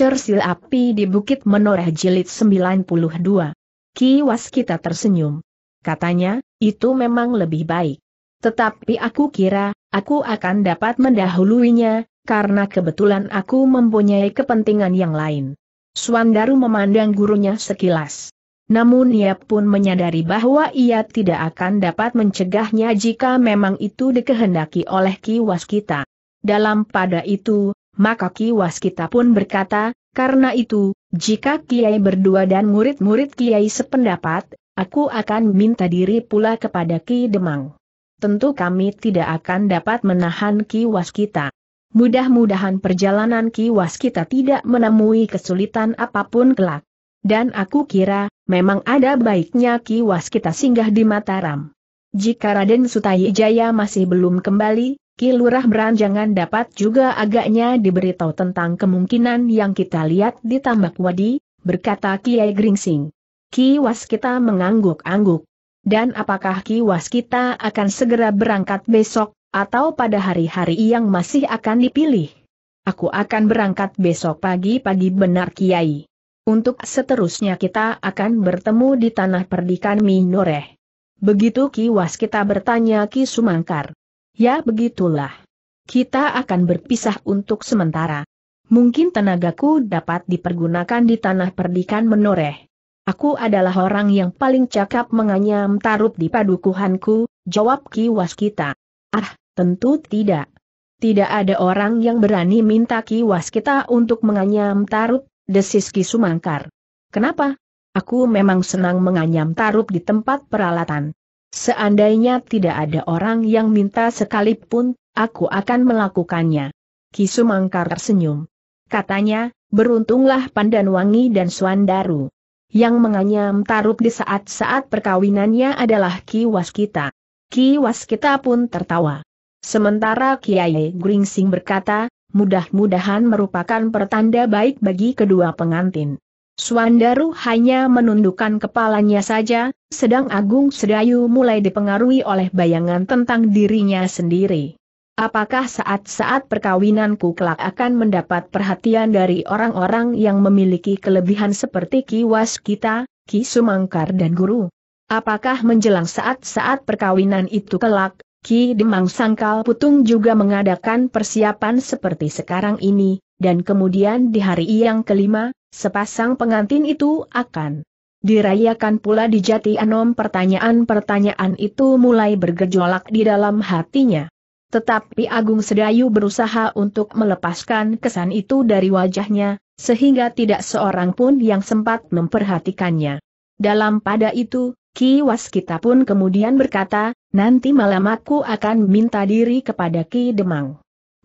Cersil api di Bukit Menoreh Jilid 92. Ki Waskita tersenyum. Katanya, itu memang lebih baik. Tetapi aku kira, aku akan dapat mendahuluinya, karena kebetulan aku mempunyai kepentingan yang lain. Suandaru memandang gurunya sekilas. Namun ia pun menyadari bahwa ia tidak akan dapat mencegahnya jika memang itu dikehendaki oleh Ki Waskita. Dalam pada itu, maka Ki Waskita pun berkata, karena itu, jika Kiai berdua dan murid-murid Kiai sependapat, aku akan minta diri pula kepada Ki Demang. Tentu kami tidak akan dapat menahan Ki Waskita. Mudah-mudahan perjalanan Ki Waskita tidak menemui kesulitan apapun kelak. Dan aku kira, memang ada baiknya Ki Waskita singgah di Mataram. Jika Raden Sutayi Jaya masih belum kembali, Kilurah Beranjangan dapat juga agaknya diberitahu tentang kemungkinan yang kita lihat di Tambak Wadi, berkata Kiai Gringsing. Kiwas kita mengangguk-angguk. Dan apakah kiwas kita akan segera berangkat besok, atau pada hari-hari yang masih akan dipilih? Aku akan berangkat besok pagi-pagi benar Kiai. Untuk seterusnya kita akan bertemu di tanah perdikan Minoreh. Begitu kiwas kita bertanya Ki Sumangkar. Ya begitulah. Kita akan berpisah untuk sementara. Mungkin tenagaku dapat dipergunakan di tanah perdikan menoreh. Aku adalah orang yang paling cakap menganyam tarup di padukuhanku, jawab Ki Waskita. Ah, tentu tidak. Tidak ada orang yang berani minta Ki Waskita untuk menganyam tarup, desis Ki Sumangkar. Kenapa? Aku memang senang menganyam tarup di tempat peralatan. Seandainya tidak ada orang yang minta sekalipun, aku akan melakukannya. Kisumangkar tersenyum. Katanya, beruntunglah Pandanwangi dan Suandaru. Yang menganyam Tarub di saat-saat perkawinannya adalah Ki Waskita. Ki Waskita pun tertawa. Sementara Kiai Gringsing berkata, mudah-mudahan merupakan pertanda baik bagi kedua pengantin. Swandaru hanya menundukkan kepalanya saja, sedang Agung Sedayu mulai dipengaruhi oleh bayangan tentang dirinya sendiri. Apakah saat-saat perkawinanku kelak akan mendapat perhatian dari orang-orang yang memiliki kelebihan seperti Ki Waskita, Ki Sumangkar dan Guru? Apakah menjelang saat-saat perkawinan itu kelak, Ki Demang Sangkal Putung juga mengadakan persiapan seperti sekarang ini, dan kemudian di hari yang kelima, Sepasang pengantin itu akan dirayakan pula di Jati Anom pertanyaan-pertanyaan itu mulai bergejolak di dalam hatinya. Tetapi Agung Sedayu berusaha untuk melepaskan kesan itu dari wajahnya, sehingga tidak seorang pun yang sempat memperhatikannya. Dalam pada itu, Ki Waskita pun kemudian berkata, nanti malam aku akan minta diri kepada Ki Demang.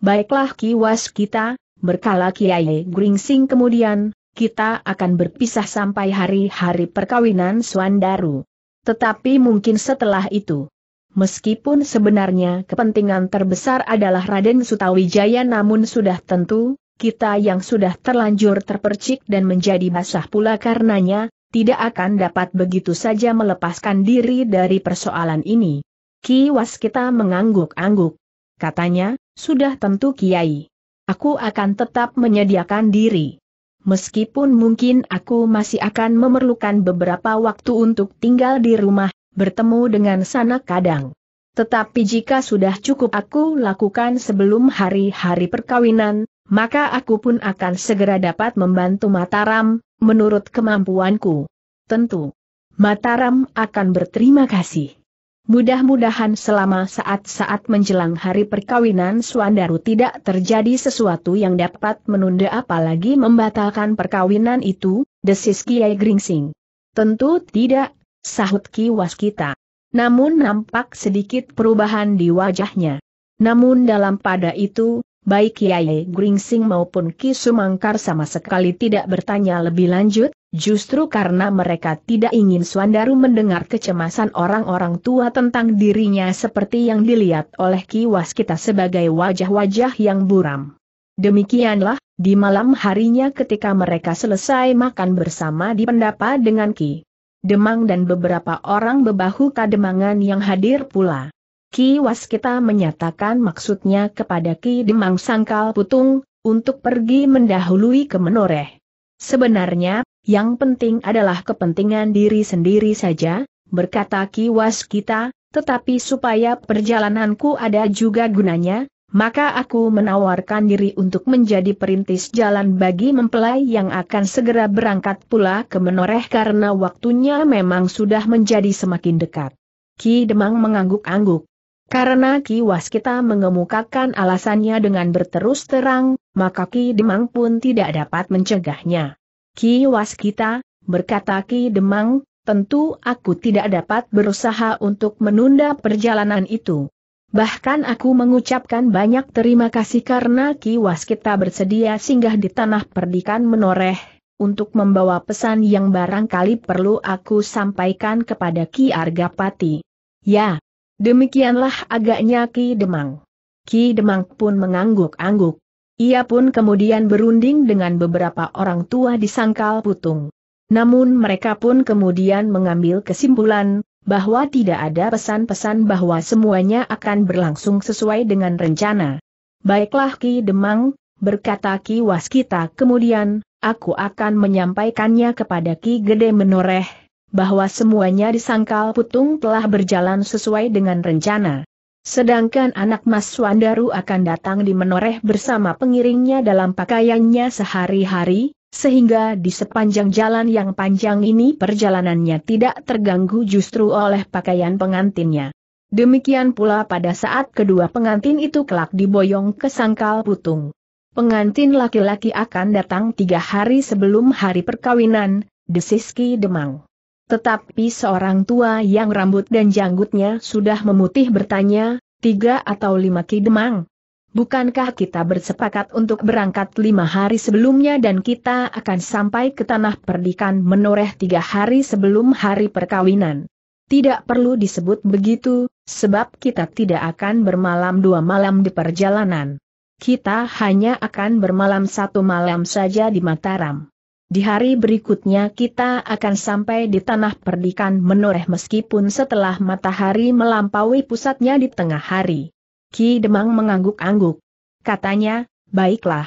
Baiklah Ki Waskita, berkala Kiai Gringsing kemudian, kita akan berpisah sampai hari-hari perkawinan Suandaru. Tetapi mungkin setelah itu. Meskipun sebenarnya kepentingan terbesar adalah Raden Sutawijaya namun sudah tentu, kita yang sudah terlanjur terpercik dan menjadi basah pula karenanya, tidak akan dapat begitu saja melepaskan diri dari persoalan ini. Kiwas kita mengangguk-angguk. Katanya, sudah tentu Kiai. Aku akan tetap menyediakan diri meskipun mungkin aku masih akan memerlukan beberapa waktu untuk tinggal di rumah, bertemu dengan sanak kadang. Tetapi jika sudah cukup aku lakukan sebelum hari-hari perkawinan, maka aku pun akan segera dapat membantu Mataram, menurut kemampuanku. Tentu. Mataram akan berterima kasih. Mudah-mudahan selama saat-saat menjelang hari perkawinan Suandaru tidak terjadi sesuatu yang dapat menunda apalagi membatalkan perkawinan itu, desis Kiai Gringsing. Tentu tidak, sahut Ki Waskita. Namun nampak sedikit perubahan di wajahnya. Namun dalam pada itu, baik Kiai Gringsing maupun Ki Sumangkar sama sekali tidak bertanya lebih lanjut, Justru karena mereka tidak ingin Suandaru mendengar kecemasan orang-orang tua tentang dirinya seperti yang dilihat oleh kiwas kita sebagai wajah-wajah yang buram. Demikianlah, di malam harinya ketika mereka selesai makan bersama di pendapa dengan Ki Demang dan beberapa orang bebahu kademangan yang hadir pula. Ki Waskita menyatakan maksudnya kepada Ki Demang Sangkal Putung, untuk pergi mendahului ke Menoreh. Sebenarnya, yang penting adalah kepentingan diri sendiri saja, berkata kiwas kita, tetapi supaya perjalananku ada juga gunanya, maka aku menawarkan diri untuk menjadi perintis jalan bagi mempelai yang akan segera berangkat pula ke menoreh karena waktunya memang sudah menjadi semakin dekat. Ki Demang mengangguk-angguk. Karena Ki Waskita mengemukakan alasannya dengan berterus terang, maka Ki Demang pun tidak dapat mencegahnya. Ki Waskita, berkata Ki Demang, tentu aku tidak dapat berusaha untuk menunda perjalanan itu. Bahkan aku mengucapkan banyak terima kasih karena Ki Waskita bersedia singgah di tanah perdikan menoreh, untuk membawa pesan yang barangkali perlu aku sampaikan kepada Ki Argapati. Ya, Demikianlah agaknya Ki Demang. Ki Demang pun mengangguk-angguk. Ia pun kemudian berunding dengan beberapa orang tua di sangkal putung. Namun mereka pun kemudian mengambil kesimpulan, bahwa tidak ada pesan-pesan bahwa semuanya akan berlangsung sesuai dengan rencana. Baiklah Ki Demang, berkata Ki Waskita kemudian, aku akan menyampaikannya kepada Ki Gede Menoreh, bahwa semuanya disangkal putung telah berjalan sesuai dengan rencana. Sedangkan anak Mas Wandaru akan datang di menoreh bersama pengiringnya dalam pakaiannya sehari-hari, sehingga di sepanjang jalan yang panjang ini perjalanannya tidak terganggu justru oleh pakaian pengantinnya. Demikian pula pada saat kedua pengantin itu kelak diboyong ke sangkal putung. Pengantin laki-laki akan datang tiga hari sebelum hari perkawinan, desiski demang. Tetapi seorang tua yang rambut dan janggutnya sudah memutih bertanya, tiga atau lima kidemang? Bukankah kita bersepakat untuk berangkat lima hari sebelumnya dan kita akan sampai ke tanah perdikan menoreh tiga hari sebelum hari perkawinan? Tidak perlu disebut begitu, sebab kita tidak akan bermalam dua malam di perjalanan. Kita hanya akan bermalam satu malam saja di Mataram. Di hari berikutnya kita akan sampai di tanah perdikan menoreh meskipun setelah matahari melampaui pusatnya di tengah hari. Ki Demang mengangguk-angguk. Katanya, baiklah.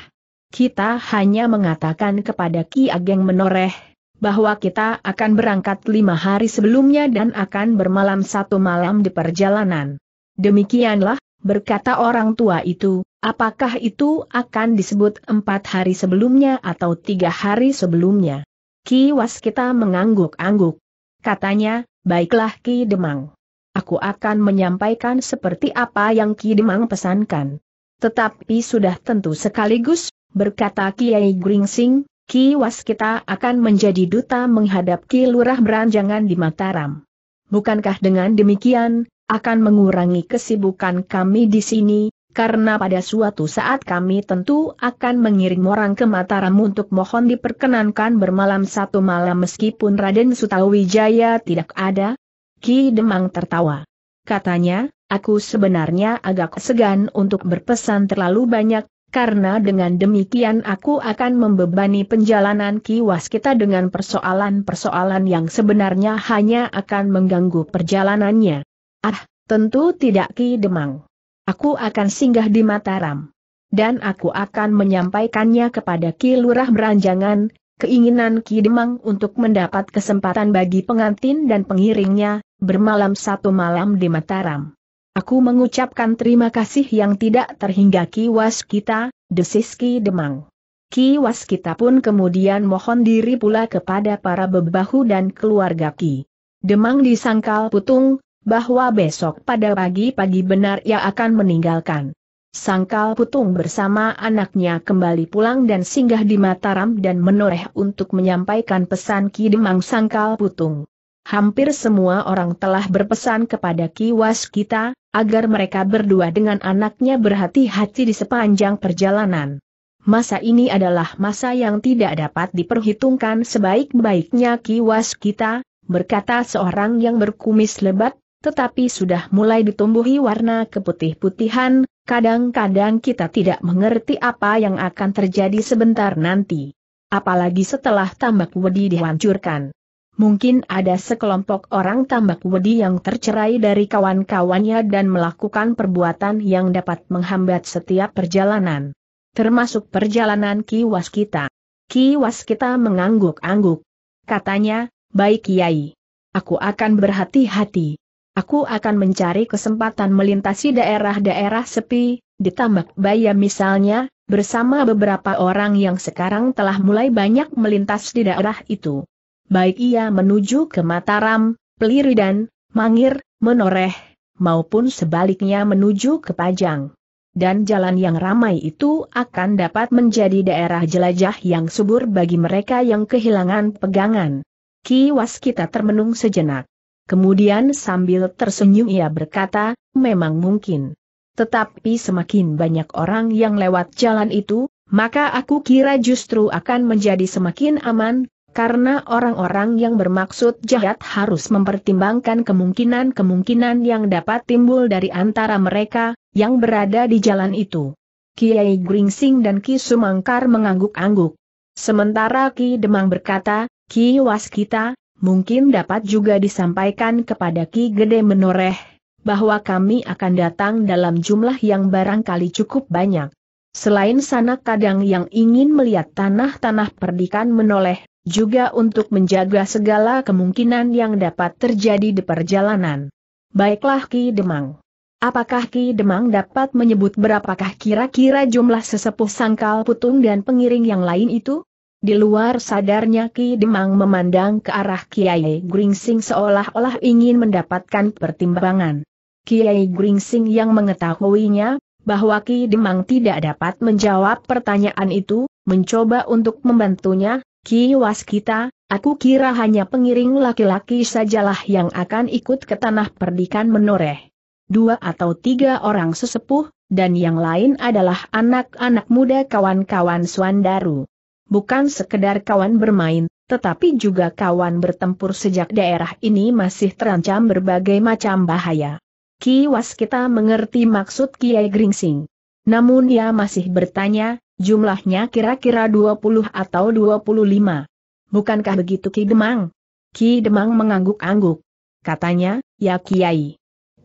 Kita hanya mengatakan kepada Ki Ageng menoreh, bahwa kita akan berangkat lima hari sebelumnya dan akan bermalam satu malam di perjalanan. Demikianlah, berkata orang tua itu, apakah itu akan disebut empat hari sebelumnya atau tiga hari sebelumnya? Ki Waskita mengangguk-angguk. Katanya, baiklah Ki Demang. Aku akan menyampaikan seperti apa yang Ki Demang pesankan. Tetapi sudah tentu sekaligus, berkata Kiai Gringsing, Ki Waskita akan menjadi duta menghadap Ki Lurah Beranjangan di Mataram. Bukankah dengan demikian, akan mengurangi kesibukan kami di sini, karena pada suatu saat kami tentu akan mengirim orang ke Mataram untuk mohon diperkenankan bermalam satu malam meskipun Raden Sutawijaya tidak ada. Ki Demang tertawa. Katanya, aku sebenarnya agak segan untuk berpesan terlalu banyak, karena dengan demikian aku akan membebani penjalanan Ki Waskita dengan persoalan-persoalan yang sebenarnya hanya akan mengganggu perjalanannya. Ah, tentu tidak Ki Demang. Aku akan singgah di Mataram. Dan aku akan menyampaikannya kepada Ki Lurah Beranjangan, keinginan Ki Demang untuk mendapat kesempatan bagi pengantin dan pengiringnya, bermalam satu malam di Mataram. Aku mengucapkan terima kasih yang tidak terhingga Ki Waskita, desis Ki Demang. Ki Waskita pun kemudian mohon diri pula kepada para bebahu dan keluarga Ki. Demang disangkal putung, bahwa besok pada pagi-pagi benar ia akan meninggalkan. Sangkal Putung bersama anaknya kembali pulang dan singgah di Mataram dan menoreh untuk menyampaikan pesan Ki Demang Sangkal Putung. Hampir semua orang telah berpesan kepada Ki Waskita agar mereka berdua dengan anaknya berhati-hati di sepanjang perjalanan. Masa ini adalah masa yang tidak dapat diperhitungkan sebaik-baiknya Ki Waskita, berkata seorang yang berkumis lebat, tetapi sudah mulai ditumbuhi warna keputih-putihan, kadang-kadang kita tidak mengerti apa yang akan terjadi sebentar nanti. Apalagi setelah tambak wedi dihancurkan. Mungkin ada sekelompok orang tambak wedi yang tercerai dari kawan-kawannya dan melakukan perbuatan yang dapat menghambat setiap perjalanan. Termasuk perjalanan kiwas kita. Kiwas kita mengangguk-angguk. Katanya, baik kiai. Aku akan berhati-hati. Aku akan mencari kesempatan melintasi daerah-daerah sepi, ditambah bayam baya misalnya, bersama beberapa orang yang sekarang telah mulai banyak melintas di daerah itu. Baik ia menuju ke Mataram, Peliridan, Mangir, Menoreh, maupun sebaliknya menuju ke Pajang dan jalan yang ramai itu akan dapat menjadi daerah jelajah yang subur bagi mereka yang kehilangan pegangan. Kiwas kita termenung sejenak. Kemudian sambil tersenyum ia berkata, memang mungkin. Tetapi semakin banyak orang yang lewat jalan itu, maka aku kira justru akan menjadi semakin aman, karena orang-orang yang bermaksud jahat harus mempertimbangkan kemungkinan-kemungkinan yang dapat timbul dari antara mereka, yang berada di jalan itu. Kiai Gringsing dan Ki Sumangkar mengangguk-angguk. Sementara Ki Demang berkata, Ki Waskita, mungkin dapat juga disampaikan kepada Ki Gede Menoreh, bahwa kami akan datang dalam jumlah yang barangkali cukup banyak. Selain sanak kadang yang ingin melihat tanah-tanah perdikan menoleh, juga untuk menjaga segala kemungkinan yang dapat terjadi di perjalanan. Baiklah Ki Demang. Apakah Ki Demang dapat menyebut berapakah kira-kira jumlah sesepuh sangkal putung dan pengiring yang lain itu? Di luar sadarnya Ki Demang memandang ke arah Kiai Gringsing seolah-olah ingin mendapatkan pertimbangan. Kiai Gringsing yang mengetahuinya, bahwa Ki Demang tidak dapat menjawab pertanyaan itu, mencoba untuk membantunya, Ki Waskita, aku kira hanya pengiring laki-laki sajalah yang akan ikut ke tanah perdikan menoreh. Dua atau tiga orang sesepuh, dan yang lain adalah anak-anak muda kawan-kawan Suandaru bukan sekedar kawan bermain, tetapi juga kawan bertempur sejak daerah ini masih terancam berbagai macam bahaya. Kiwas kita mengerti maksud Kiai Gringsing. Namun ia masih bertanya, jumlahnya kira-kira 20 atau 25. Bukankah begitu Ki Demang? Ki Demang mengangguk-angguk. Katanya, ya Kiai.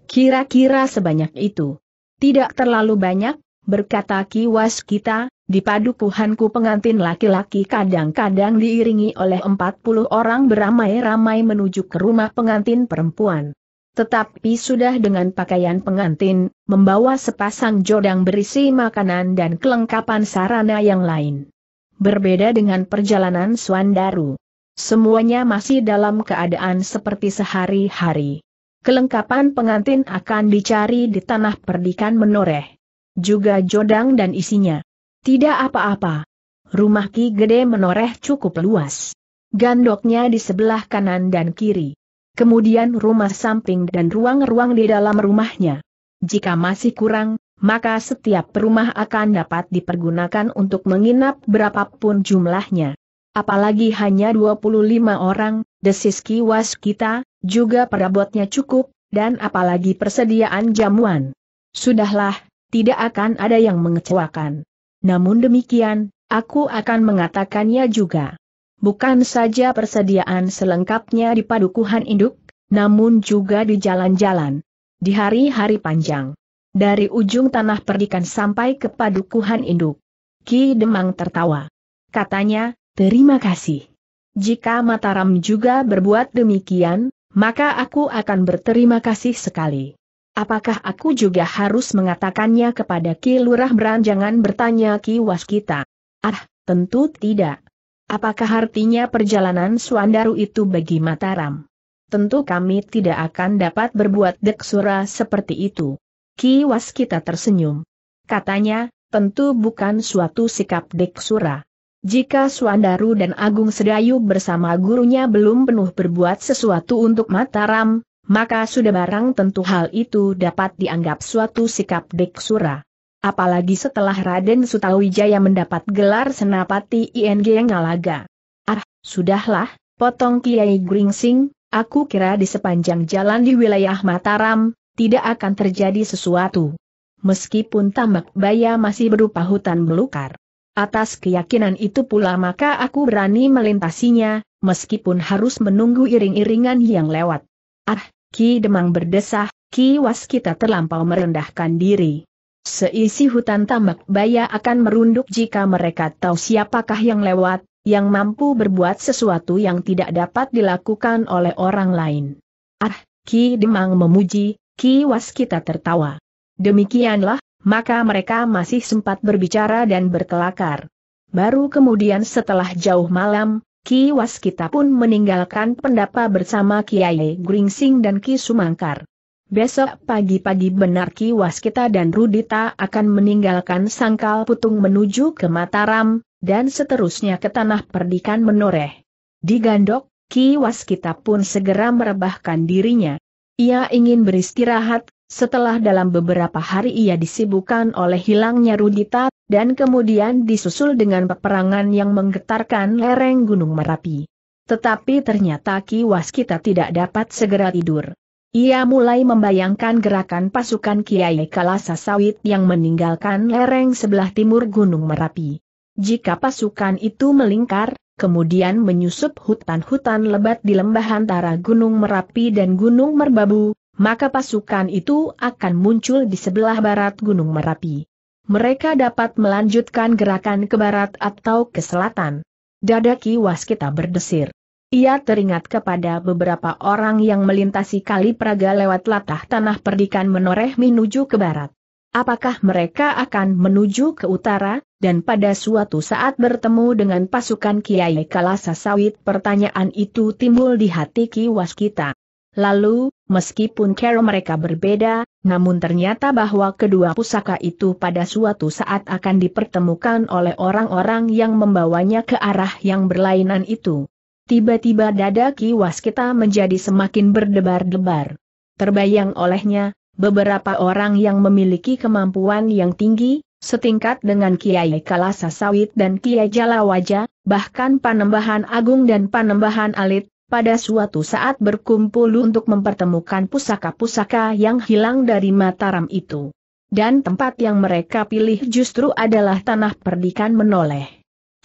Kira-kira sebanyak itu. Tidak terlalu banyak, berkata kiwas kita, di padukuhanku pengantin laki-laki kadang-kadang diiringi oleh 40 orang beramai-ramai menuju ke rumah pengantin perempuan. Tetapi sudah dengan pakaian pengantin, membawa sepasang jodang berisi makanan dan kelengkapan sarana yang lain. Berbeda dengan perjalanan Swandaru, Semuanya masih dalam keadaan seperti sehari-hari. Kelengkapan pengantin akan dicari di tanah perdikan menoreh. Juga jodang dan isinya. Tidak apa-apa. Rumah Ki Gede menoreh cukup luas. Gandoknya di sebelah kanan dan kiri. Kemudian rumah samping dan ruang-ruang di dalam rumahnya. Jika masih kurang, maka setiap rumah akan dapat dipergunakan untuk menginap berapapun jumlahnya. Apalagi hanya 25 orang, desis kiwas kita, juga perabotnya cukup, dan apalagi persediaan jamuan. Sudahlah, tidak akan ada yang mengecewakan. Namun demikian, aku akan mengatakannya juga. Bukan saja persediaan selengkapnya di padukuhan induk, namun juga di jalan-jalan. Di hari-hari panjang. Dari ujung tanah perdikan sampai ke padukuhan induk. Ki Demang tertawa. Katanya, terima kasih. Jika Mataram juga berbuat demikian, maka aku akan berterima kasih sekali. Apakah aku juga harus mengatakannya kepada Ki Lurah Beranjangan bertanya Ki Waskita? Ah, tentu tidak. Apakah artinya perjalanan Suandaru itu bagi Mataram? Tentu kami tidak akan dapat berbuat deksura seperti itu. Ki Waskita tersenyum. Katanya, tentu bukan suatu sikap deksura. Jika Suandaru dan Agung Sedayu bersama gurunya belum penuh berbuat sesuatu untuk Mataram, maka sudah barang tentu hal itu dapat dianggap suatu sikap deksura. Apalagi setelah Raden Sutawijaya mendapat gelar Senapati ING Ngalaga. Ah, sudahlah, potong Kiai Gringsing, aku kira di sepanjang jalan di wilayah Mataram, tidak akan terjadi sesuatu. Meskipun tambak baya masih berupa hutan belukar. Atas keyakinan itu pula maka aku berani melintasinya, meskipun harus menunggu iring-iringan yang lewat. Ah, Ki Demang berdesah, Ki Was kita terlampau merendahkan diri. Seisi hutan tambak baya akan merunduk jika mereka tahu siapakah yang lewat, yang mampu berbuat sesuatu yang tidak dapat dilakukan oleh orang lain. Ah, Ki Demang memuji, Ki Was kita tertawa. Demikianlah, maka mereka masih sempat berbicara dan berkelakar. Baru kemudian setelah jauh malam, Ki Waskita pun meninggalkan pendapa bersama Kiai Gringsing dan Ki Sumangkar. Besok pagi-pagi benar Ki Waskita dan Rudita akan meninggalkan Sangkal Putung menuju ke Mataram, dan seterusnya ke Tanah Perdikan Menoreh. Di Gandok, Ki Waskita pun segera merebahkan dirinya. Ia ingin beristirahat setelah dalam beberapa hari ia disibukkan oleh hilangnya Rudita, dan kemudian disusul dengan peperangan yang menggetarkan lereng Gunung Merapi. Tetapi ternyata Ki Waskita tidak dapat segera tidur. Ia mulai membayangkan gerakan pasukan Kiai Kalasa Sawit yang meninggalkan lereng sebelah timur Gunung Merapi. Jika pasukan itu melingkar, kemudian menyusup hutan-hutan lebat di lembah antara Gunung Merapi dan Gunung Merbabu, maka pasukan itu akan muncul di sebelah barat Gunung Merapi. Mereka dapat melanjutkan gerakan ke barat atau ke selatan. Dada Waskita berdesir. Ia teringat kepada beberapa orang yang melintasi kali Praga lewat latah tanah perdikan menoreh menuju ke barat. Apakah mereka akan menuju ke utara, dan pada suatu saat bertemu dengan pasukan Kiai Kalasa Pertanyaan itu timbul di hati Ki Waskita. Lalu, meskipun cara mereka berbeda, namun ternyata bahwa kedua pusaka itu pada suatu saat akan dipertemukan oleh orang-orang yang membawanya ke arah yang berlainan itu. Tiba-tiba dada kiwas kita menjadi semakin berdebar-debar. Terbayang olehnya, beberapa orang yang memiliki kemampuan yang tinggi, setingkat dengan Kiai Kalasa Sawit dan Kiai Jalawaja, bahkan Panembahan Agung dan Panembahan Alit, pada suatu saat berkumpul untuk mempertemukan pusaka-pusaka yang hilang dari Mataram itu. Dan tempat yang mereka pilih justru adalah tanah perdikan menoleh.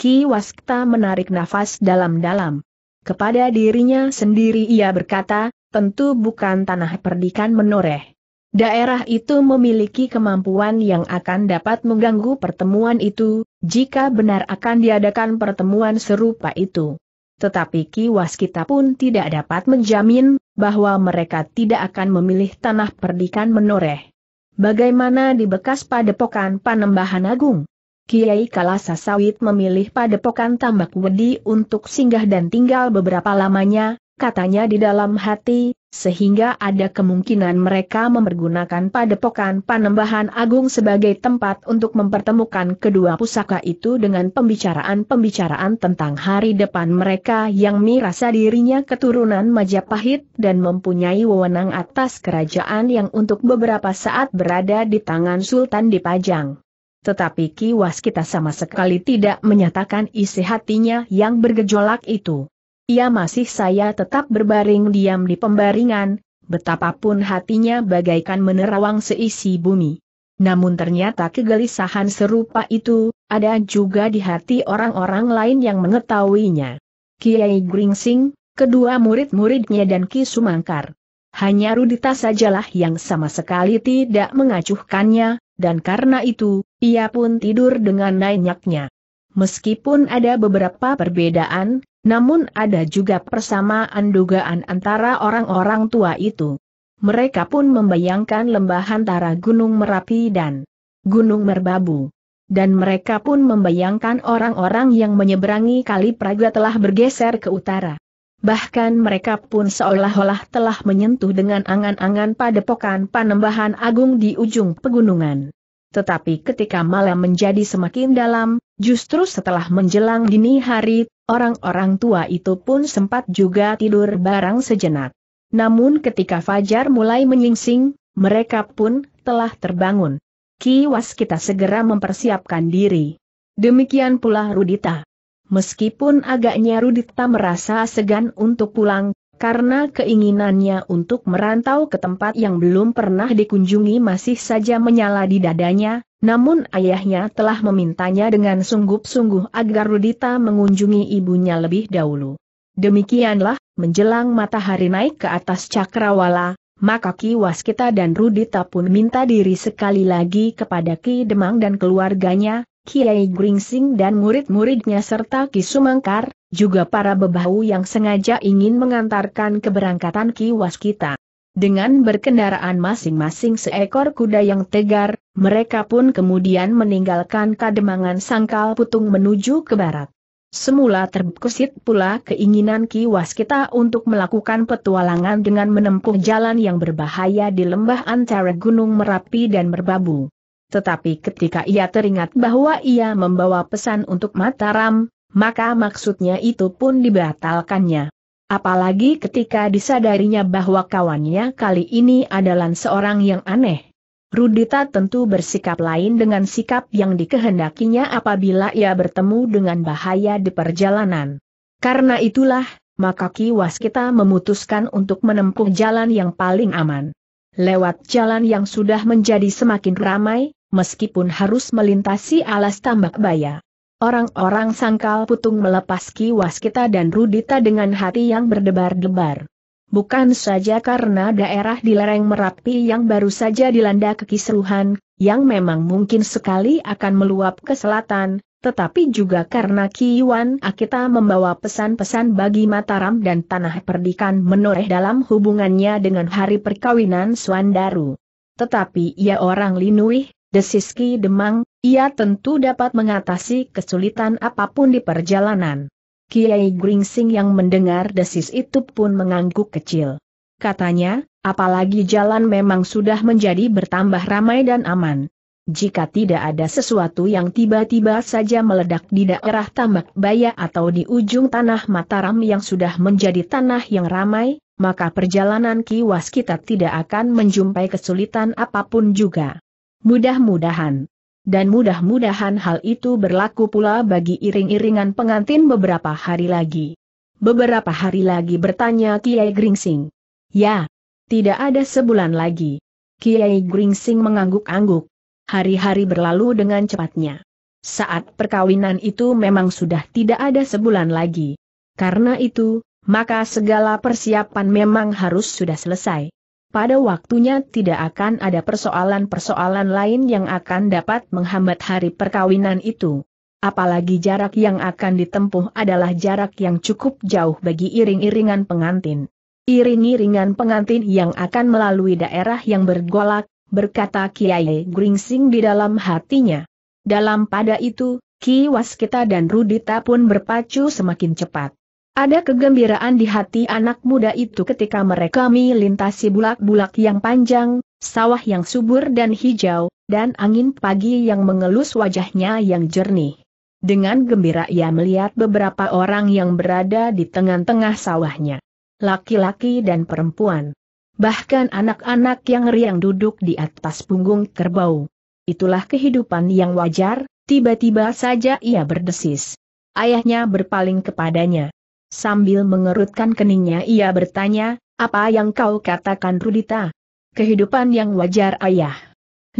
Ki Waskta menarik nafas dalam-dalam. Kepada dirinya sendiri ia berkata, tentu bukan tanah perdikan menoreh. Daerah itu memiliki kemampuan yang akan dapat mengganggu pertemuan itu, jika benar akan diadakan pertemuan serupa itu tetapi Ki Waskita pun tidak dapat menjamin bahwa mereka tidak akan memilih tanah perdikan menoreh. Bagaimana di bekas padepokan Panembahan Agung? Kiai Kalasa Sawit memilih padepokan Tambak Wedi untuk singgah dan tinggal beberapa lamanya, katanya di dalam hati, sehingga ada kemungkinan mereka mempergunakan padepokan panembahan agung sebagai tempat untuk mempertemukan kedua pusaka itu dengan pembicaraan-pembicaraan tentang hari depan mereka yang merasa dirinya keturunan Majapahit dan mempunyai wewenang atas kerajaan yang untuk beberapa saat berada di tangan Sultan Dipajang. Tetapi Ki kita sama sekali tidak menyatakan isi hatinya yang bergejolak itu. Ia masih saya tetap berbaring diam di pembaringan, betapapun hatinya bagaikan menerawang seisi bumi. Namun ternyata kegelisahan serupa itu, ada juga di hati orang-orang lain yang mengetahuinya. Kiai Gringsing, kedua murid-muridnya dan Ki Sumangkar. Hanya Rudita sajalah yang sama sekali tidak mengacuhkannya, dan karena itu, ia pun tidur dengan nanyaknya. Meskipun ada beberapa perbedaan, namun ada juga persamaan dugaan antara orang-orang tua itu. Mereka pun membayangkan lembah antara Gunung Merapi dan Gunung Merbabu. Dan mereka pun membayangkan orang-orang yang menyeberangi Kali Praga telah bergeser ke utara. Bahkan mereka pun seolah-olah telah menyentuh dengan angan-angan pada padepokan panembahan agung di ujung pegunungan. Tetapi ketika malam menjadi semakin dalam, justru setelah menjelang dini hari, Orang-orang tua itu pun sempat juga tidur barang sejenak. Namun ketika Fajar mulai menyingsing, mereka pun telah terbangun. Kiwas kita segera mempersiapkan diri. Demikian pula Rudita. Meskipun agaknya Rudita merasa segan untuk pulang, karena keinginannya untuk merantau ke tempat yang belum pernah dikunjungi masih saja menyala di dadanya, namun ayahnya telah memintanya dengan sungguh sungguh agar Rudita mengunjungi ibunya lebih dahulu. Demikianlah, menjelang matahari naik ke atas cakrawala, maka Ki Waskita dan Rudita pun minta diri sekali lagi kepada Ki Demang dan keluarganya, Kiai Gringsing dan murid-muridnya serta Ki Sumangkar, juga para bebahu yang sengaja ingin mengantarkan keberangkatan kiwas kita. Dengan berkendaraan masing-masing seekor kuda yang tegar, mereka pun kemudian meninggalkan kademangan sangkal putung menuju ke barat. Semula terbesit pula keinginan kiwas kita untuk melakukan petualangan dengan menempuh jalan yang berbahaya di lembah antara Gunung Merapi dan Merbabu. Tetapi ketika ia teringat bahwa ia membawa pesan untuk Mataram, maka maksudnya itu pun dibatalkannya. Apalagi ketika disadarinya bahwa kawannya kali ini adalah seorang yang aneh. Rudita tentu bersikap lain dengan sikap yang dikehendakinya apabila ia bertemu dengan bahaya di perjalanan. Karena itulah, maka kiwas kita memutuskan untuk menempuh jalan yang paling aman. Lewat jalan yang sudah menjadi semakin ramai, meskipun harus melintasi alas tambak baya. Orang-orang sangkal putung melepas kiwas kita dan Rudita dengan hati yang berdebar-debar. Bukan saja karena daerah di lereng Merapi yang baru saja dilanda kekisruhan, yang memang mungkin sekali akan meluap ke selatan, tetapi juga karena Kiwan Akita membawa pesan-pesan bagi Mataram dan Tanah Perdikan menoreh dalam hubungannya dengan hari perkawinan Suandaru. Tetapi ia orang Linuih, Desiski Demang, ia tentu dapat mengatasi kesulitan apapun di perjalanan. Kiai Gringsing yang mendengar desis itu pun mengangguk kecil. Katanya, apalagi jalan memang sudah menjadi bertambah ramai dan aman. Jika tidak ada sesuatu yang tiba-tiba saja meledak di daerah tambak baya atau di ujung tanah Mataram yang sudah menjadi tanah yang ramai, maka perjalanan kiwas kita tidak akan menjumpai kesulitan apapun juga. Mudah-mudahan, dan mudah-mudahan hal itu berlaku pula bagi iring-iringan pengantin beberapa hari lagi. Beberapa hari lagi bertanya Kiai Gringsing. Ya, tidak ada sebulan lagi. Kiai Gringsing mengangguk-angguk. Hari-hari berlalu dengan cepatnya. Saat perkawinan itu memang sudah tidak ada sebulan lagi. Karena itu, maka segala persiapan memang harus sudah selesai pada waktunya tidak akan ada persoalan-persoalan lain yang akan dapat menghambat hari perkawinan itu. Apalagi jarak yang akan ditempuh adalah jarak yang cukup jauh bagi iring-iringan pengantin. Iring-iringan pengantin yang akan melalui daerah yang bergolak, berkata Kiai Gringsing di dalam hatinya. Dalam pada itu, Ki Waskita dan Rudita pun berpacu semakin cepat. Ada kegembiraan di hati anak muda itu ketika mereka melintasi bulak-bulak yang panjang, sawah yang subur dan hijau, dan angin pagi yang mengelus wajahnya yang jernih. Dengan gembira ia melihat beberapa orang yang berada di tengah-tengah sawahnya. Laki-laki dan perempuan. Bahkan anak-anak yang riang duduk di atas punggung kerbau. Itulah kehidupan yang wajar, tiba-tiba saja ia berdesis. Ayahnya berpaling kepadanya. Sambil mengerutkan keningnya ia bertanya, apa yang kau katakan Rudita? Kehidupan yang wajar ayah.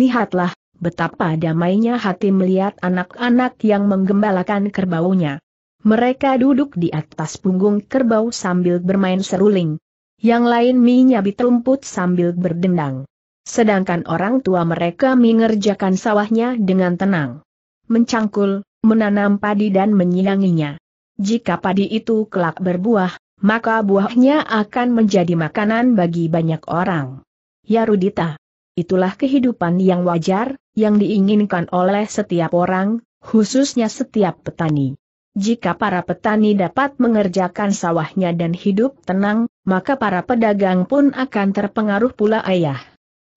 Lihatlah, betapa damainya hati melihat anak-anak yang menggembalakan kerbaunya. Mereka duduk di atas punggung kerbau sambil bermain seruling. Yang lain menyabit rumput sambil berdendang. Sedangkan orang tua mereka mengerjakan sawahnya dengan tenang. Mencangkul, menanam padi dan menyianginya. Jika padi itu kelak berbuah, maka buahnya akan menjadi makanan bagi banyak orang. Ya Rudita, itulah kehidupan yang wajar, yang diinginkan oleh setiap orang, khususnya setiap petani. Jika para petani dapat mengerjakan sawahnya dan hidup tenang, maka para pedagang pun akan terpengaruh pula ayah.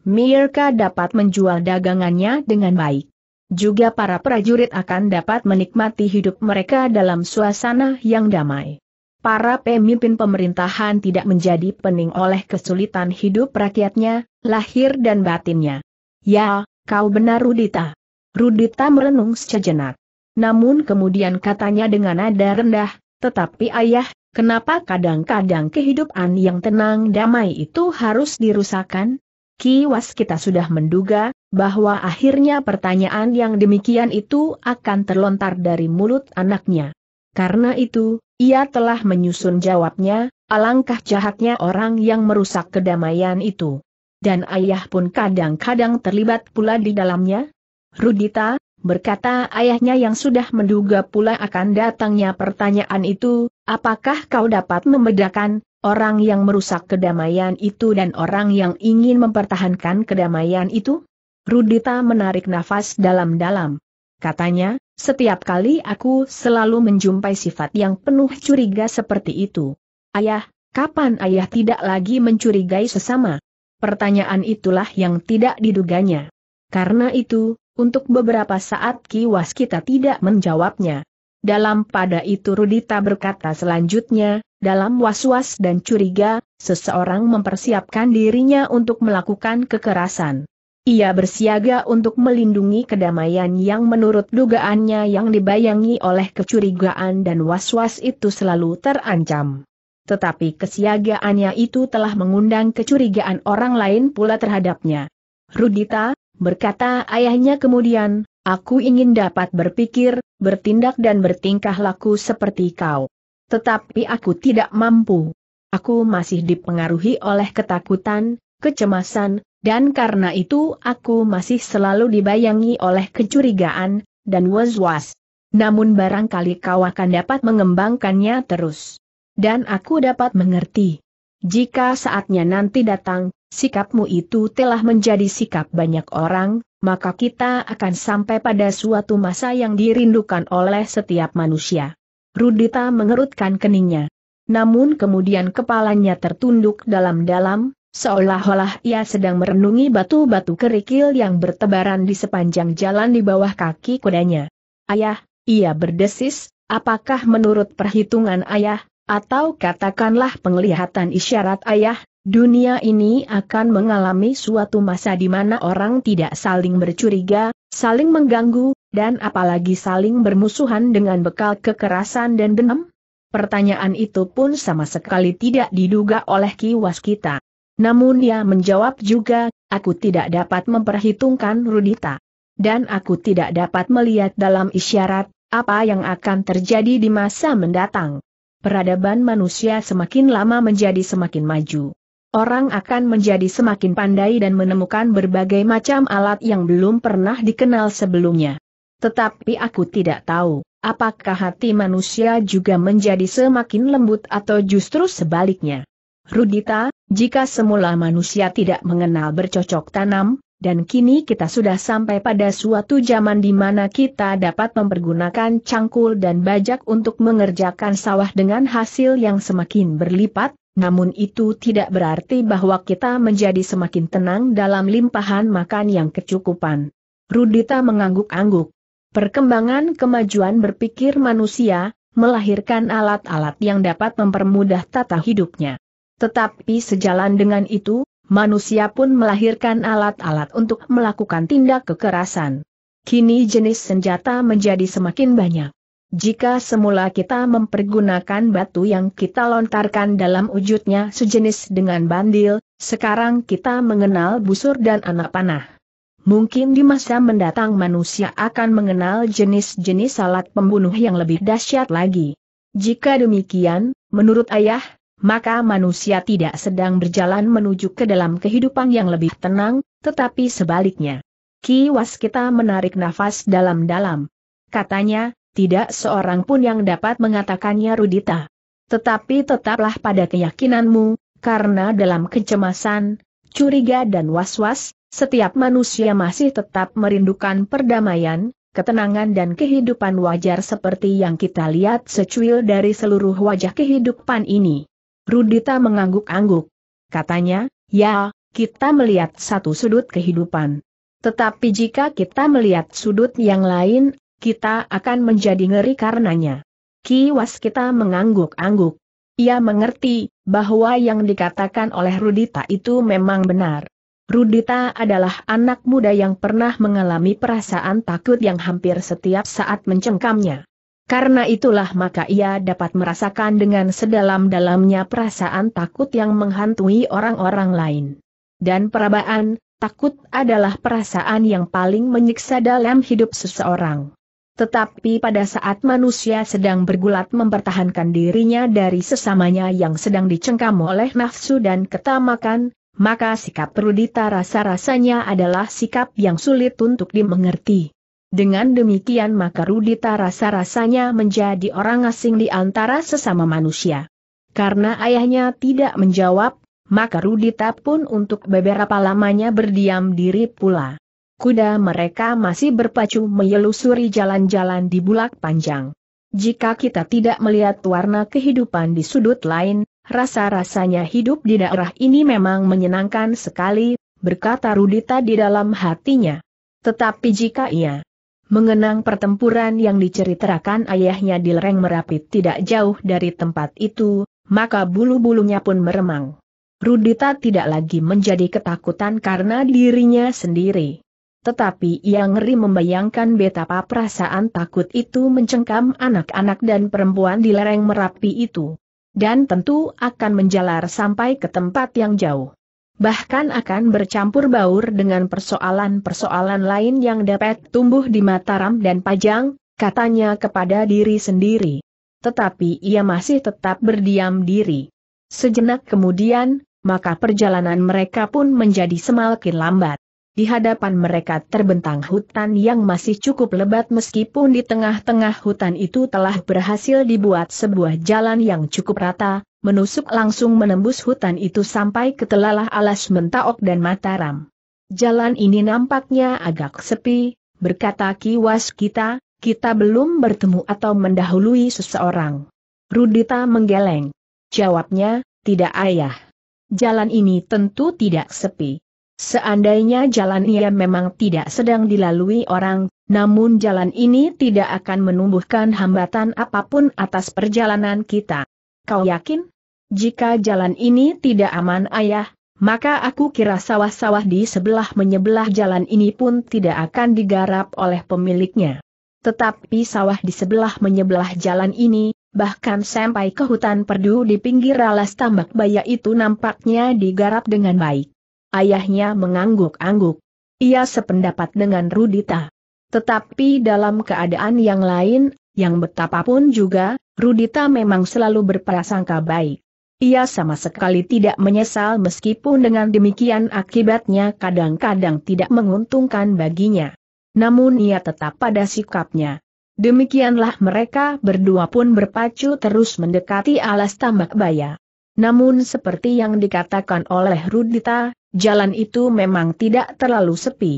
Mirka dapat menjual dagangannya dengan baik juga para prajurit akan dapat menikmati hidup mereka dalam suasana yang damai. Para pemimpin pemerintahan tidak menjadi pening oleh kesulitan hidup rakyatnya, lahir dan batinnya. Ya, kau benar Rudita. Rudita merenung sejenak. Namun kemudian katanya dengan nada rendah, tetapi ayah, kenapa kadang-kadang kehidupan yang tenang damai itu harus dirusakan? Kiwas kita sudah menduga, bahwa akhirnya pertanyaan yang demikian itu akan terlontar dari mulut anaknya. Karena itu, ia telah menyusun jawabnya, alangkah jahatnya orang yang merusak kedamaian itu. Dan ayah pun kadang-kadang terlibat pula di dalamnya? Rudita, berkata ayahnya yang sudah menduga pula akan datangnya pertanyaan itu, apakah kau dapat membedakan, orang yang merusak kedamaian itu dan orang yang ingin mempertahankan kedamaian itu? Rudita menarik nafas dalam-dalam. Katanya, setiap kali aku selalu menjumpai sifat yang penuh curiga seperti itu. Ayah, kapan ayah tidak lagi mencurigai sesama? Pertanyaan itulah yang tidak diduganya. Karena itu, untuk beberapa saat kiwas kita tidak menjawabnya. Dalam pada itu Rudita berkata selanjutnya, dalam was-was dan curiga, seseorang mempersiapkan dirinya untuk melakukan kekerasan. Ia bersiaga untuk melindungi kedamaian yang menurut dugaannya yang dibayangi oleh kecurigaan dan was-was itu selalu terancam. Tetapi kesiagaannya itu telah mengundang kecurigaan orang lain pula terhadapnya. Rudita, berkata ayahnya kemudian, Aku ingin dapat berpikir, bertindak dan bertingkah laku seperti kau. Tetapi aku tidak mampu. Aku masih dipengaruhi oleh ketakutan, kecemasan, dan karena itu aku masih selalu dibayangi oleh kecurigaan, dan was-was. Namun barangkali kau akan dapat mengembangkannya terus. Dan aku dapat mengerti. Jika saatnya nanti datang, sikapmu itu telah menjadi sikap banyak orang, maka kita akan sampai pada suatu masa yang dirindukan oleh setiap manusia. Rudita mengerutkan keningnya. Namun kemudian kepalanya tertunduk dalam-dalam, seolah-olah ia sedang merenungi batu-batu kerikil yang bertebaran di sepanjang jalan di bawah kaki kudanya. Ayah, ia berdesis, apakah menurut perhitungan ayah, atau katakanlah penglihatan isyarat ayah, Dunia ini akan mengalami suatu masa di mana orang tidak saling bercuriga, saling mengganggu, dan apalagi saling bermusuhan dengan bekal kekerasan dan dendam? Pertanyaan itu pun sama sekali tidak diduga oleh kiwas kita. Namun ia menjawab juga, aku tidak dapat memperhitungkan Rudita. Dan aku tidak dapat melihat dalam isyarat, apa yang akan terjadi di masa mendatang. Peradaban manusia semakin lama menjadi semakin maju orang akan menjadi semakin pandai dan menemukan berbagai macam alat yang belum pernah dikenal sebelumnya. Tetapi aku tidak tahu, apakah hati manusia juga menjadi semakin lembut atau justru sebaliknya. Rudita, jika semula manusia tidak mengenal bercocok tanam, dan kini kita sudah sampai pada suatu zaman di mana kita dapat mempergunakan cangkul dan bajak untuk mengerjakan sawah dengan hasil yang semakin berlipat, namun itu tidak berarti bahwa kita menjadi semakin tenang dalam limpahan makan yang kecukupan. Rudita mengangguk-angguk. Perkembangan kemajuan berpikir manusia, melahirkan alat-alat yang dapat mempermudah tata hidupnya. Tetapi sejalan dengan itu, manusia pun melahirkan alat-alat untuk melakukan tindak kekerasan. Kini jenis senjata menjadi semakin banyak. Jika semula kita mempergunakan batu yang kita lontarkan dalam wujudnya sejenis dengan bandil, sekarang kita mengenal busur dan anak panah. Mungkin di masa mendatang manusia akan mengenal jenis-jenis salat pembunuh yang lebih dahsyat lagi. Jika demikian, menurut ayah, maka manusia tidak sedang berjalan menuju ke dalam kehidupan yang lebih tenang, tetapi sebaliknya. Kiwas kita menarik nafas dalam-dalam. Katanya, tidak seorang pun yang dapat mengatakannya Rudita. Tetapi tetaplah pada keyakinanmu, karena dalam kecemasan, curiga dan was-was, setiap manusia masih tetap merindukan perdamaian, ketenangan dan kehidupan wajar seperti yang kita lihat secuil dari seluruh wajah kehidupan ini. Rudita mengangguk-angguk. Katanya, ya, kita melihat satu sudut kehidupan. Tetapi jika kita melihat sudut yang lain, kita akan menjadi ngeri karenanya. Kiwas kita mengangguk-angguk. Ia mengerti, bahwa yang dikatakan oleh Rudita itu memang benar. Rudita adalah anak muda yang pernah mengalami perasaan takut yang hampir setiap saat mencengkamnya. Karena itulah maka ia dapat merasakan dengan sedalam-dalamnya perasaan takut yang menghantui orang-orang lain. Dan perabaan, takut adalah perasaan yang paling menyiksa dalam hidup seseorang. Tetapi pada saat manusia sedang bergulat mempertahankan dirinya dari sesamanya yang sedang dicengkam oleh nafsu dan ketamakan, maka sikap Rudita rasa-rasanya adalah sikap yang sulit untuk dimengerti. Dengan demikian maka Rudita rasa-rasanya menjadi orang asing di antara sesama manusia. Karena ayahnya tidak menjawab, maka Rudita pun untuk beberapa lamanya berdiam diri pula kuda mereka masih berpacu menyelusuri jalan-jalan di bulak panjang. Jika kita tidak melihat warna kehidupan di sudut lain, rasa-rasanya hidup di daerah ini memang menyenangkan sekali, berkata Rudita di dalam hatinya. Tetapi jika ia mengenang pertempuran yang diceritakan ayahnya di lereng Merapi tidak jauh dari tempat itu, maka bulu-bulunya pun meremang. Rudita tidak lagi menjadi ketakutan karena dirinya sendiri tetapi ia ngeri membayangkan betapa perasaan takut itu mencengkam anak-anak dan perempuan di lereng Merapi itu. Dan tentu akan menjalar sampai ke tempat yang jauh. Bahkan akan bercampur baur dengan persoalan-persoalan lain yang dapat tumbuh di Mataram dan Pajang, katanya kepada diri sendiri. Tetapi ia masih tetap berdiam diri. Sejenak kemudian, maka perjalanan mereka pun menjadi semakin lambat. Di hadapan mereka terbentang hutan yang masih cukup lebat meskipun di tengah-tengah hutan itu telah berhasil dibuat sebuah jalan yang cukup rata, menusuk langsung menembus hutan itu sampai ke telalah alas mentaok dan mataram. Jalan ini nampaknya agak sepi, berkata kiwas kita, kita belum bertemu atau mendahului seseorang. Rudita menggeleng. Jawabnya, tidak ayah. Jalan ini tentu tidak sepi. Seandainya jalan ia memang tidak sedang dilalui orang, namun jalan ini tidak akan menumbuhkan hambatan apapun atas perjalanan kita. Kau yakin? Jika jalan ini tidak aman ayah, maka aku kira sawah-sawah di sebelah menyebelah jalan ini pun tidak akan digarap oleh pemiliknya. Tetapi sawah di sebelah menyebelah jalan ini, bahkan sampai ke hutan perdu di pinggir alas tambak baya itu nampaknya digarap dengan baik. Ayahnya mengangguk-angguk. Ia sependapat dengan Rudita. Tetapi dalam keadaan yang lain, yang betapapun juga, Rudita memang selalu berprasangka baik. Ia sama sekali tidak menyesal meskipun dengan demikian akibatnya kadang-kadang tidak menguntungkan baginya. Namun ia tetap pada sikapnya. Demikianlah mereka berdua pun berpacu terus mendekati alas tambak baya. Namun seperti yang dikatakan oleh Rudita, jalan itu memang tidak terlalu sepi.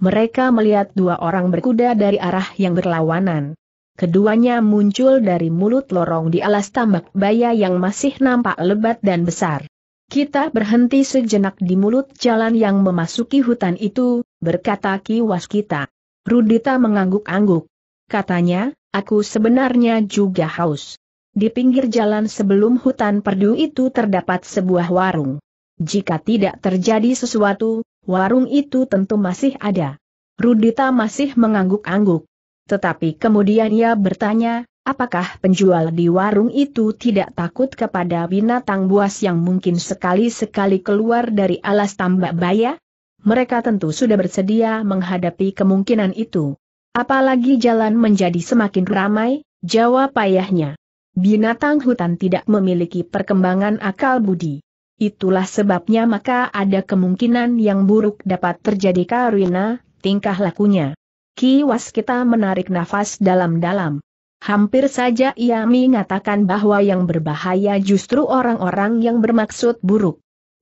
Mereka melihat dua orang berkuda dari arah yang berlawanan. Keduanya muncul dari mulut lorong di alas tambak baya yang masih nampak lebat dan besar. Kita berhenti sejenak di mulut jalan yang memasuki hutan itu, berkata Ki Waskita. Rudita mengangguk-angguk. Katanya, aku sebenarnya juga haus. Di pinggir jalan sebelum hutan perdu itu terdapat sebuah warung. Jika tidak terjadi sesuatu, warung itu tentu masih ada. Rudita masih mengangguk-angguk. Tetapi kemudian ia bertanya, apakah penjual di warung itu tidak takut kepada binatang buas yang mungkin sekali-sekali keluar dari alas tambak baya? Mereka tentu sudah bersedia menghadapi kemungkinan itu. Apalagi jalan menjadi semakin ramai, jawab ayahnya. Binatang hutan tidak memiliki perkembangan akal budi. Itulah sebabnya maka ada kemungkinan yang buruk dapat terjadi Karina. tingkah lakunya. Kiwas kita menarik nafas dalam-dalam. Hampir saja ia mengatakan bahwa yang berbahaya justru orang-orang yang bermaksud buruk.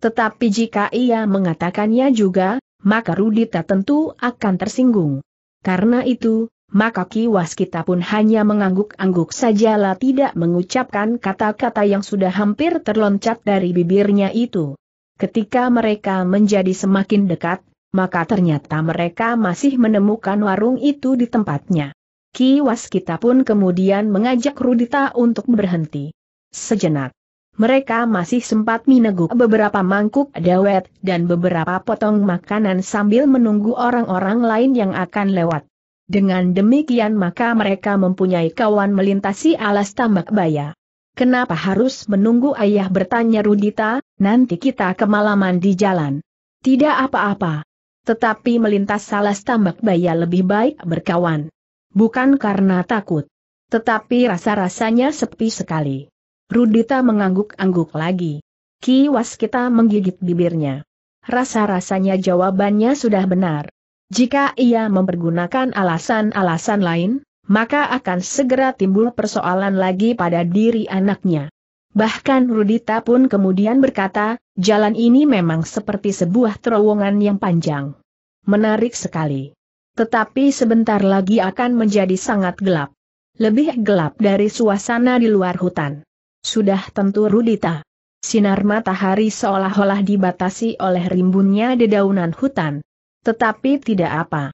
Tetapi jika ia mengatakannya juga, maka Rudita tentu akan tersinggung. Karena itu, maka kiwas kita pun hanya mengangguk-angguk sajalah tidak mengucapkan kata-kata yang sudah hampir terloncat dari bibirnya itu. Ketika mereka menjadi semakin dekat, maka ternyata mereka masih menemukan warung itu di tempatnya. Kiwas kita pun kemudian mengajak Rudita untuk berhenti. Sejenak. Mereka masih sempat meneguk beberapa mangkuk dawet dan beberapa potong makanan sambil menunggu orang-orang lain yang akan lewat. Dengan demikian maka mereka mempunyai kawan melintasi alas tambak baya. Kenapa harus menunggu ayah bertanya Rudita, nanti kita kemalaman di jalan. Tidak apa-apa. Tetapi melintas alas tambak baya lebih baik berkawan. Bukan karena takut. Tetapi rasa-rasanya sepi sekali. Rudita mengangguk-angguk lagi. Kiwas kita menggigit bibirnya. Rasa-rasanya jawabannya sudah benar. Jika ia mempergunakan alasan-alasan lain, maka akan segera timbul persoalan lagi pada diri anaknya. Bahkan Rudita pun kemudian berkata, jalan ini memang seperti sebuah terowongan yang panjang. Menarik sekali. Tetapi sebentar lagi akan menjadi sangat gelap. Lebih gelap dari suasana di luar hutan. Sudah tentu Rudita. Sinar matahari seolah-olah dibatasi oleh rimbunnya dedaunan hutan. Tetapi tidak apa.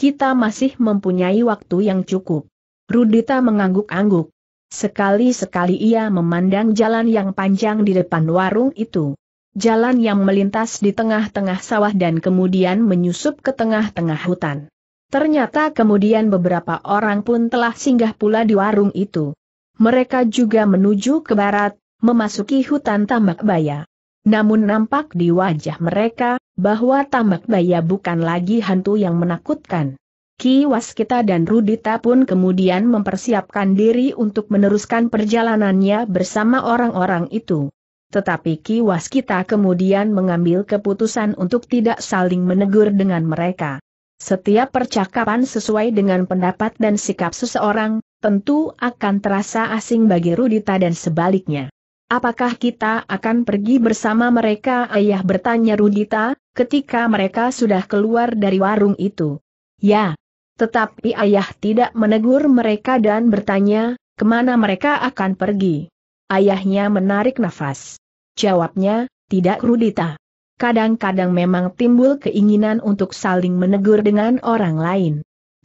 Kita masih mempunyai waktu yang cukup. Rudita mengangguk-angguk. Sekali-sekali ia memandang jalan yang panjang di depan warung itu. Jalan yang melintas di tengah-tengah sawah dan kemudian menyusup ke tengah-tengah hutan. Ternyata kemudian beberapa orang pun telah singgah pula di warung itu. Mereka juga menuju ke barat, memasuki hutan tambak baya. Namun nampak di wajah mereka, bahwa tambak baya bukan lagi hantu yang menakutkan. Ki Waskita dan Rudita pun kemudian mempersiapkan diri untuk meneruskan perjalanannya bersama orang-orang itu. Tetapi Ki Waskita kemudian mengambil keputusan untuk tidak saling menegur dengan mereka. Setiap percakapan sesuai dengan pendapat dan sikap seseorang, tentu akan terasa asing bagi Rudita dan sebaliknya. Apakah kita akan pergi bersama mereka ayah bertanya Rudita, ketika mereka sudah keluar dari warung itu. Ya. Tetapi ayah tidak menegur mereka dan bertanya, kemana mereka akan pergi. Ayahnya menarik nafas. Jawabnya, tidak Rudita. Kadang-kadang memang timbul keinginan untuk saling menegur dengan orang lain.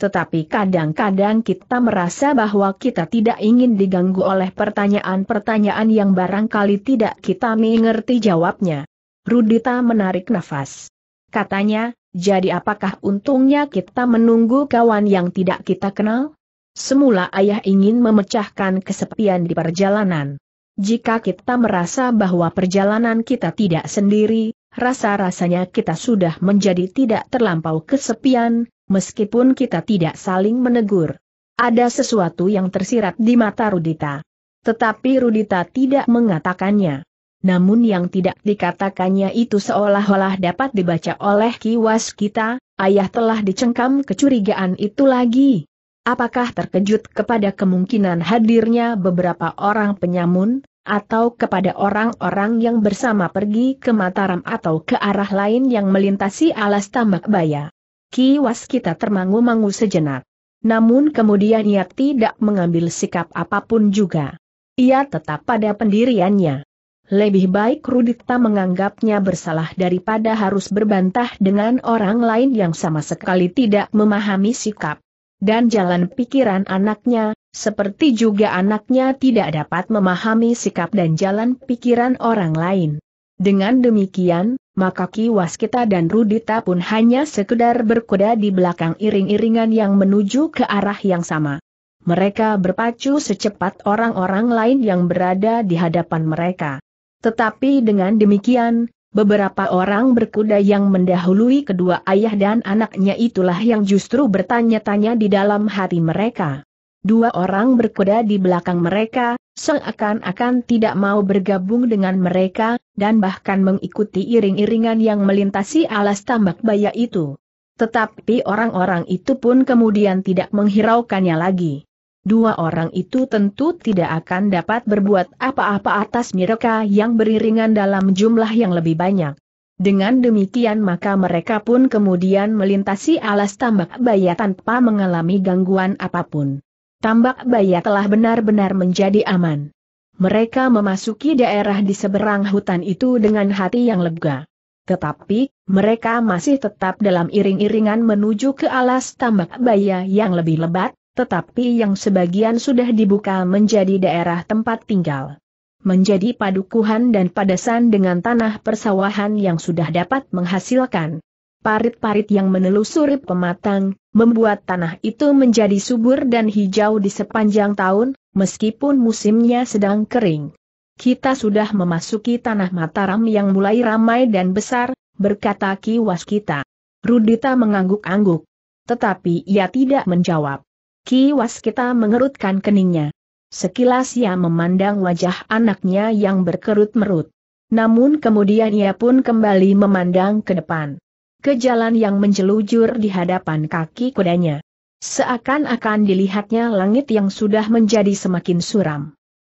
Tetapi kadang-kadang kita merasa bahwa kita tidak ingin diganggu oleh pertanyaan-pertanyaan yang barangkali tidak kita mengerti jawabnya. Rudita menarik nafas. Katanya, jadi apakah untungnya kita menunggu kawan yang tidak kita kenal? Semula ayah ingin memecahkan kesepian di perjalanan. Jika kita merasa bahwa perjalanan kita tidak sendiri, rasa-rasanya kita sudah menjadi tidak terlampau kesepian, meskipun kita tidak saling menegur. Ada sesuatu yang tersirat di mata Rudita. Tetapi Rudita tidak mengatakannya namun yang tidak dikatakannya itu seolah-olah dapat dibaca oleh kiwas kita, ayah telah dicengkam kecurigaan itu lagi. Apakah terkejut kepada kemungkinan hadirnya beberapa orang penyamun, atau kepada orang-orang yang bersama pergi ke Mataram atau ke arah lain yang melintasi alas tambak baya. Kiwas kita termangu-mangu sejenak. Namun kemudian ia tidak mengambil sikap apapun juga. Ia tetap pada pendiriannya. Lebih baik Rudikta menganggapnya bersalah daripada harus berbantah dengan orang lain yang sama sekali tidak memahami sikap dan jalan pikiran anaknya, seperti juga anaknya tidak dapat memahami sikap dan jalan pikiran orang lain. Dengan demikian, maka Ki Waskita dan Rudita pun hanya sekedar berkuda di belakang iring-iringan yang menuju ke arah yang sama. Mereka berpacu secepat orang-orang lain yang berada di hadapan mereka. Tetapi dengan demikian, beberapa orang berkuda yang mendahului kedua ayah dan anaknya itulah yang justru bertanya-tanya di dalam hati mereka. Dua orang berkuda di belakang mereka, seakan-akan tidak mau bergabung dengan mereka, dan bahkan mengikuti iring-iringan yang melintasi alas tambak baya itu. Tetapi orang-orang itu pun kemudian tidak menghiraukannya lagi dua orang itu tentu tidak akan dapat berbuat apa-apa atas mereka yang beriringan dalam jumlah yang lebih banyak. Dengan demikian maka mereka pun kemudian melintasi alas tambak baya tanpa mengalami gangguan apapun. Tambak baya telah benar-benar menjadi aman. Mereka memasuki daerah di seberang hutan itu dengan hati yang lega. Tetapi, mereka masih tetap dalam iring-iringan menuju ke alas tambak baya yang lebih lebat, tetapi yang sebagian sudah dibuka menjadi daerah tempat tinggal. Menjadi padukuhan dan padasan dengan tanah persawahan yang sudah dapat menghasilkan parit-parit yang menelusuri pematang, membuat tanah itu menjadi subur dan hijau di sepanjang tahun, meskipun musimnya sedang kering. Kita sudah memasuki tanah Mataram yang mulai ramai dan besar, berkata kiwas kita. Rudita mengangguk-angguk. Tetapi ia tidak menjawab. Ki Waskita mengerutkan keningnya. Sekilas ia memandang wajah anaknya yang berkerut merut. Namun kemudian ia pun kembali memandang ke depan. Ke jalan yang menjelujur di hadapan kaki kudanya. Seakan-akan dilihatnya langit yang sudah menjadi semakin suram.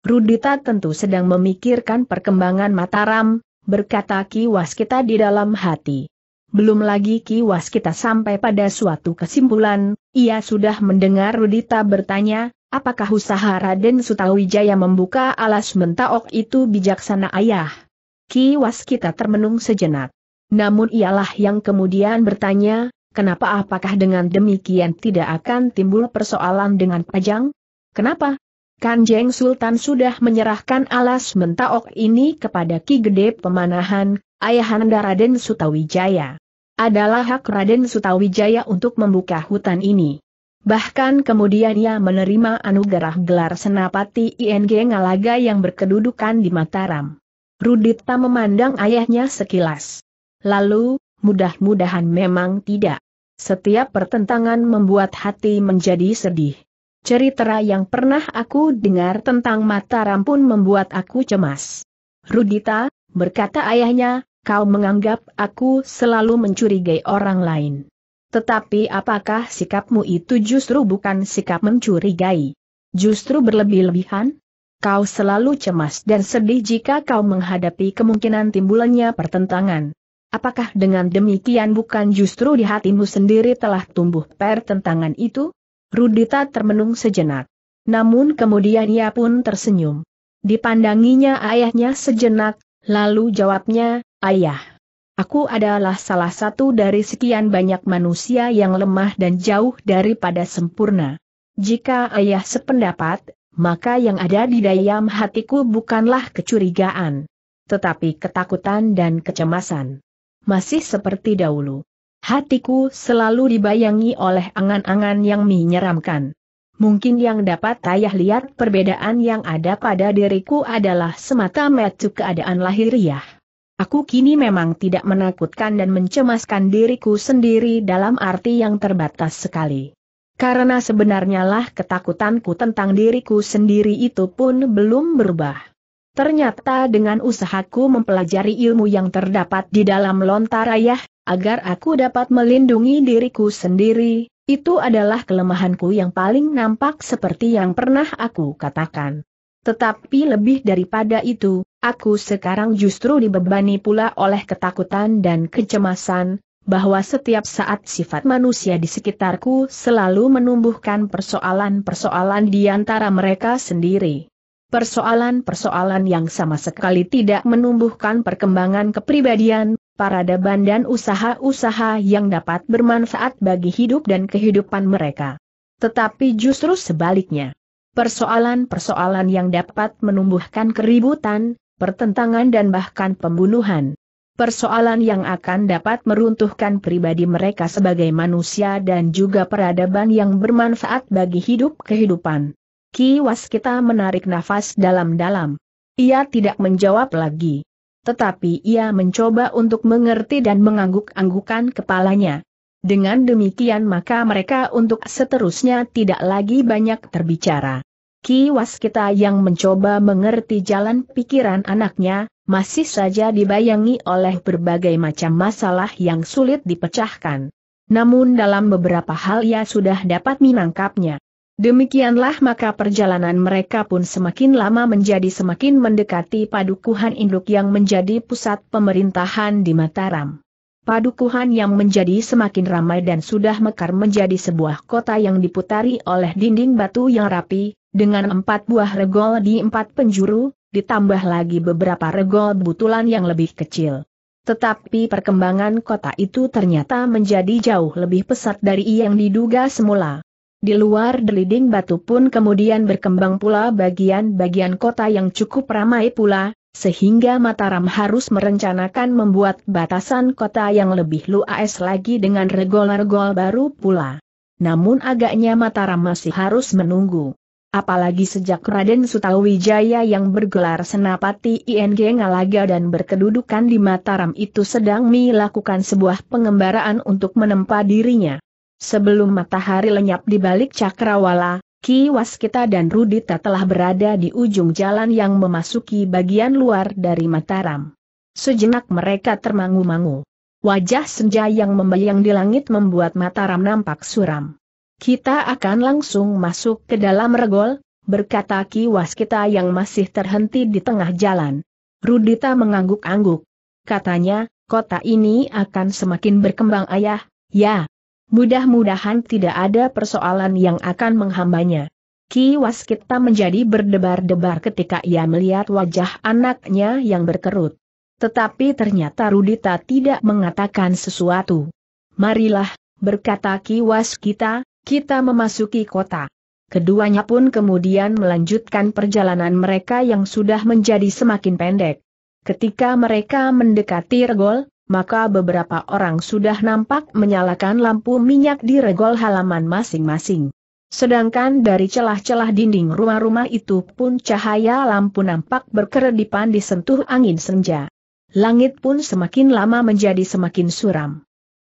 Rudita tentu sedang memikirkan perkembangan Mataram, berkata Ki Waskita di dalam hati. Belum lagi kiwas kita sampai pada suatu kesimpulan, ia sudah mendengar Rudita bertanya, apakah usaha Raden Sutawijaya membuka alas mentaok itu bijaksana ayah? Kiwas kita termenung sejenak. Namun ialah yang kemudian bertanya, kenapa apakah dengan demikian tidak akan timbul persoalan dengan Pajang? Kenapa? Kanjeng Sultan sudah menyerahkan alas mentaok ini kepada Ki Gede Pemanahan, Ayahanda Raden Sutawijaya. Adalah hak Raden Sutawijaya untuk membuka hutan ini. Bahkan kemudian ia menerima anugerah gelar senapati ING Ngalaga yang berkedudukan di Mataram. Rudita memandang ayahnya sekilas. Lalu, mudah-mudahan memang tidak. Setiap pertentangan membuat hati menjadi sedih. Cerita yang pernah aku dengar tentang Mataram pun membuat aku cemas. Rudita, berkata ayahnya, kau menganggap aku selalu mencurigai orang lain. Tetapi apakah sikapmu itu justru bukan sikap mencurigai? Justru berlebih-lebihan? Kau selalu cemas dan sedih jika kau menghadapi kemungkinan timbulannya pertentangan. Apakah dengan demikian bukan justru di hatimu sendiri telah tumbuh pertentangan itu? Rudita termenung sejenak. Namun kemudian ia pun tersenyum. Dipandanginya ayahnya sejenak, Lalu jawabnya, ayah. Aku adalah salah satu dari sekian banyak manusia yang lemah dan jauh daripada sempurna. Jika ayah sependapat, maka yang ada di dalam hatiku bukanlah kecurigaan. Tetapi ketakutan dan kecemasan. Masih seperti dahulu. Hatiku selalu dibayangi oleh angan-angan yang menyeramkan. Mungkin yang dapat ayah lihat perbedaan yang ada pada diriku adalah semata metu keadaan lahiriah. Ya. Aku kini memang tidak menakutkan dan mencemaskan diriku sendiri dalam arti yang terbatas sekali. Karena sebenarnya lah ketakutanku tentang diriku sendiri itu pun belum berubah. Ternyata dengan usahaku mempelajari ilmu yang terdapat di dalam lontar ayah, agar aku dapat melindungi diriku sendiri, itu adalah kelemahanku yang paling nampak seperti yang pernah aku katakan. Tetapi lebih daripada itu, aku sekarang justru dibebani pula oleh ketakutan dan kecemasan, bahwa setiap saat sifat manusia di sekitarku selalu menumbuhkan persoalan-persoalan di antara mereka sendiri. Persoalan-persoalan yang sama sekali tidak menumbuhkan perkembangan kepribadian, Peradaban dan usaha-usaha yang dapat bermanfaat bagi hidup dan kehidupan mereka. Tetapi justru sebaliknya. Persoalan-persoalan yang dapat menumbuhkan keributan, pertentangan dan bahkan pembunuhan. Persoalan yang akan dapat meruntuhkan pribadi mereka sebagai manusia dan juga peradaban yang bermanfaat bagi hidup kehidupan. Kiwas kita menarik nafas dalam-dalam. Ia tidak menjawab lagi tetapi ia mencoba untuk mengerti dan mengangguk-anggukan kepalanya. Dengan demikian maka mereka untuk seterusnya tidak lagi banyak terbicara. Ki Waskita yang mencoba mengerti jalan pikiran anaknya, masih saja dibayangi oleh berbagai macam masalah yang sulit dipecahkan. Namun dalam beberapa hal ia sudah dapat menangkapnya. Demikianlah maka perjalanan mereka pun semakin lama menjadi semakin mendekati padukuhan induk yang menjadi pusat pemerintahan di Mataram. Padukuhan yang menjadi semakin ramai dan sudah mekar menjadi sebuah kota yang diputari oleh dinding batu yang rapi, dengan empat buah regol di empat penjuru, ditambah lagi beberapa regol butulan yang lebih kecil. Tetapi perkembangan kota itu ternyata menjadi jauh lebih pesat dari yang diduga semula. Di luar Deliding Batu pun kemudian berkembang pula bagian-bagian kota yang cukup ramai pula, sehingga Mataram harus merencanakan membuat batasan kota yang lebih luas lagi dengan regol-regol baru pula. Namun agaknya Mataram masih harus menunggu. Apalagi sejak Raden Sutawijaya yang bergelar Senapati ING Ngalaga dan berkedudukan di Mataram itu sedang melakukan sebuah pengembaraan untuk menempa dirinya. Sebelum matahari lenyap di balik cakrawala, Ki Waskita dan Rudita telah berada di ujung jalan yang memasuki bagian luar dari Mataram. Sejenak mereka termangu-mangu. Wajah senja yang membayang di langit membuat Mataram nampak suram. Kita akan langsung masuk ke dalam regol, berkata Ki Waskita yang masih terhenti di tengah jalan. Rudita mengangguk-angguk. Katanya, kota ini akan semakin berkembang ayah, ya, Mudah-mudahan tidak ada persoalan yang akan menghambanya. Ki Waskita menjadi berdebar-debar ketika ia melihat wajah anaknya yang berkerut. Tetapi ternyata Rudita tidak mengatakan sesuatu. Marilah, berkata Ki Waskita, kita memasuki kota. Keduanya pun kemudian melanjutkan perjalanan mereka yang sudah menjadi semakin pendek. Ketika mereka mendekati Regol, maka beberapa orang sudah nampak menyalakan lampu minyak di regol halaman masing-masing. Sedangkan dari celah-celah dinding rumah-rumah itu pun cahaya lampu nampak berkeredipan disentuh angin senja. Langit pun semakin lama menjadi semakin suram.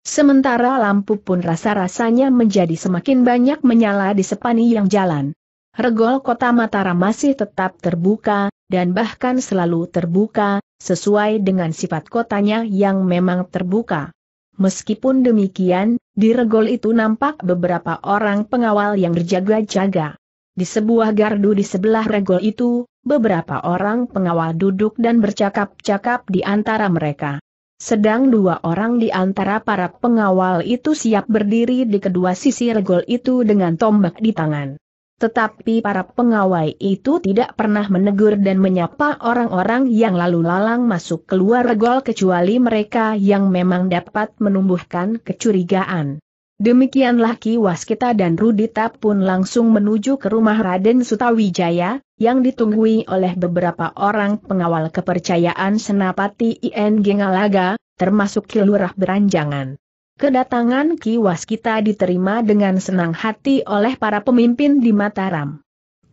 Sementara lampu pun rasa-rasanya menjadi semakin banyak menyala di sepanjang jalan. Regol kota Mataram masih tetap terbuka, dan bahkan selalu terbuka, sesuai dengan sifat kotanya yang memang terbuka. Meskipun demikian, di regol itu nampak beberapa orang pengawal yang berjaga-jaga. Di sebuah gardu di sebelah regol itu, beberapa orang pengawal duduk dan bercakap-cakap di antara mereka. Sedang dua orang di antara para pengawal itu siap berdiri di kedua sisi regol itu dengan tombak di tangan. Tetapi para pengawai itu tidak pernah menegur dan menyapa orang-orang yang lalu lalang masuk keluar gol kecuali mereka yang memang dapat menumbuhkan kecurigaan. Demikianlah Ki Waskita dan Rudita pun langsung menuju ke rumah Raden Sutawijaya, yang ditunggui oleh beberapa orang pengawal kepercayaan Senapati IN Gengalaga, termasuk Kilurah Beranjangan. Kedatangan Kiwas kita diterima dengan senang hati oleh para pemimpin di Mataram.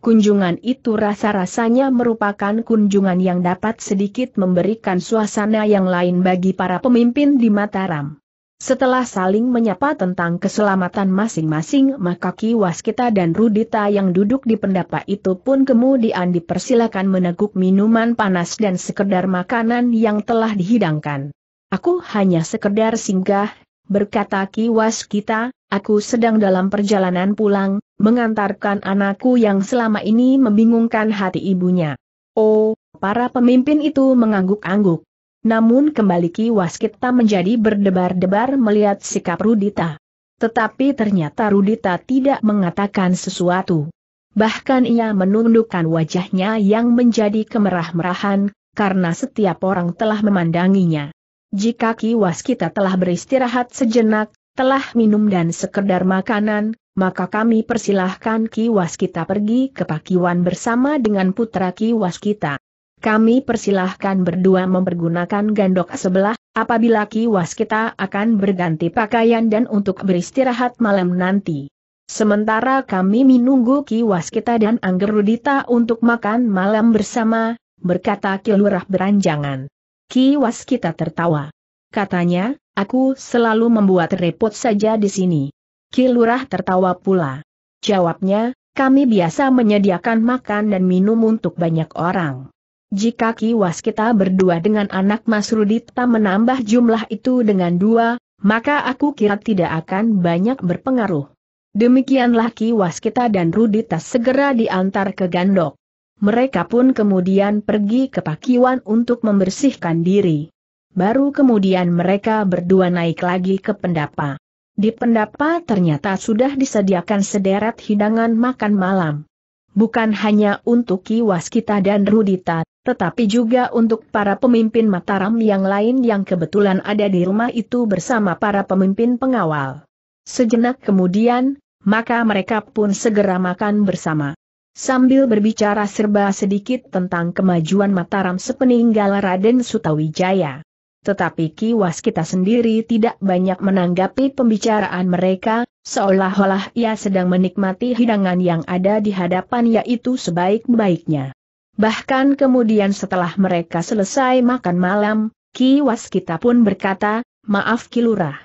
Kunjungan itu rasa-rasanya merupakan kunjungan yang dapat sedikit memberikan suasana yang lain bagi para pemimpin di Mataram. Setelah saling menyapa tentang keselamatan masing-masing maka Kiwas kita dan Rudita yang duduk di pendapa itu pun kemudian dipersilakan meneguk minuman panas dan sekedar makanan yang telah dihidangkan. Aku hanya sekedar singgah berkata kiwas kita, aku sedang dalam perjalanan pulang, mengantarkan anakku yang selama ini membingungkan hati ibunya. Oh, para pemimpin itu mengangguk-angguk. Namun kembali kiwas kita menjadi berdebar-debar melihat sikap Rudita. Tetapi ternyata Rudita tidak mengatakan sesuatu. Bahkan ia menundukkan wajahnya yang menjadi kemerah-merahan, karena setiap orang telah memandanginya. Jika kiwas kita telah beristirahat sejenak, telah minum dan sekedar makanan, maka kami persilahkan kiwas kita pergi ke pakiwan bersama dengan putra kiwas kita. Kami persilahkan berdua mempergunakan gandok sebelah, apabila kiwas kita akan berganti pakaian dan untuk beristirahat malam nanti. Sementara kami menunggu kiwas kita dan Anggerudita untuk makan malam bersama, berkata Kilurah beranjangan. Ki kita tertawa. Katanya, aku selalu membuat repot saja di sini. Ki Lurah tertawa pula. Jawabnya, kami biasa menyediakan makan dan minum untuk banyak orang. Jika Ki kita berdua dengan anak Mas Rudita menambah jumlah itu dengan dua, maka aku kira tidak akan banyak berpengaruh. Demikianlah Ki kita dan Rudita segera diantar ke Gandok. Mereka pun kemudian pergi ke pakiwan untuk membersihkan diri. Baru kemudian mereka berdua naik lagi ke pendapa. Di pendapa ternyata sudah disediakan sederet hidangan makan malam. Bukan hanya untuk Kiwas kita dan Rudita, tetapi juga untuk para pemimpin Mataram yang lain yang kebetulan ada di rumah itu bersama para pemimpin pengawal. Sejenak kemudian, maka mereka pun segera makan bersama. Sambil berbicara serba sedikit tentang kemajuan Mataram sepeninggal Raden Sutawijaya. Tetapi kiwas kita sendiri tidak banyak menanggapi pembicaraan mereka, seolah-olah ia sedang menikmati hidangan yang ada di hadapan yaitu sebaik-baiknya. Bahkan kemudian setelah mereka selesai makan malam, kiwas kita pun berkata, maaf kilurah.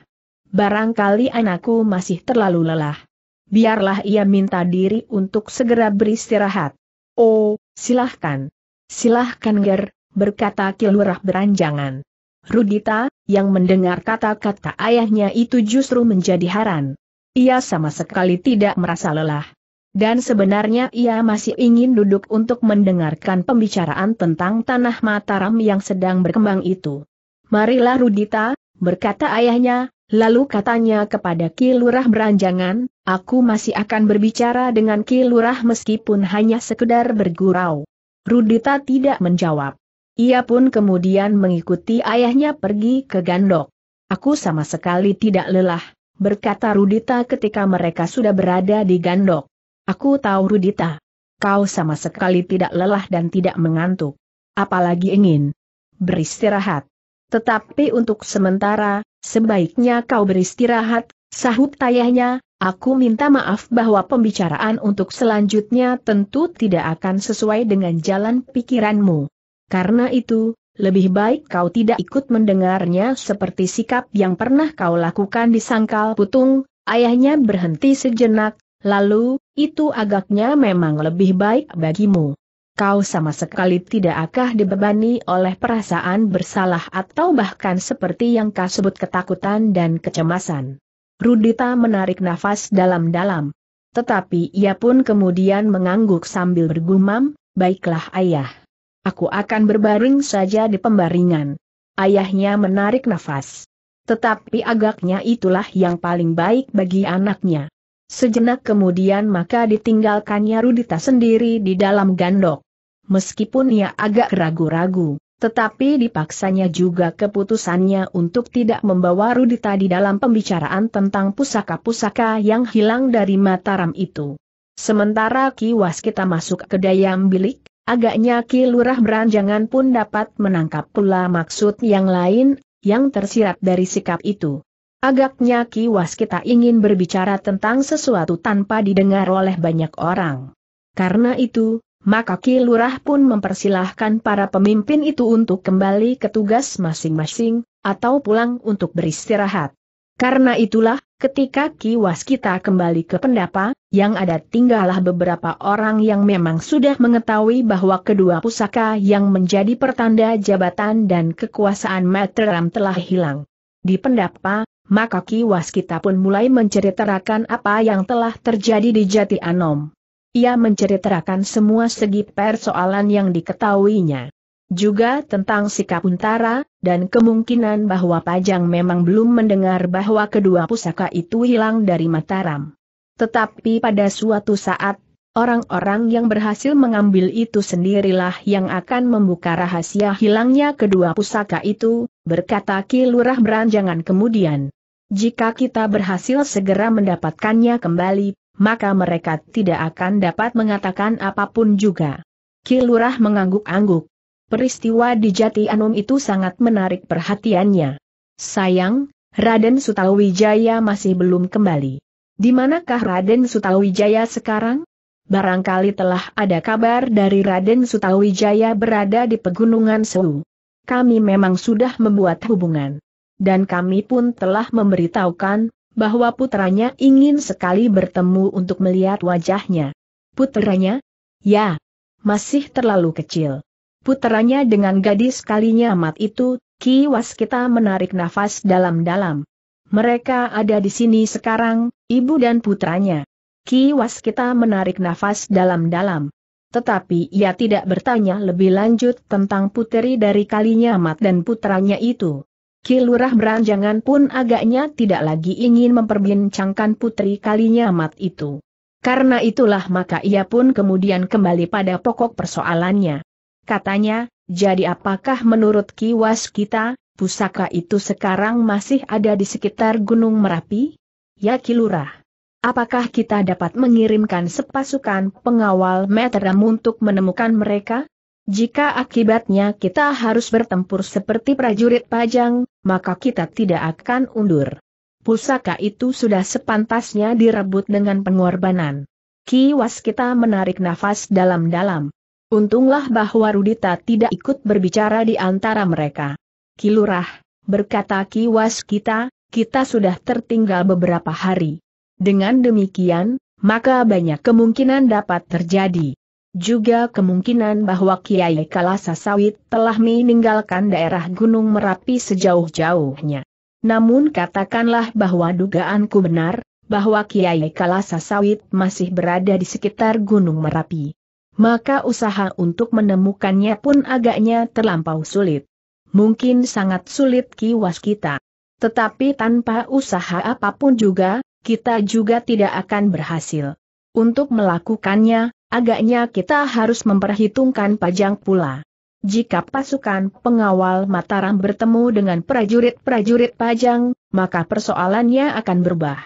Barangkali anakku masih terlalu lelah biarlah ia minta diri untuk segera beristirahat. Oh, silahkan. Silahkan Ger, berkata Kilurah beranjangan. Rudita, yang mendengar kata-kata ayahnya itu justru menjadi haran. Ia sama sekali tidak merasa lelah. Dan sebenarnya ia masih ingin duduk untuk mendengarkan pembicaraan tentang tanah Mataram yang sedang berkembang itu. Marilah Rudita, berkata ayahnya, Lalu katanya kepada Ki Beranjangan, aku masih akan berbicara dengan Ki meskipun hanya sekedar bergurau. Rudita tidak menjawab. Ia pun kemudian mengikuti ayahnya pergi ke Gandok. Aku sama sekali tidak lelah, berkata Rudita ketika mereka sudah berada di Gandok. Aku tahu Rudita. Kau sama sekali tidak lelah dan tidak mengantuk. Apalagi ingin beristirahat. Tetapi untuk sementara, Sebaiknya kau beristirahat, sahut ayahnya. aku minta maaf bahwa pembicaraan untuk selanjutnya tentu tidak akan sesuai dengan jalan pikiranmu. Karena itu, lebih baik kau tidak ikut mendengarnya seperti sikap yang pernah kau lakukan di sangkal putung, ayahnya berhenti sejenak, lalu, itu agaknya memang lebih baik bagimu kau sama sekali tidak akan dibebani oleh perasaan bersalah atau bahkan seperti yang kau sebut ketakutan dan kecemasan. Rudita menarik nafas dalam-dalam. Tetapi ia pun kemudian mengangguk sambil bergumam, baiklah ayah. Aku akan berbaring saja di pembaringan. Ayahnya menarik nafas. Tetapi agaknya itulah yang paling baik bagi anaknya. Sejenak kemudian maka ditinggalkannya Rudita sendiri di dalam gandok meskipun ia agak ragu-ragu, tetapi dipaksanya juga keputusannya untuk tidak membawa Rudi tadi dalam pembicaraan tentang pusaka-pusaka yang hilang dari Mataram itu. Sementara Ki Waskita masuk ke dayam bilik, agaknya Ki Lurah Beranjangan pun dapat menangkap pula maksud yang lain, yang tersirat dari sikap itu. Agaknya Ki Waskita ingin berbicara tentang sesuatu tanpa didengar oleh banyak orang. Karena itu, maka Ki Lurah pun mempersilahkan para pemimpin itu untuk kembali ke tugas masing-masing, atau pulang untuk beristirahat. Karena itulah, ketika Ki Waskita kembali ke pendapa, yang ada tinggallah beberapa orang yang memang sudah mengetahui bahwa kedua pusaka yang menjadi pertanda jabatan dan kekuasaan Materam telah hilang. Di pendapa, maka Ki Waskita pun mulai menceritakan apa yang telah terjadi di Jati Anom. Ia menceritakan semua segi persoalan yang diketahuinya. Juga tentang sikap Untara, dan kemungkinan bahwa Pajang memang belum mendengar bahwa kedua pusaka itu hilang dari Mataram. Tetapi pada suatu saat, orang-orang yang berhasil mengambil itu sendirilah yang akan membuka rahasia hilangnya kedua pusaka itu, berkata Ki Lurah Beranjangan kemudian. Jika kita berhasil segera mendapatkannya kembali, maka mereka tidak akan dapat mengatakan apapun juga. Kilurah mengangguk-angguk. Peristiwa di Jati Anum itu sangat menarik perhatiannya. Sayang, Raden Sutawijaya masih belum kembali. Di manakah Raden Sutawijaya sekarang? Barangkali telah ada kabar dari Raden Sutawijaya berada di Pegunungan Sewu. Kami memang sudah membuat hubungan. Dan kami pun telah memberitahukan bahwa putranya ingin sekali bertemu untuk melihat wajahnya. Putranya? Ya, masih terlalu kecil. Putranya dengan gadis kalinya amat itu, Ki Waskita menarik nafas dalam-dalam. Mereka ada di sini sekarang, ibu dan putranya. Ki Waskita menarik nafas dalam-dalam. Tetapi ia tidak bertanya lebih lanjut tentang puteri dari kalinya amat dan putranya itu. Kilurah beranjangan pun agaknya tidak lagi ingin memperbincangkan putri kalinya mat itu. Karena itulah maka ia pun kemudian kembali pada pokok persoalannya. Katanya, jadi apakah menurut kiwas kita, pusaka itu sekarang masih ada di sekitar Gunung Merapi? Ya Kilurah. Apakah kita dapat mengirimkan sepasukan pengawal meteram untuk menemukan mereka? Jika akibatnya kita harus bertempur seperti prajurit pajang, maka kita tidak akan undur. Pusaka itu sudah sepantasnya direbut dengan pengorbanan. Kiwas kita menarik nafas dalam-dalam. Untunglah bahwa Rudita tidak ikut berbicara di antara mereka. Kilurah, berkata Kiwas kita, kita sudah tertinggal beberapa hari. Dengan demikian, maka banyak kemungkinan dapat terjadi juga kemungkinan bahwa Kiai Kalasa Sawit telah meninggalkan daerah Gunung Merapi sejauh-jauhnya. Namun katakanlah bahwa dugaanku benar, bahwa Kiai Kalasa Sawit masih berada di sekitar Gunung Merapi. Maka usaha untuk menemukannya pun agaknya terlampau sulit. Mungkin sangat sulit kiwas kita. Tetapi tanpa usaha apapun juga, kita juga tidak akan berhasil. Untuk melakukannya, Agaknya kita harus memperhitungkan pajang pula. Jika pasukan pengawal Mataram bertemu dengan prajurit-prajurit pajang, maka persoalannya akan berubah.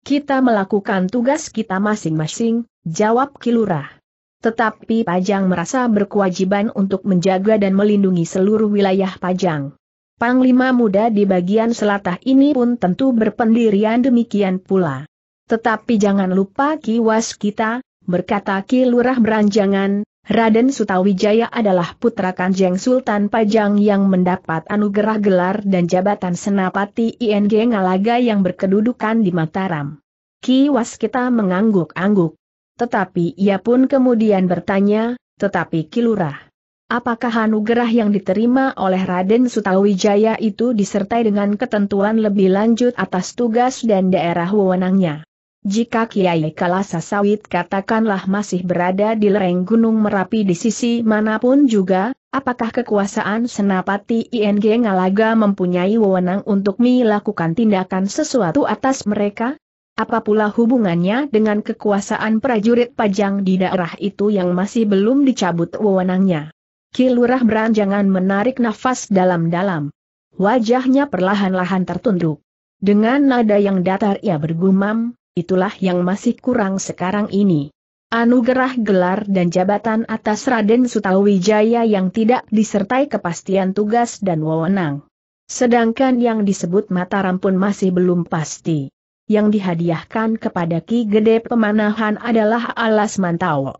Kita melakukan tugas kita masing-masing, jawab Kilurah. Tetapi Pajang merasa berkewajiban untuk menjaga dan melindungi seluruh wilayah Pajang. Panglima muda di bagian selatan ini pun tentu berpendirian demikian pula. Tetapi jangan lupa kiwas kita, berkata Ki Lurah Beranjangan, Raden Sutawijaya adalah putra Kanjeng Sultan Pajang yang mendapat anugerah gelar dan jabatan senapati ING Ngalaga yang berkedudukan di Mataram. Ki Waskita mengangguk-angguk. Tetapi ia pun kemudian bertanya, tetapi Ki Lurah, apakah anugerah yang diterima oleh Raden Sutawijaya itu disertai dengan ketentuan lebih lanjut atas tugas dan daerah wewenangnya? Jika Kiai Kalasa Sawit katakanlah masih berada di lereng Gunung Merapi di sisi manapun juga, apakah kekuasaan Senapati ING Ngalaga mempunyai wewenang untuk melakukan tindakan sesuatu atas mereka? Apa pula hubungannya dengan kekuasaan prajurit pajang di daerah itu yang masih belum dicabut wewenangnya? Kilurah beranjangan menarik nafas dalam-dalam. Wajahnya perlahan-lahan tertunduk. Dengan nada yang datar ia bergumam, itulah yang masih kurang sekarang ini. Anugerah gelar dan jabatan atas Raden Sutawijaya yang tidak disertai kepastian tugas dan wewenang. Sedangkan yang disebut Mataram pun masih belum pasti. Yang dihadiahkan kepada Ki Gede Pemanahan adalah alas mantau.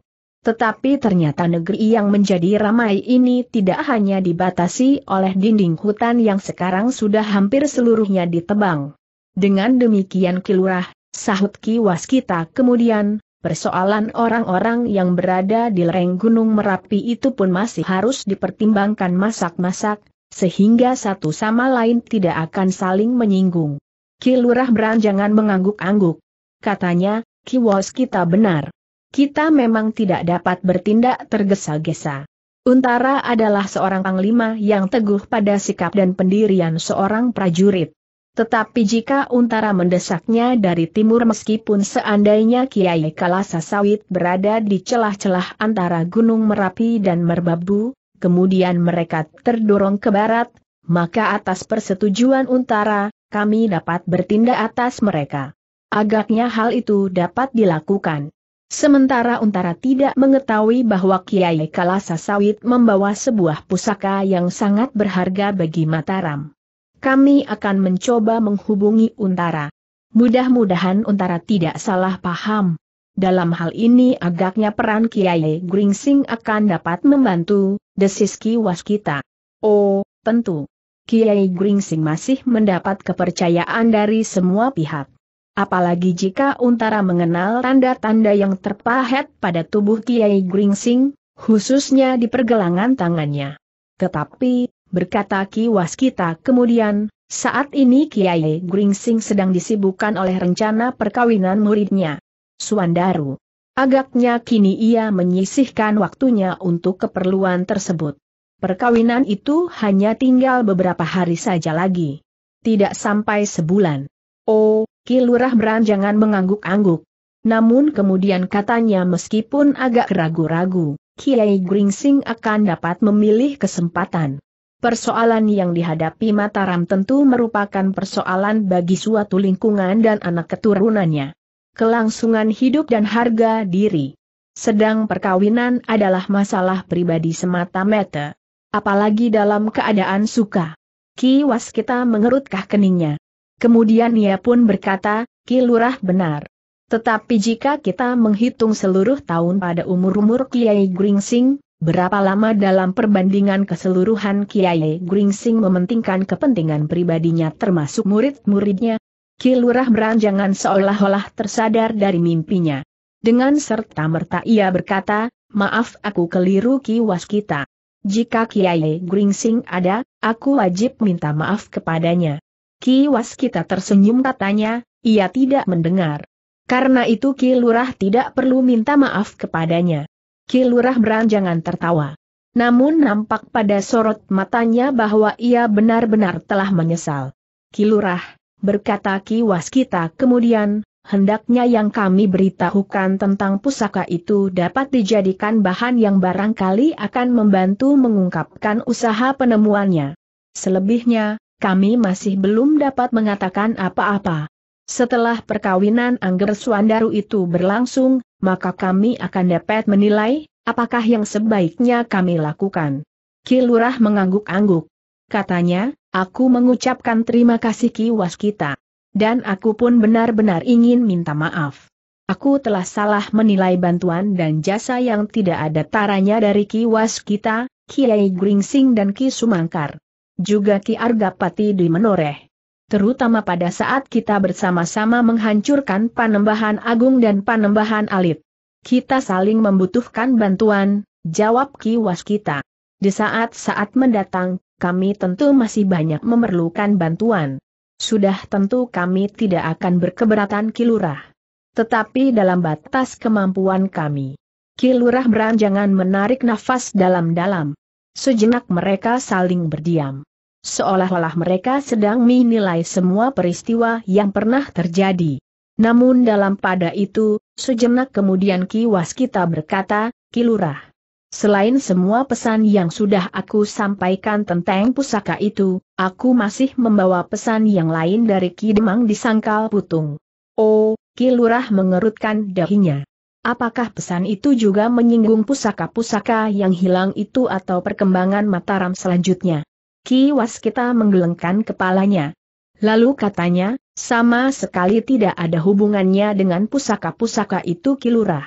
Tetapi ternyata negeri yang menjadi ramai ini tidak hanya dibatasi oleh dinding hutan yang sekarang sudah hampir seluruhnya ditebang. Dengan demikian kilurah Sahut Ki Waskita. kemudian, persoalan orang-orang yang berada di lereng Gunung Merapi itu pun masih harus dipertimbangkan masak-masak, sehingga satu sama lain tidak akan saling menyinggung. Ki Lurah beranjangan mengangguk-angguk. Katanya, Ki Waskita benar. Kita memang tidak dapat bertindak tergesa-gesa. Untara adalah seorang panglima yang teguh pada sikap dan pendirian seorang prajurit. Tetapi jika Untara mendesaknya dari timur meskipun seandainya Kiai Kalasa Sawit berada di celah-celah antara Gunung Merapi dan Merbabu, kemudian mereka terdorong ke barat, maka atas persetujuan Untara, kami dapat bertindak atas mereka. Agaknya hal itu dapat dilakukan. Sementara Untara tidak mengetahui bahwa Kiai Kalasa Sawit membawa sebuah pusaka yang sangat berharga bagi Mataram. Kami akan mencoba menghubungi Untara. Mudah-mudahan Untara tidak salah paham. Dalam hal ini agaknya peran Kiai Gringsing akan dapat membantu, desis kiwas kita. Oh, tentu. Kiai Gringsing masih mendapat kepercayaan dari semua pihak. Apalagi jika Untara mengenal tanda-tanda yang terpahat pada tubuh Kiai Gringsing, khususnya di pergelangan tangannya. Tetapi, berkata Ki Waskita kemudian, saat ini Kiai Gringsing sedang disibukkan oleh rencana perkawinan muridnya. Suandaru. Agaknya kini ia menyisihkan waktunya untuk keperluan tersebut. Perkawinan itu hanya tinggal beberapa hari saja lagi. Tidak sampai sebulan. Oh, Ki Lurah Bran jangan mengangguk-angguk. Namun kemudian katanya meskipun agak ragu-ragu, Kiai Gringsing akan dapat memilih kesempatan. Persoalan yang dihadapi Mataram tentu merupakan persoalan bagi suatu lingkungan dan anak keturunannya. Kelangsungan hidup dan harga diri. Sedang perkawinan adalah masalah pribadi semata-mata. Apalagi dalam keadaan suka. Ki Waskita mengerutkah keningnya. Kemudian ia pun berkata, Ki Lurah benar. Tetapi jika kita menghitung seluruh tahun pada umur-umur Kiai Gringsing, Berapa lama dalam perbandingan keseluruhan Kiai Gringsing mementingkan kepentingan pribadinya termasuk murid-muridnya? Kilurah beranjangan seolah-olah tersadar dari mimpinya. Dengan serta-merta ia berkata, maaf aku keliru kiwas Waskita. Jika Kiai Gringsing ada, aku wajib minta maaf kepadanya. Kiwas Waskita tersenyum katanya, ia tidak mendengar. Karena itu Kilurah tidak perlu minta maaf kepadanya. Kilurah beranjangan tertawa. Namun nampak pada sorot matanya bahwa ia benar-benar telah menyesal. Kilurah, berkata Ki Waskita kemudian, hendaknya yang kami beritahukan tentang pusaka itu dapat dijadikan bahan yang barangkali akan membantu mengungkapkan usaha penemuannya. Selebihnya, kami masih belum dapat mengatakan apa-apa. Setelah perkawinan Angger Suandaru itu berlangsung, maka kami akan dapat menilai, apakah yang sebaiknya kami lakukan. Kilurah mengangguk-angguk. Katanya, aku mengucapkan terima kasih kiwas kita. Dan aku pun benar-benar ingin minta maaf. Aku telah salah menilai bantuan dan jasa yang tidak ada taranya dari kiwas kita, Kiai Gringsing dan Ki Sumangkar. Juga Ki Argapati di Menoreh terutama pada saat kita bersama-sama menghancurkan panembahan agung dan panembahan alit. Kita saling membutuhkan bantuan, jawab Ki Waskita. Di saat-saat mendatang, kami tentu masih banyak memerlukan bantuan. Sudah tentu kami tidak akan berkeberatan Ki Lurah. Tetapi dalam batas kemampuan kami. Ki Lurah beranjangan menarik nafas dalam-dalam. Sejenak mereka saling berdiam seolah-olah mereka sedang menilai semua peristiwa yang pernah terjadi. Namun dalam pada itu, sejenak kemudian Ki Waskita berkata, Ki Lurah. Selain semua pesan yang sudah aku sampaikan tentang pusaka itu, aku masih membawa pesan yang lain dari Ki Demang di Sangkal Putung. Oh, Ki Lurah mengerutkan dahinya. Apakah pesan itu juga menyinggung pusaka-pusaka yang hilang itu atau perkembangan Mataram selanjutnya? Ki Waskita menggelengkan kepalanya. Lalu katanya, sama sekali tidak ada hubungannya dengan pusaka-pusaka itu Kilurah.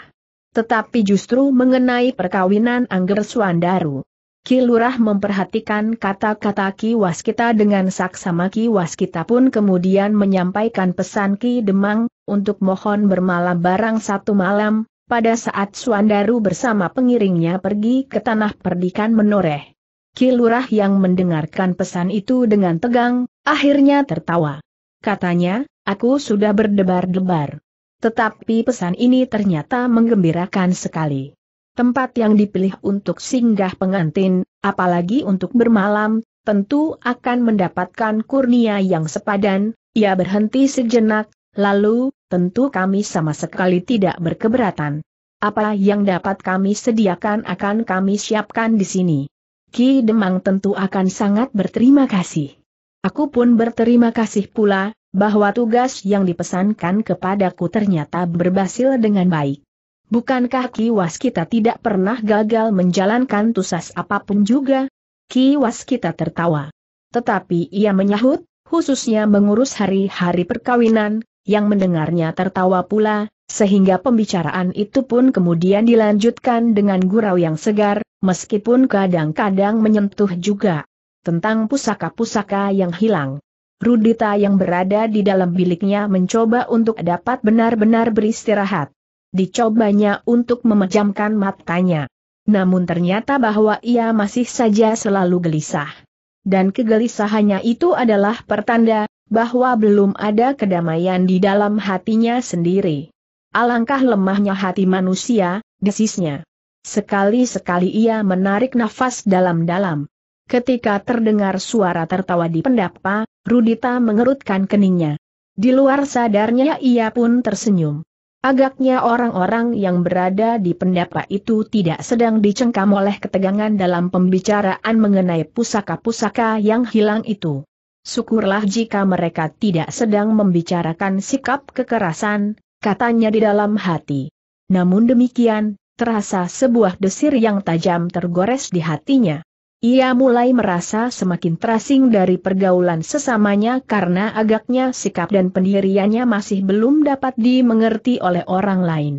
Tetapi justru mengenai perkawinan Angger Suandaru. Kilurah memperhatikan kata-kata Ki Waskita dengan saksama Ki Waskita pun kemudian menyampaikan pesan Ki Demang, untuk mohon bermalam barang satu malam, pada saat Suandaru bersama pengiringnya pergi ke tanah perdikan menoreh. Kilurah yang mendengarkan pesan itu dengan tegang, akhirnya tertawa. Katanya, aku sudah berdebar-debar. Tetapi pesan ini ternyata menggembirakan sekali. Tempat yang dipilih untuk singgah pengantin, apalagi untuk bermalam, tentu akan mendapatkan kurnia yang sepadan, ia berhenti sejenak, lalu, tentu kami sama sekali tidak berkeberatan. Apa yang dapat kami sediakan akan kami siapkan di sini. Ki Demang tentu akan sangat berterima kasih. Aku pun berterima kasih pula, bahwa tugas yang dipesankan kepadaku ternyata berhasil dengan baik. Bukankah Was kita tidak pernah gagal menjalankan tusas apapun juga? Was kita tertawa. Tetapi ia menyahut, khususnya mengurus hari-hari perkawinan, yang mendengarnya tertawa pula, sehingga pembicaraan itu pun kemudian dilanjutkan dengan gurau yang segar, meskipun kadang-kadang menyentuh juga. Tentang pusaka-pusaka yang hilang. Rudita yang berada di dalam biliknya mencoba untuk dapat benar-benar beristirahat. Dicobanya untuk memejamkan matanya. Namun ternyata bahwa ia masih saja selalu gelisah. Dan kegelisahannya itu adalah pertanda bahwa belum ada kedamaian di dalam hatinya sendiri. Alangkah lemahnya hati manusia, desisnya. Sekali-sekali ia menarik nafas dalam-dalam. Ketika terdengar suara tertawa di pendapa, Rudita mengerutkan keningnya. Di luar sadarnya ia pun tersenyum. Agaknya orang-orang yang berada di pendapa itu tidak sedang dicengkam oleh ketegangan dalam pembicaraan mengenai pusaka-pusaka yang hilang itu. Syukurlah jika mereka tidak sedang membicarakan sikap kekerasan, katanya di dalam hati. Namun demikian, terasa sebuah desir yang tajam tergores di hatinya. Ia mulai merasa semakin terasing dari pergaulan sesamanya karena agaknya sikap dan pendiriannya masih belum dapat dimengerti oleh orang lain.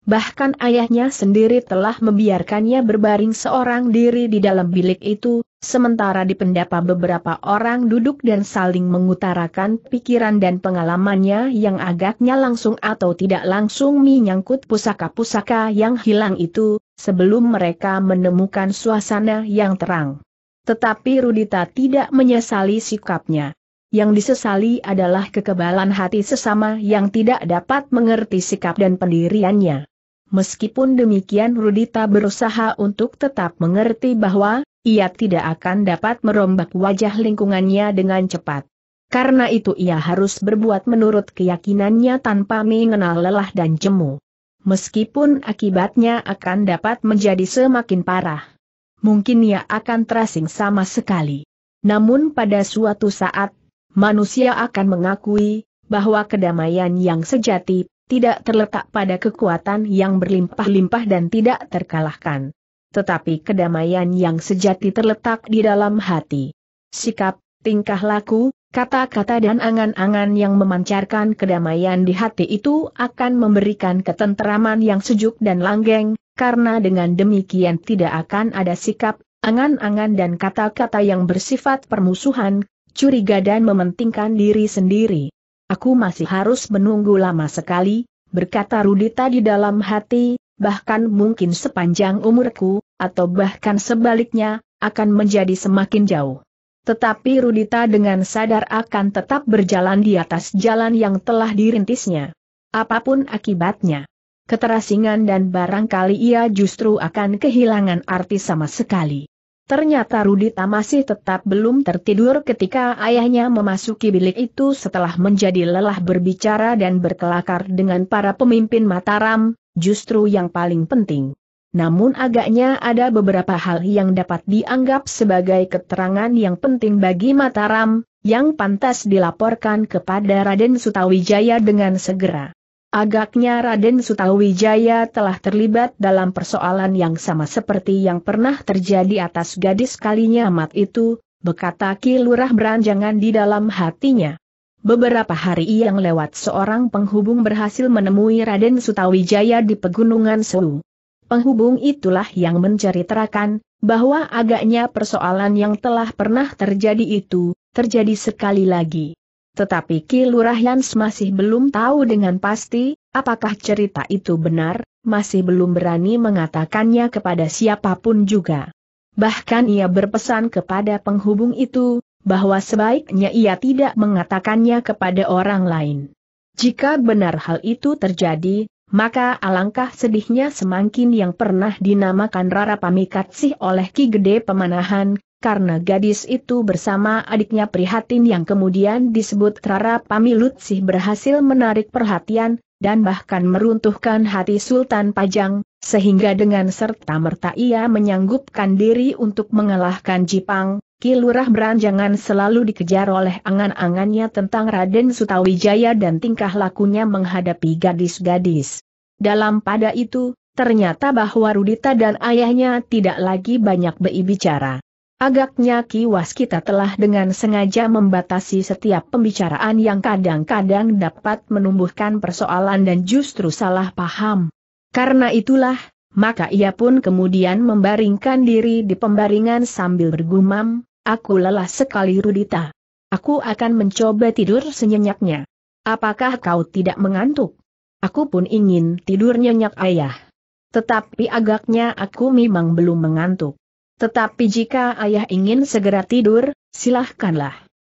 Bahkan ayahnya sendiri telah membiarkannya berbaring seorang diri di dalam bilik itu, sementara di pendapa beberapa orang duduk dan saling mengutarakan pikiran dan pengalamannya yang agaknya langsung atau tidak langsung menyangkut pusaka-pusaka yang hilang itu, sebelum mereka menemukan suasana yang terang. Tetapi Rudita tidak menyesali sikapnya. Yang disesali adalah kekebalan hati sesama yang tidak dapat mengerti sikap dan pendiriannya. Meskipun demikian Rudita berusaha untuk tetap mengerti bahwa, ia tidak akan dapat merombak wajah lingkungannya dengan cepat. Karena itu ia harus berbuat menurut keyakinannya tanpa mengenal lelah dan jemu. Meskipun akibatnya akan dapat menjadi semakin parah. Mungkin ia akan terasing sama sekali. Namun pada suatu saat, manusia akan mengakui, bahwa kedamaian yang sejati tidak terletak pada kekuatan yang berlimpah-limpah dan tidak terkalahkan. Tetapi kedamaian yang sejati terletak di dalam hati. Sikap, tingkah laku, kata-kata dan angan-angan yang memancarkan kedamaian di hati itu akan memberikan ketenteraman yang sejuk dan langgeng, karena dengan demikian tidak akan ada sikap, angan-angan dan kata-kata yang bersifat permusuhan, curiga dan mementingkan diri sendiri. Aku masih harus menunggu lama sekali, berkata Rudita di dalam hati, bahkan mungkin sepanjang umurku, atau bahkan sebaliknya, akan menjadi semakin jauh. Tetapi Rudita dengan sadar akan tetap berjalan di atas jalan yang telah dirintisnya. Apapun akibatnya. Keterasingan dan barangkali ia justru akan kehilangan arti sama sekali. Ternyata Rudita masih tetap belum tertidur ketika ayahnya memasuki bilik itu setelah menjadi lelah berbicara dan berkelakar dengan para pemimpin Mataram, justru yang paling penting. Namun agaknya ada beberapa hal yang dapat dianggap sebagai keterangan yang penting bagi Mataram, yang pantas dilaporkan kepada Raden Sutawijaya dengan segera. Agaknya Raden Sutawijaya telah terlibat dalam persoalan yang sama seperti yang pernah terjadi atas gadis kalinya amat itu, berkata Ki Lurah beranjangan di dalam hatinya. Beberapa hari yang lewat seorang penghubung berhasil menemui Raden Sutawijaya di Pegunungan Sewu. Penghubung itulah yang menceritakan, bahwa agaknya persoalan yang telah pernah terjadi itu, terjadi sekali lagi. Tetapi Ki Lurah Yans masih belum tahu dengan pasti, apakah cerita itu benar, masih belum berani mengatakannya kepada siapapun juga. Bahkan ia berpesan kepada penghubung itu, bahwa sebaiknya ia tidak mengatakannya kepada orang lain. Jika benar hal itu terjadi, maka alangkah sedihnya semakin yang pernah dinamakan Rara Pamikatsih oleh Ki Gede Pemanahan, karena gadis itu bersama adiknya Prihatin yang kemudian disebut Rara Pamilut berhasil menarik perhatian, dan bahkan meruntuhkan hati Sultan Pajang, sehingga dengan serta-merta ia menyanggupkan diri untuk mengalahkan Jipang, Kilurah Beranjangan selalu dikejar oleh angan-angannya tentang Raden Sutawijaya dan tingkah lakunya menghadapi gadis-gadis. Dalam pada itu, ternyata bahwa Rudita dan ayahnya tidak lagi banyak berbicara. Agaknya kiwas kita telah dengan sengaja membatasi setiap pembicaraan yang kadang-kadang dapat menumbuhkan persoalan dan justru salah paham. Karena itulah, maka ia pun kemudian membaringkan diri di pembaringan sambil bergumam, aku lelah sekali Rudita. Aku akan mencoba tidur senyenyaknya. Apakah kau tidak mengantuk? Aku pun ingin tidur nyenyak ayah. Tetapi agaknya aku memang belum mengantuk. Tetapi jika ayah ingin segera tidur, silahkanlah.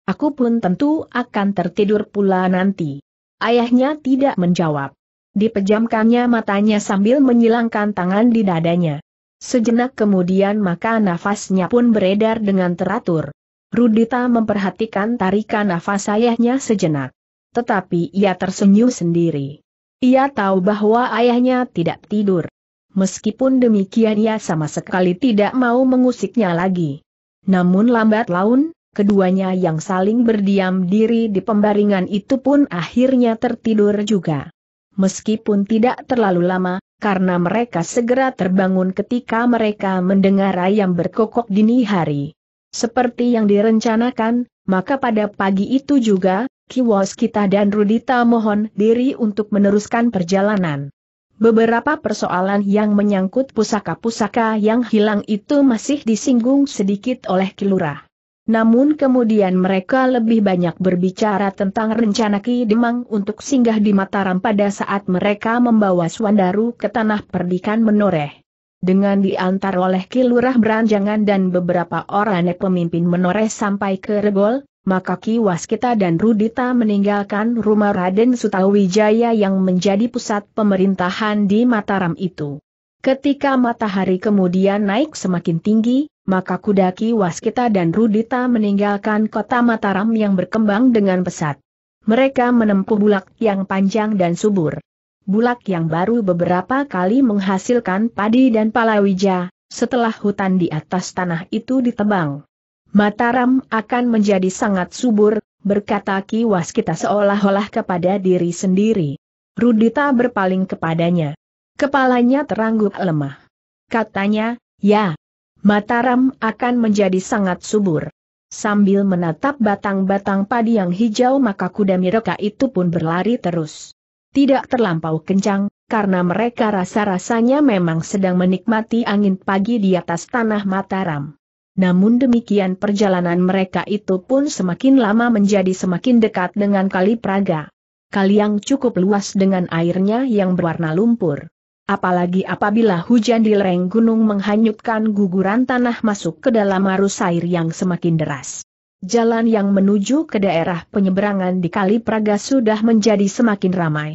Aku pun tentu akan tertidur pula nanti. Ayahnya tidak menjawab. Dipejamkannya matanya sambil menyilangkan tangan di dadanya. Sejenak kemudian maka nafasnya pun beredar dengan teratur. Rudita memperhatikan tarikan nafas ayahnya sejenak. Tetapi ia tersenyum sendiri. Ia tahu bahwa ayahnya tidak tidur meskipun demikian ia sama sekali tidak mau mengusiknya lagi. Namun lambat laun, keduanya yang saling berdiam diri di pembaringan itu pun akhirnya tertidur juga. Meskipun tidak terlalu lama, karena mereka segera terbangun ketika mereka mendengar ayam berkokok dini hari. Seperti yang direncanakan, maka pada pagi itu juga, Kiwos kita dan Rudita mohon diri untuk meneruskan perjalanan. Beberapa persoalan yang menyangkut pusaka-pusaka yang hilang itu masih disinggung sedikit oleh Kilurah. Namun kemudian mereka lebih banyak berbicara tentang rencana Ki Demang untuk singgah di Mataram pada saat mereka membawa Swandaru ke tanah perdikan menoreh. Dengan diantar oleh Kilurah Beranjangan dan beberapa orang pemimpin menoreh sampai ke Regol, maka Ki Waskita dan Rudita meninggalkan rumah Raden Sutawijaya yang menjadi pusat pemerintahan di Mataram itu. Ketika matahari kemudian naik semakin tinggi, maka kuda Ki Waskita dan Rudita meninggalkan kota Mataram yang berkembang dengan pesat. Mereka menempuh bulak yang panjang dan subur. Bulak yang baru beberapa kali menghasilkan padi dan palawija, setelah hutan di atas tanah itu ditebang. Mataram akan menjadi sangat subur, berkata Ki Waskita seolah-olah kepada diri sendiri. Rudita berpaling kepadanya. Kepalanya terangguk lemah. Katanya, ya, Mataram akan menjadi sangat subur. Sambil menatap batang-batang padi yang hijau maka kuda mereka itu pun berlari terus. Tidak terlampau kencang, karena mereka rasa-rasanya memang sedang menikmati angin pagi di atas tanah Mataram. Namun demikian perjalanan mereka itu pun semakin lama menjadi semakin dekat dengan Kali Praga. Kali yang cukup luas dengan airnya yang berwarna lumpur. Apalagi apabila hujan di lereng gunung menghanyutkan guguran tanah masuk ke dalam arus air yang semakin deras. Jalan yang menuju ke daerah penyeberangan di Kali Praga sudah menjadi semakin ramai.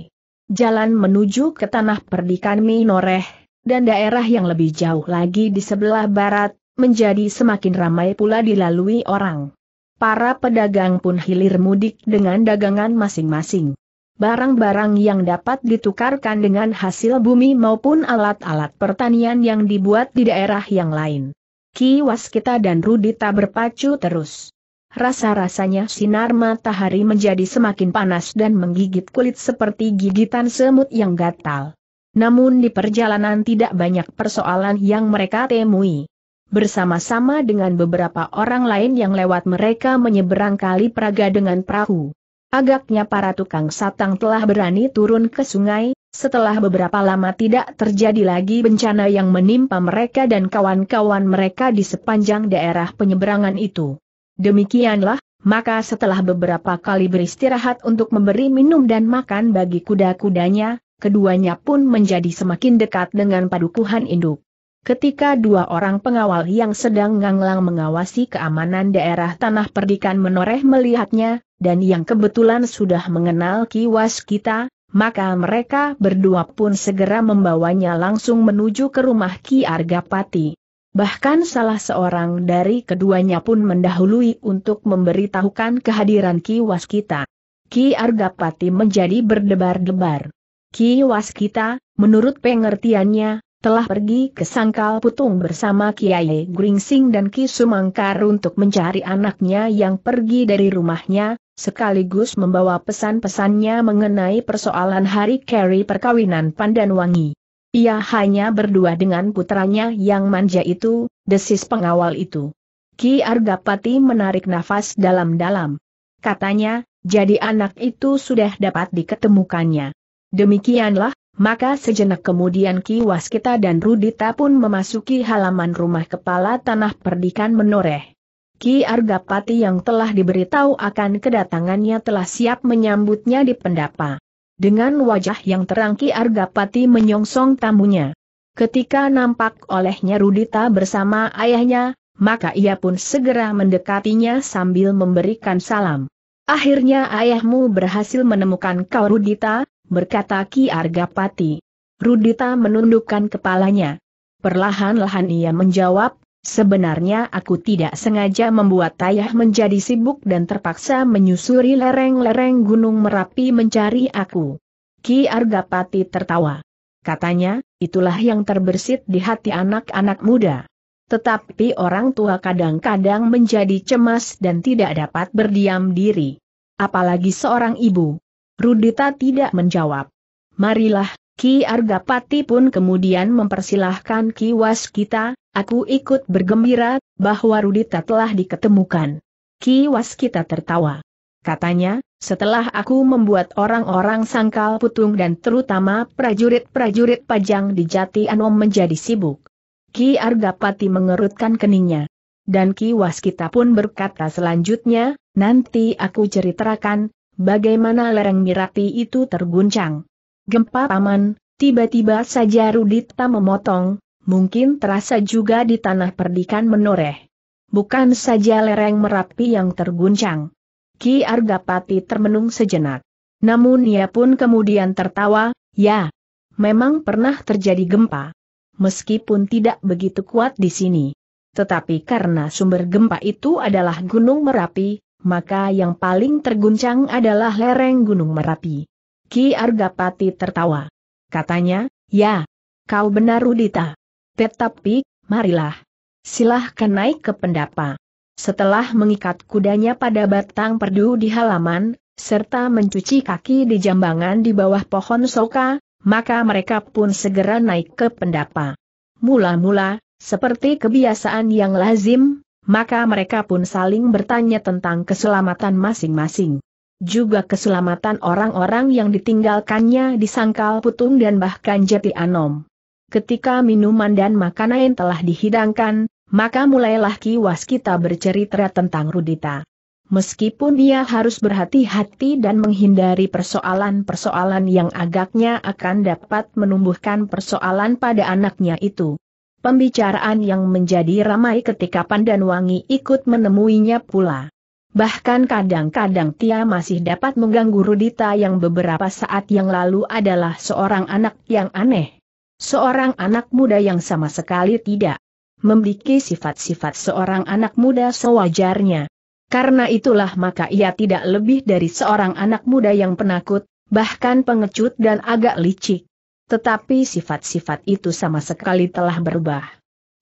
Jalan menuju ke tanah perdikan Minoreh, dan daerah yang lebih jauh lagi di sebelah barat, menjadi semakin ramai pula dilalui orang. Para pedagang pun hilir mudik dengan dagangan masing-masing. Barang-barang yang dapat ditukarkan dengan hasil bumi maupun alat-alat pertanian yang dibuat di daerah yang lain. Ki Waskita dan Rudita berpacu terus. Rasa-rasanya sinar matahari menjadi semakin panas dan menggigit kulit seperti gigitan semut yang gatal. Namun di perjalanan tidak banyak persoalan yang mereka temui bersama-sama dengan beberapa orang lain yang lewat mereka menyeberang kali Praga dengan perahu. Agaknya para tukang satang telah berani turun ke sungai, setelah beberapa lama tidak terjadi lagi bencana yang menimpa mereka dan kawan-kawan mereka di sepanjang daerah penyeberangan itu. Demikianlah, maka setelah beberapa kali beristirahat untuk memberi minum dan makan bagi kuda-kudanya, keduanya pun menjadi semakin dekat dengan padukuhan induk. Ketika dua orang pengawal yang sedang nganglang mengawasi keamanan daerah tanah perdikan menoreh melihatnya, dan yang kebetulan sudah mengenal kiwas kita, maka mereka berdua pun segera membawanya langsung menuju ke rumah Ki Argapati. Bahkan salah seorang dari keduanya pun mendahului untuk memberitahukan kehadiran Ki Waskita. Ki Argapati menjadi berdebar-debar. Ki Waskita, menurut pengertiannya, telah pergi ke Sangkal Putung bersama Kiai Gringsing dan Ki Sumangkar untuk mencari anaknya yang pergi dari rumahnya, sekaligus membawa pesan-pesannya mengenai persoalan hari Kerry perkawinan Wangi. Ia hanya berdua dengan putranya yang manja itu, desis pengawal itu. Ki Argapati menarik nafas dalam-dalam. Katanya, jadi anak itu sudah dapat diketemukannya. Demikianlah, maka sejenak kemudian Ki Waskita dan Rudita pun memasuki halaman rumah kepala tanah perdikan menoreh. Ki Argapati yang telah diberitahu akan kedatangannya telah siap menyambutnya di pendapa. Dengan wajah yang terang Ki Argapati menyongsong tamunya. Ketika nampak olehnya Rudita bersama ayahnya, maka ia pun segera mendekatinya sambil memberikan salam. Akhirnya ayahmu berhasil menemukan kau Rudita, berkata Ki Argapati. Rudita menundukkan kepalanya. Perlahan-lahan ia menjawab, sebenarnya aku tidak sengaja membuat Tayah menjadi sibuk dan terpaksa menyusuri lereng-lereng Gunung Merapi mencari aku. Ki Argapati tertawa. Katanya, itulah yang terbersit di hati anak-anak muda. Tetapi orang tua kadang-kadang menjadi cemas dan tidak dapat berdiam diri. Apalagi seorang ibu. Rudita tidak menjawab. Marilah, Ki Argapati pun kemudian mempersilahkan Ki Waskita, aku ikut bergembira, bahwa Rudita telah diketemukan. Ki Waskita tertawa. Katanya, setelah aku membuat orang-orang sangkal putung dan terutama prajurit-prajurit pajang di Jati Anom menjadi sibuk. Ki Argapati mengerutkan keningnya. Dan Ki Waskita pun berkata selanjutnya, nanti aku ceritakan, Bagaimana lereng Mirati itu terguncang? Gempa paman, tiba-tiba saja Rudita memotong, mungkin terasa juga di tanah perdikan menoreh. Bukan saja lereng Merapi yang terguncang. Ki Argapati termenung sejenak. Namun ia pun kemudian tertawa, ya, memang pernah terjadi gempa. Meskipun tidak begitu kuat di sini. Tetapi karena sumber gempa itu adalah Gunung Merapi, maka yang paling terguncang adalah lereng Gunung Merapi. Ki Argapati tertawa. Katanya, ya, kau benar Rudita. Tetapi, marilah. Silahkan naik ke pendapa. Setelah mengikat kudanya pada batang perdu di halaman, serta mencuci kaki di jambangan di bawah pohon soka, maka mereka pun segera naik ke pendapa. Mula-mula, seperti kebiasaan yang lazim, maka mereka pun saling bertanya tentang keselamatan masing-masing. Juga keselamatan orang-orang yang ditinggalkannya di Sangkal Putung dan bahkan Jati Anom. Ketika minuman dan makanan telah dihidangkan, maka mulailah kiwas kita bercerita tentang Rudita. Meskipun dia harus berhati-hati dan menghindari persoalan-persoalan yang agaknya akan dapat menumbuhkan persoalan pada anaknya itu pembicaraan yang menjadi ramai ketika Pandan Wangi ikut menemuinya pula. Bahkan kadang-kadang Tia masih dapat mengganggu Rudita yang beberapa saat yang lalu adalah seorang anak yang aneh. Seorang anak muda yang sama sekali tidak memiliki sifat-sifat seorang anak muda sewajarnya. Karena itulah maka ia tidak lebih dari seorang anak muda yang penakut, bahkan pengecut dan agak licik. Tetapi sifat-sifat itu sama sekali telah berubah.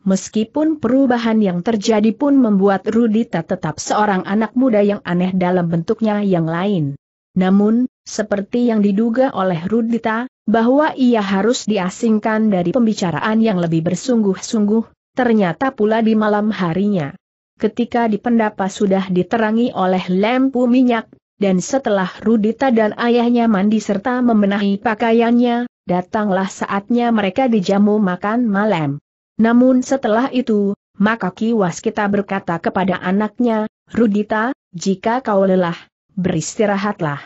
Meskipun perubahan yang terjadi pun membuat Rudita tetap seorang anak muda yang aneh dalam bentuknya yang lain. Namun, seperti yang diduga oleh Rudita, bahwa ia harus diasingkan dari pembicaraan yang lebih bersungguh-sungguh, ternyata pula di malam harinya. Ketika di pendapa sudah diterangi oleh lampu minyak, dan setelah Rudita dan ayahnya mandi serta membenahi pakaiannya, datanglah saatnya mereka dijamu makan malam. Namun setelah itu, maka Kiwas kita berkata kepada anaknya, Rudita, jika kau lelah, beristirahatlah.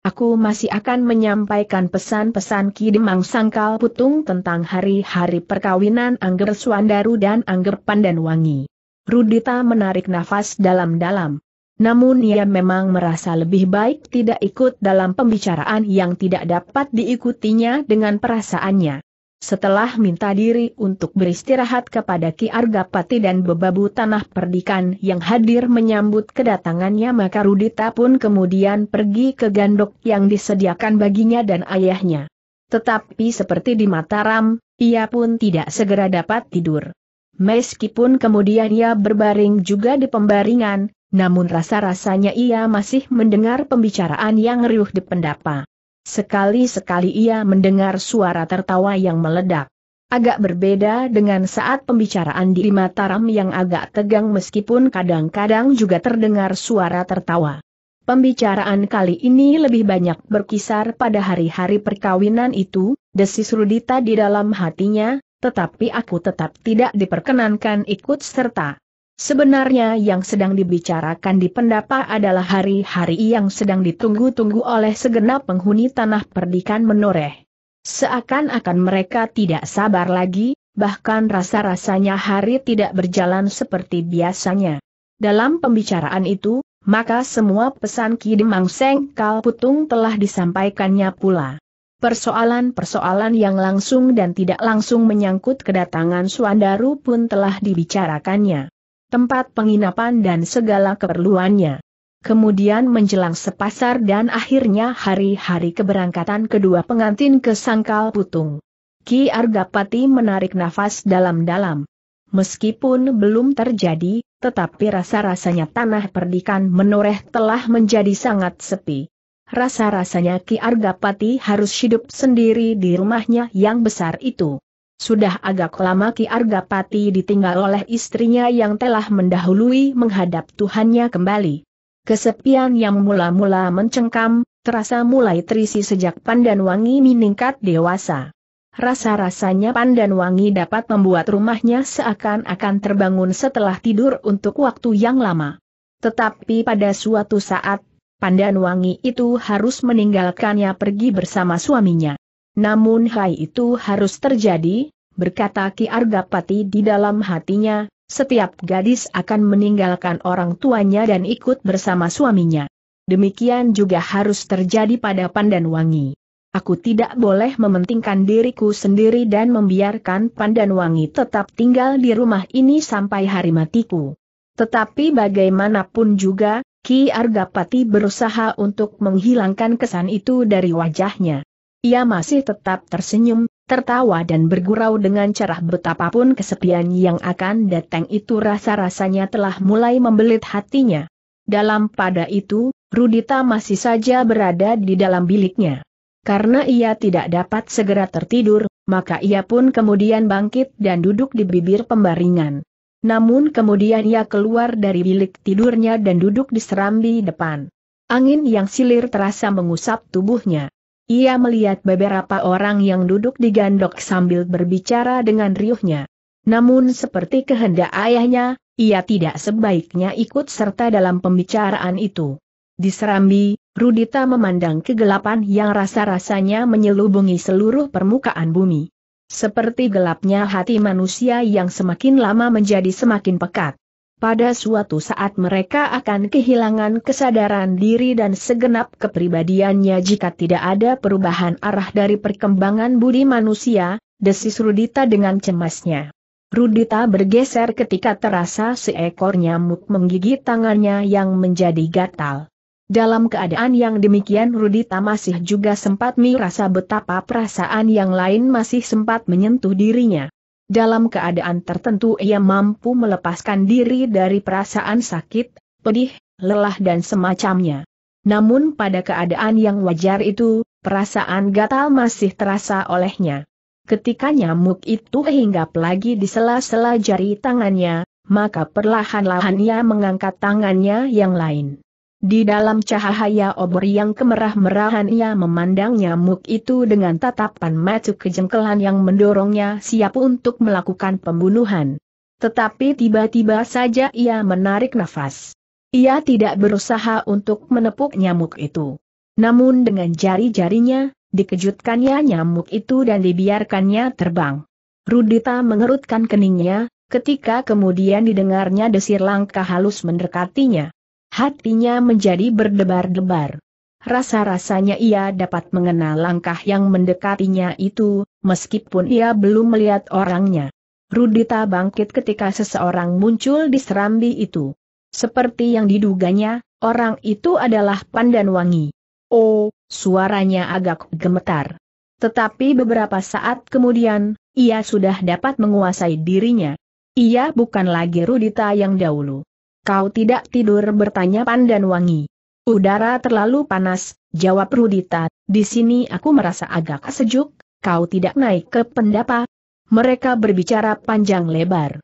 Aku masih akan menyampaikan pesan-pesan Ki Demang Sangkal Putung tentang hari-hari perkawinan Angger Swandaru dan Angger Pandanwangi. Rudita menarik nafas dalam-dalam. Namun ia memang merasa lebih baik tidak ikut dalam pembicaraan yang tidak dapat diikutinya dengan perasaannya. Setelah minta diri untuk beristirahat kepada Ki Argapati dan bebabu tanah perdikan yang hadir menyambut kedatangannya maka Rudita pun kemudian pergi ke gandok yang disediakan baginya dan ayahnya. Tetapi seperti di Mataram, ia pun tidak segera dapat tidur. Meskipun kemudian ia berbaring juga di pembaringan, namun rasa-rasanya ia masih mendengar pembicaraan yang riuh di pendapa. Sekali-sekali ia mendengar suara tertawa yang meledak. Agak berbeda dengan saat pembicaraan di Mataram yang agak tegang meskipun kadang-kadang juga terdengar suara tertawa. Pembicaraan kali ini lebih banyak berkisar pada hari-hari perkawinan itu, desis Rudita di dalam hatinya, tetapi aku tetap tidak diperkenankan ikut serta. Sebenarnya yang sedang dibicarakan di pendapa adalah hari-hari yang sedang ditunggu-tunggu oleh segenap penghuni tanah perdikan menoreh. Seakan-akan mereka tidak sabar lagi, bahkan rasa-rasanya hari tidak berjalan seperti biasanya. Dalam pembicaraan itu, maka semua pesan Ki Demang Sengkal Putung telah disampaikannya pula. Persoalan-persoalan yang langsung dan tidak langsung menyangkut kedatangan Suandaru pun telah dibicarakannya tempat penginapan dan segala keperluannya. Kemudian menjelang sepasar dan akhirnya hari-hari keberangkatan kedua pengantin ke Sangkal Putung. Ki Argapati menarik nafas dalam-dalam. Meskipun belum terjadi, tetapi rasa-rasanya tanah perdikan menoreh telah menjadi sangat sepi. Rasa-rasanya Ki Argapati harus hidup sendiri di rumahnya yang besar itu. Sudah agak lama Ki Argapati ditinggal oleh istrinya yang telah mendahului menghadap Tuhannya kembali. Kesepian yang mula-mula mencengkam, terasa mulai terisi sejak Pandan Wangi meningkat dewasa. Rasa-rasanya Pandan Wangi dapat membuat rumahnya seakan-akan terbangun setelah tidur untuk waktu yang lama. Tetapi pada suatu saat, Pandan Wangi itu harus meninggalkannya pergi bersama suaminya. Namun hai itu harus terjadi, berkata Ki Argapati di dalam hatinya, setiap gadis akan meninggalkan orang tuanya dan ikut bersama suaminya. Demikian juga harus terjadi pada Pandan Wangi. Aku tidak boleh mementingkan diriku sendiri dan membiarkan Pandan Wangi tetap tinggal di rumah ini sampai hari matiku. Tetapi bagaimanapun juga, Ki Argapati berusaha untuk menghilangkan kesan itu dari wajahnya. Ia masih tetap tersenyum, tertawa dan bergurau dengan cerah betapapun kesepian yang akan datang itu rasa-rasanya telah mulai membelit hatinya. Dalam pada itu, Rudita masih saja berada di dalam biliknya. Karena ia tidak dapat segera tertidur, maka ia pun kemudian bangkit dan duduk di bibir pembaringan. Namun kemudian ia keluar dari bilik tidurnya dan duduk di serambi depan. Angin yang silir terasa mengusap tubuhnya. Ia melihat beberapa orang yang duduk di gandok sambil berbicara dengan riuhnya. Namun seperti kehendak ayahnya, ia tidak sebaiknya ikut serta dalam pembicaraan itu. Di Serambi, Rudita memandang kegelapan yang rasa-rasanya menyelubungi seluruh permukaan bumi. Seperti gelapnya hati manusia yang semakin lama menjadi semakin pekat. Pada suatu saat mereka akan kehilangan kesadaran diri dan segenap kepribadiannya jika tidak ada perubahan arah dari perkembangan budi manusia, desis Rudita dengan cemasnya. Rudita bergeser ketika terasa seekor nyamuk menggigit tangannya yang menjadi gatal. Dalam keadaan yang demikian Rudita masih juga sempat merasa betapa perasaan yang lain masih sempat menyentuh dirinya dalam keadaan tertentu ia mampu melepaskan diri dari perasaan sakit, pedih, lelah dan semacamnya. Namun pada keadaan yang wajar itu, perasaan gatal masih terasa olehnya. Ketika nyamuk itu hinggap lagi di sela-sela jari tangannya, maka perlahan-lahan ia mengangkat tangannya yang lain. Di dalam cahaya obor yang kemerah-merahan ia memandang nyamuk itu dengan tatapan mata kejengkelan yang mendorongnya siap untuk melakukan pembunuhan. Tetapi tiba-tiba saja ia menarik nafas. Ia tidak berusaha untuk menepuk nyamuk itu. Namun dengan jari-jarinya, dikejutkannya nyamuk itu dan dibiarkannya terbang. Rudita mengerutkan keningnya, ketika kemudian didengarnya desir langkah halus mendekatinya. Hatinya menjadi berdebar-debar. Rasa-rasanya ia dapat mengenal langkah yang mendekatinya itu, meskipun ia belum melihat orangnya. Rudita bangkit ketika seseorang muncul di serambi itu. Seperti yang diduganya, orang itu adalah pandan Wangi. Oh, suaranya agak gemetar. Tetapi beberapa saat kemudian, ia sudah dapat menguasai dirinya. Ia bukan lagi Rudita yang dahulu. Kau tidak tidur bertanya Pandan Wangi. Udara terlalu panas, jawab Rudita, di sini aku merasa agak sejuk, kau tidak naik ke pendapa. Mereka berbicara panjang lebar.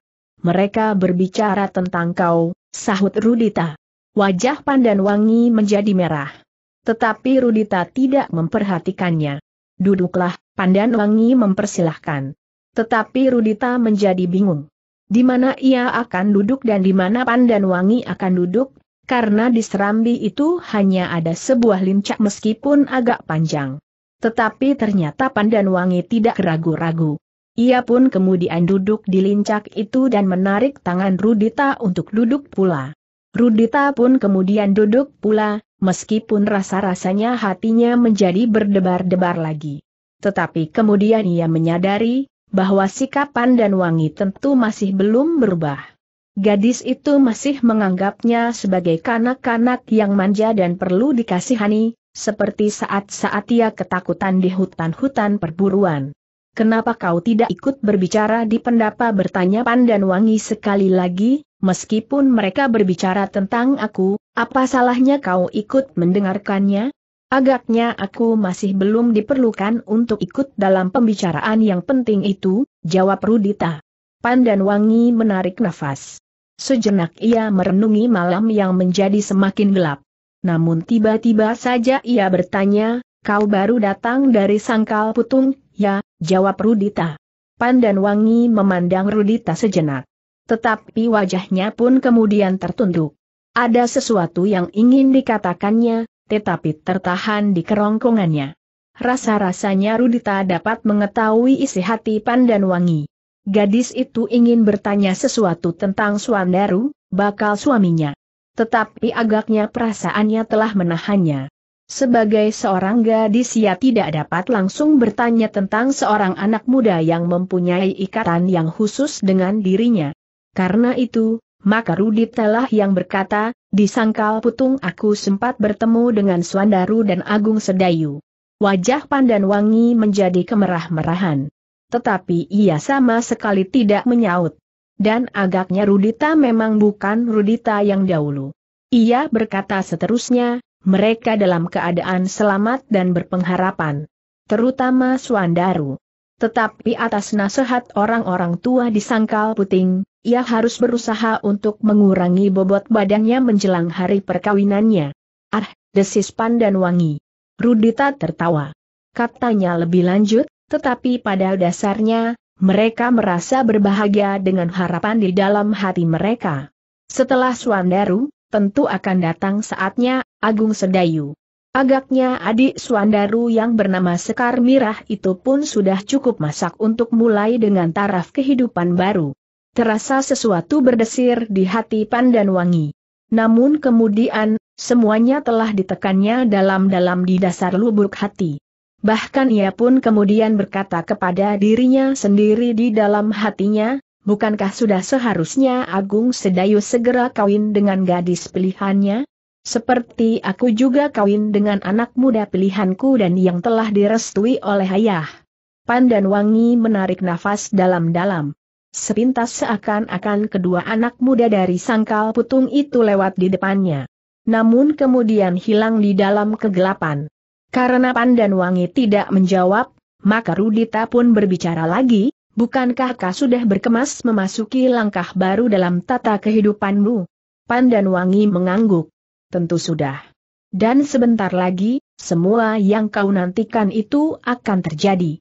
Mereka berbicara tentang kau, sahut Rudita. Wajah Pandan Wangi menjadi merah. Tetapi Rudita tidak memperhatikannya. Duduklah, Pandan Wangi mempersilahkan. Tetapi Rudita menjadi bingung di mana ia akan duduk dan di mana Pandan Wangi akan duduk, karena di Serambi itu hanya ada sebuah lincak meskipun agak panjang. Tetapi ternyata Pandan Wangi tidak ragu-ragu. Ia pun kemudian duduk di lincak itu dan menarik tangan Rudita untuk duduk pula. Rudita pun kemudian duduk pula, meskipun rasa-rasanya hatinya menjadi berdebar-debar lagi. Tetapi kemudian ia menyadari, bahwa sikap dan Wangi tentu masih belum berubah. Gadis itu masih menganggapnya sebagai kanak-kanak yang manja dan perlu dikasihani, seperti saat-saat ia ketakutan di hutan-hutan perburuan. Kenapa kau tidak ikut berbicara di pendapa bertanya Pan dan Wangi sekali lagi, meskipun mereka berbicara tentang aku, apa salahnya kau ikut mendengarkannya? Agaknya aku masih belum diperlukan untuk ikut dalam pembicaraan yang penting itu, jawab Rudita. Pandan Wangi menarik nafas. Sejenak ia merenungi malam yang menjadi semakin gelap. Namun tiba-tiba saja ia bertanya, kau baru datang dari sangkal putung, ya, jawab Rudita. Pandan Wangi memandang Rudita sejenak. Tetapi wajahnya pun kemudian tertunduk. Ada sesuatu yang ingin dikatakannya, tetapi tertahan di kerongkongannya. Rasa-rasanya Rudita dapat mengetahui isi hati Pandan Wangi. Gadis itu ingin bertanya sesuatu tentang Swandaru, bakal suaminya. Tetapi agaknya perasaannya telah menahannya. Sebagai seorang gadis ia tidak dapat langsung bertanya tentang seorang anak muda yang mempunyai ikatan yang khusus dengan dirinya. Karena itu, maka Rudi telah yang berkata, di sangkal putung aku sempat bertemu dengan Swandaru dan Agung Sedayu. Wajah Pandan Wangi menjadi kemerah-merahan. Tetapi ia sama sekali tidak menyaut. Dan agaknya Rudita memang bukan Rudita yang dahulu. Ia berkata seterusnya, mereka dalam keadaan selamat dan berpengharapan. Terutama Swandaru. Tetapi atas nasihat orang-orang tua di sangkal puting, ia harus berusaha untuk mengurangi bobot badannya menjelang hari perkawinannya. Ah, desis pandan wangi. Rudita tertawa. Katanya lebih lanjut, tetapi pada dasarnya, mereka merasa berbahagia dengan harapan di dalam hati mereka. Setelah Suandaru, tentu akan datang saatnya, Agung Sedayu. Agaknya adik Suandaru yang bernama Sekar Mirah itu pun sudah cukup masak untuk mulai dengan taraf kehidupan baru. Terasa sesuatu berdesir di hati pandan Wangi. Namun kemudian, semuanya telah ditekannya dalam-dalam di dasar lubuk hati. Bahkan ia pun kemudian berkata kepada dirinya sendiri di dalam hatinya, bukankah sudah seharusnya Agung Sedayu segera kawin dengan gadis pilihannya? Seperti aku juga kawin dengan anak muda pilihanku dan yang telah direstui oleh ayah. Pandan Wangi menarik nafas dalam-dalam. Sepintas seakan-akan kedua anak muda dari sangkal putung itu lewat di depannya. Namun kemudian hilang di dalam kegelapan. Karena Wangi tidak menjawab, maka Rudita pun berbicara lagi, bukankah kau sudah berkemas memasuki langkah baru dalam tata kehidupanmu? Wangi mengangguk. Tentu sudah. Dan sebentar lagi, semua yang kau nantikan itu akan terjadi.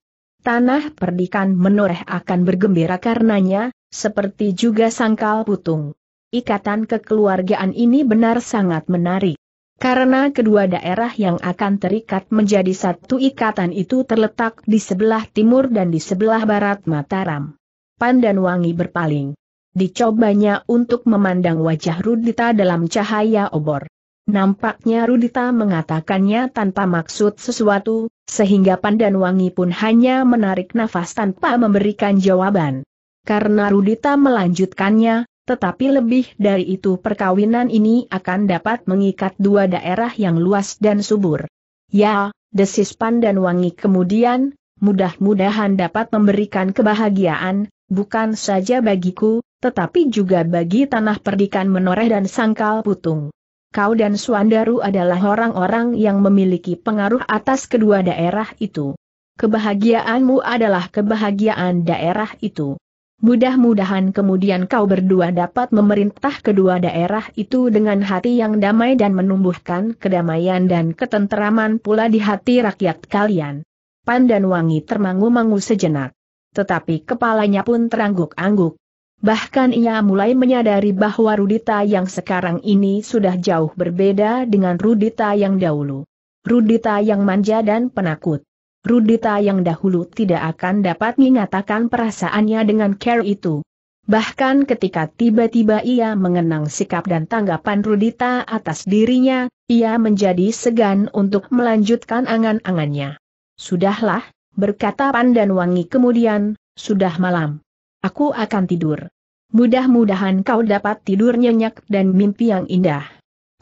Tanah perdikan menoreh akan bergembira karenanya, seperti juga sangkal putung. Ikatan kekeluargaan ini benar sangat menarik. Karena kedua daerah yang akan terikat menjadi satu ikatan itu terletak di sebelah timur dan di sebelah barat Mataram. Pandan Wangi berpaling. Dicobanya untuk memandang wajah Rudita dalam cahaya obor. Nampaknya Rudita mengatakannya tanpa maksud sesuatu, sehingga Pandan Wangi pun hanya menarik nafas tanpa memberikan jawaban. Karena Rudita melanjutkannya, tetapi lebih dari itu perkawinan ini akan dapat mengikat dua daerah yang luas dan subur. Ya, desis Pandan Wangi kemudian, mudah-mudahan dapat memberikan kebahagiaan, bukan saja bagiku, tetapi juga bagi tanah perdikan menoreh dan sangkal putung kau dan Suandaru adalah orang-orang yang memiliki pengaruh atas kedua daerah itu. Kebahagiaanmu adalah kebahagiaan daerah itu. Mudah-mudahan kemudian kau berdua dapat memerintah kedua daerah itu dengan hati yang damai dan menumbuhkan kedamaian dan ketenteraman pula di hati rakyat kalian. Pandan Wangi termangu-mangu sejenak. Tetapi kepalanya pun terangguk-angguk. Bahkan ia mulai menyadari bahwa Rudita yang sekarang ini sudah jauh berbeda dengan Rudita yang dahulu. Rudita yang manja dan penakut. Rudita yang dahulu tidak akan dapat mengatakan perasaannya dengan care itu. Bahkan ketika tiba-tiba ia mengenang sikap dan tanggapan Rudita atas dirinya, ia menjadi segan untuk melanjutkan angan-angannya. Sudahlah, berkata Pandan Wangi kemudian, sudah malam. Aku akan tidur. Mudah-mudahan kau dapat tidur nyenyak dan mimpi yang indah.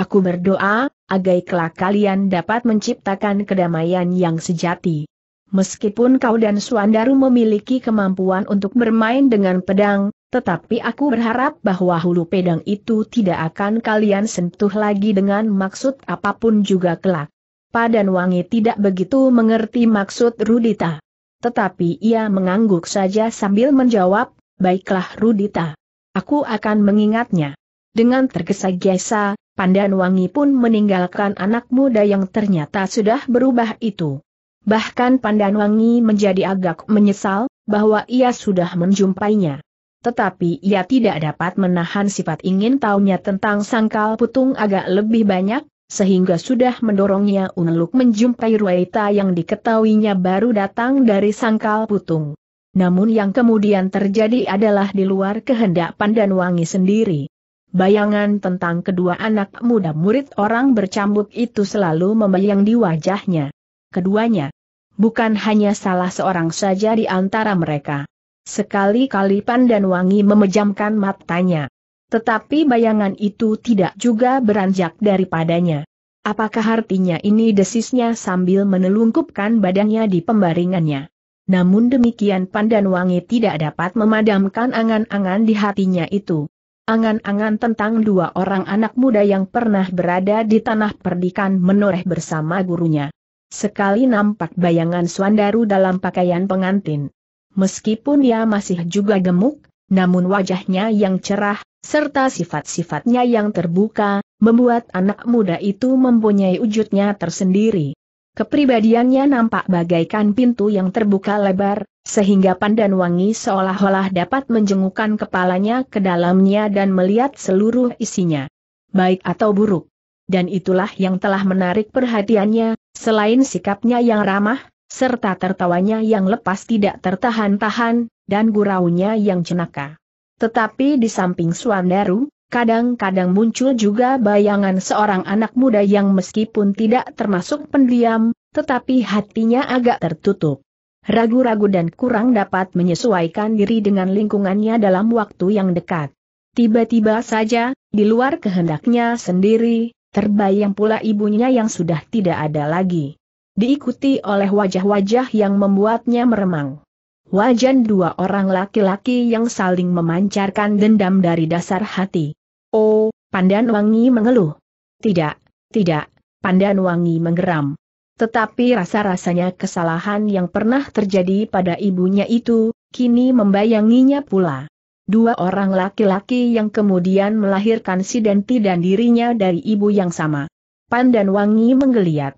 Aku berdoa, agai kelak kalian dapat menciptakan kedamaian yang sejati. Meskipun kau dan Suandaru memiliki kemampuan untuk bermain dengan pedang, tetapi aku berharap bahwa hulu pedang itu tidak akan kalian sentuh lagi dengan maksud apapun juga kelak. Padan Wangi tidak begitu mengerti maksud Rudita. Tetapi ia mengangguk saja sambil menjawab, Baiklah Rudita aku akan mengingatnya. Dengan tergesa-gesa, Wangi pun meninggalkan anak muda yang ternyata sudah berubah itu. Bahkan Wangi menjadi agak menyesal, bahwa ia sudah menjumpainya. Tetapi ia tidak dapat menahan sifat ingin tahunya tentang sangkal putung agak lebih banyak, sehingga sudah mendorongnya untuk menjumpai Ruaita yang diketahuinya baru datang dari sangkal putung namun yang kemudian terjadi adalah di luar kehendak Pandan Wangi sendiri. Bayangan tentang kedua anak muda murid orang bercambuk itu selalu membayang di wajahnya. Keduanya. Bukan hanya salah seorang saja di antara mereka. Sekali-kali Pandan Wangi memejamkan matanya. Tetapi bayangan itu tidak juga beranjak daripadanya. Apakah artinya ini desisnya sambil menelungkupkan badannya di pembaringannya? Namun demikian pandan wangi tidak dapat memadamkan angan-angan di hatinya itu. Angan-angan tentang dua orang anak muda yang pernah berada di tanah perdikan menoreh bersama gurunya. Sekali nampak bayangan Swandaru dalam pakaian pengantin. Meskipun dia masih juga gemuk, namun wajahnya yang cerah, serta sifat-sifatnya yang terbuka, membuat anak muda itu mempunyai wujudnya tersendiri. Kepribadiannya nampak bagaikan pintu yang terbuka lebar, sehingga Pandan Wangi seolah-olah dapat menjengukkan kepalanya ke dalamnya dan melihat seluruh isinya. Baik atau buruk. Dan itulah yang telah menarik perhatiannya, selain sikapnya yang ramah, serta tertawanya yang lepas tidak tertahan-tahan, dan guraunya yang jenaka. Tetapi di samping Suandaru, Kadang-kadang muncul juga bayangan seorang anak muda yang meskipun tidak termasuk pendiam, tetapi hatinya agak tertutup. Ragu-ragu dan kurang dapat menyesuaikan diri dengan lingkungannya dalam waktu yang dekat. Tiba-tiba saja, di luar kehendaknya sendiri, terbayang pula ibunya yang sudah tidak ada lagi. Diikuti oleh wajah-wajah yang membuatnya meremang wajan dua orang laki-laki yang saling memancarkan dendam dari dasar hati. Oh, Pandan Wangi mengeluh. Tidak, tidak, Pandan Wangi menggeram. Tetapi rasa-rasanya kesalahan yang pernah terjadi pada ibunya itu, kini membayanginya pula. Dua orang laki-laki yang kemudian melahirkan Denti dan dirinya dari ibu yang sama. Pandan Wangi menggeliat.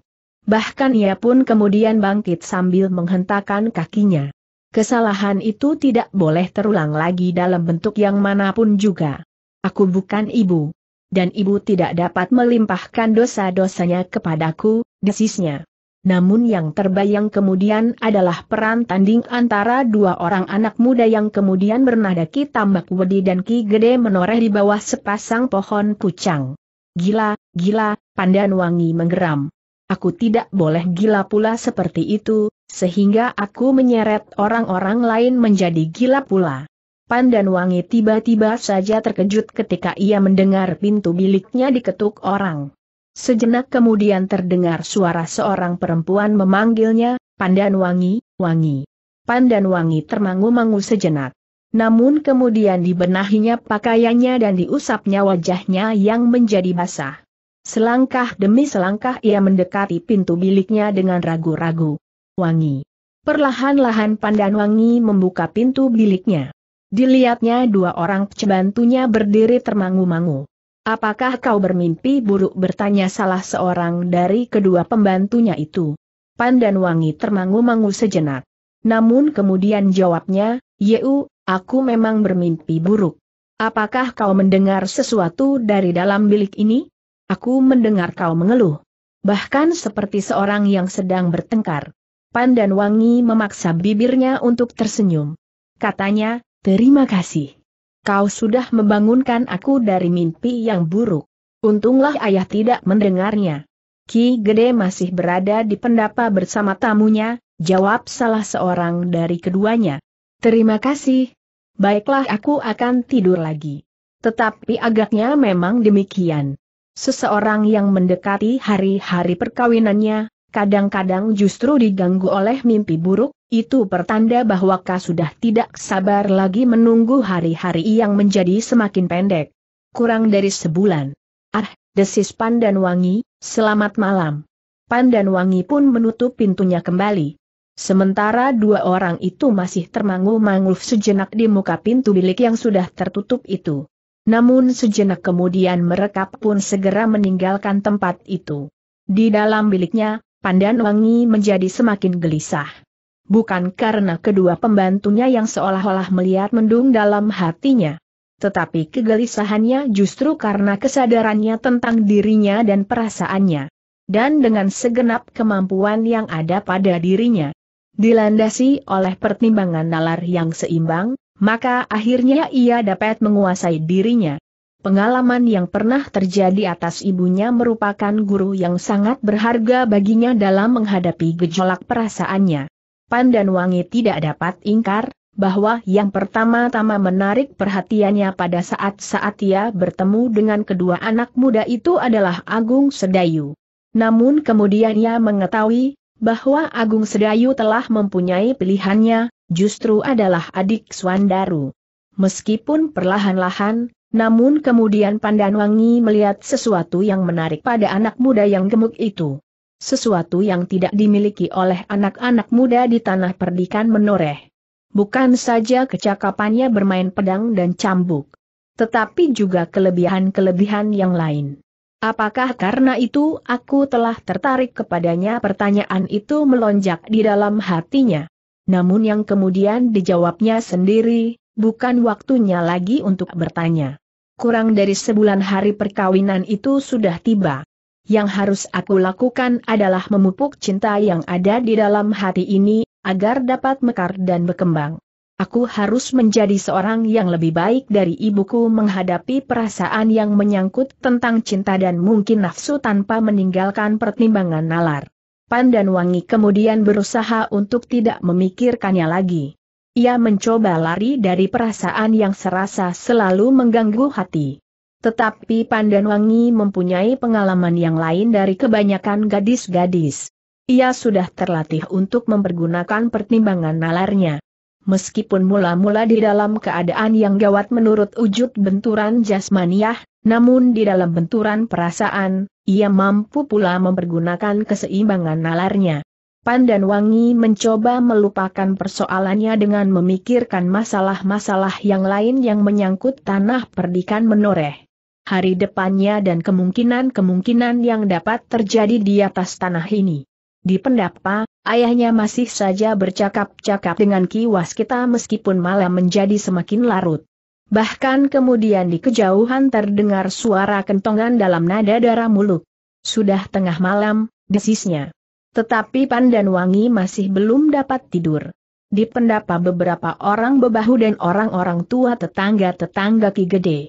Bahkan ia pun kemudian bangkit sambil menghentakkan kakinya. Kesalahan itu tidak boleh terulang lagi dalam bentuk yang manapun juga. Aku bukan ibu. Dan ibu tidak dapat melimpahkan dosa-dosanya kepadaku, desisnya. Namun yang terbayang kemudian adalah peran tanding antara dua orang anak muda yang kemudian bernada Ki Tambak Wedi dan Ki Gede menoreh di bawah sepasang pohon pucang. Gila, gila, pandan wangi menggeram. Aku tidak boleh gila pula seperti itu, sehingga aku menyeret orang-orang lain menjadi gila pula. Pandan Wangi tiba-tiba saja terkejut ketika ia mendengar pintu biliknya diketuk orang. Sejenak kemudian terdengar suara seorang perempuan memanggilnya, Pandan Wangi, Wangi. Pandan Wangi termangu-mangu sejenak. Namun kemudian dibenahinya pakaiannya dan diusapnya wajahnya yang menjadi basah. Selangkah demi selangkah ia mendekati pintu biliknya dengan ragu-ragu. Wangi. Perlahan-lahan Pandan Wangi membuka pintu biliknya. Dilihatnya dua orang pembantunya berdiri termangu-mangu. Apakah kau bermimpi buruk bertanya salah seorang dari kedua pembantunya itu? Pandan Wangi termangu-mangu sejenak. Namun kemudian jawabnya, Yeu, aku memang bermimpi buruk. Apakah kau mendengar sesuatu dari dalam bilik ini? Aku mendengar kau mengeluh. Bahkan seperti seorang yang sedang bertengkar. Pandan Wangi memaksa bibirnya untuk tersenyum. Katanya, Terima kasih. Kau sudah membangunkan aku dari mimpi yang buruk. Untunglah ayah tidak mendengarnya. Ki Gede masih berada di pendapa bersama tamunya, jawab salah seorang dari keduanya. Terima kasih. Baiklah aku akan tidur lagi. Tetapi agaknya memang demikian. Seseorang yang mendekati hari-hari perkawinannya, kadang-kadang justru diganggu oleh mimpi buruk, itu pertanda bahwa kau sudah tidak sabar lagi menunggu hari-hari yang menjadi semakin pendek. Kurang dari sebulan. Ah, desis Pandan Wangi, selamat malam. Pandan Wangi pun menutup pintunya kembali. Sementara dua orang itu masih termangu-mangu sejenak di muka pintu bilik yang sudah tertutup itu. Namun sejenak kemudian mereka pun segera meninggalkan tempat itu. Di dalam biliknya, Pandan Wangi menjadi semakin gelisah bukan karena kedua pembantunya yang seolah-olah melihat mendung dalam hatinya. Tetapi kegelisahannya justru karena kesadarannya tentang dirinya dan perasaannya. Dan dengan segenap kemampuan yang ada pada dirinya. Dilandasi oleh pertimbangan nalar yang seimbang, maka akhirnya ia dapat menguasai dirinya. Pengalaman yang pernah terjadi atas ibunya merupakan guru yang sangat berharga baginya dalam menghadapi gejolak perasaannya tampan dan wangi tidak dapat ingkar, bahwa yang pertama-tama menarik perhatiannya pada saat-saat ia bertemu dengan kedua anak muda itu adalah Agung Sedayu. Namun kemudian ia mengetahui, bahwa Agung Sedayu telah mempunyai pilihannya, justru adalah adik Swandaru. Meskipun perlahan-lahan, namun kemudian Pandanwangi melihat sesuatu yang menarik pada anak muda yang gemuk itu. Sesuatu yang tidak dimiliki oleh anak-anak muda di tanah perdikan menoreh. Bukan saja kecakapannya bermain pedang dan cambuk. Tetapi juga kelebihan-kelebihan yang lain. Apakah karena itu aku telah tertarik kepadanya pertanyaan itu melonjak di dalam hatinya. Namun yang kemudian dijawabnya sendiri, bukan waktunya lagi untuk bertanya. Kurang dari sebulan hari perkawinan itu sudah tiba yang harus aku lakukan adalah memupuk cinta yang ada di dalam hati ini, agar dapat mekar dan berkembang. Aku harus menjadi seorang yang lebih baik dari ibuku menghadapi perasaan yang menyangkut tentang cinta dan mungkin nafsu tanpa meninggalkan pertimbangan nalar. Pan dan Wangi kemudian berusaha untuk tidak memikirkannya lagi. Ia mencoba lari dari perasaan yang serasa selalu mengganggu hati. Tetapi Pandan Wangi mempunyai pengalaman yang lain dari kebanyakan gadis-gadis. Ia sudah terlatih untuk mempergunakan pertimbangan nalarnya. Meskipun mula-mula di dalam keadaan yang gawat menurut wujud benturan jasmaniah, namun di dalam benturan perasaan, ia mampu pula mempergunakan keseimbangan nalarnya. Pandan Wangi mencoba melupakan persoalannya dengan memikirkan masalah-masalah yang lain yang menyangkut tanah perdikan menoreh hari depannya dan kemungkinan-kemungkinan yang dapat terjadi di atas tanah ini. Di pendapa, ayahnya masih saja bercakap-cakap dengan Ki Waskita meskipun malam menjadi semakin larut. Bahkan kemudian di kejauhan terdengar suara kentongan dalam nada darah muluk. Sudah tengah malam, desisnya. Tetapi pandan Wangi masih belum dapat tidur. Di pendapa beberapa orang bebahu dan orang-orang tua tetangga-tetangga Ki Gede.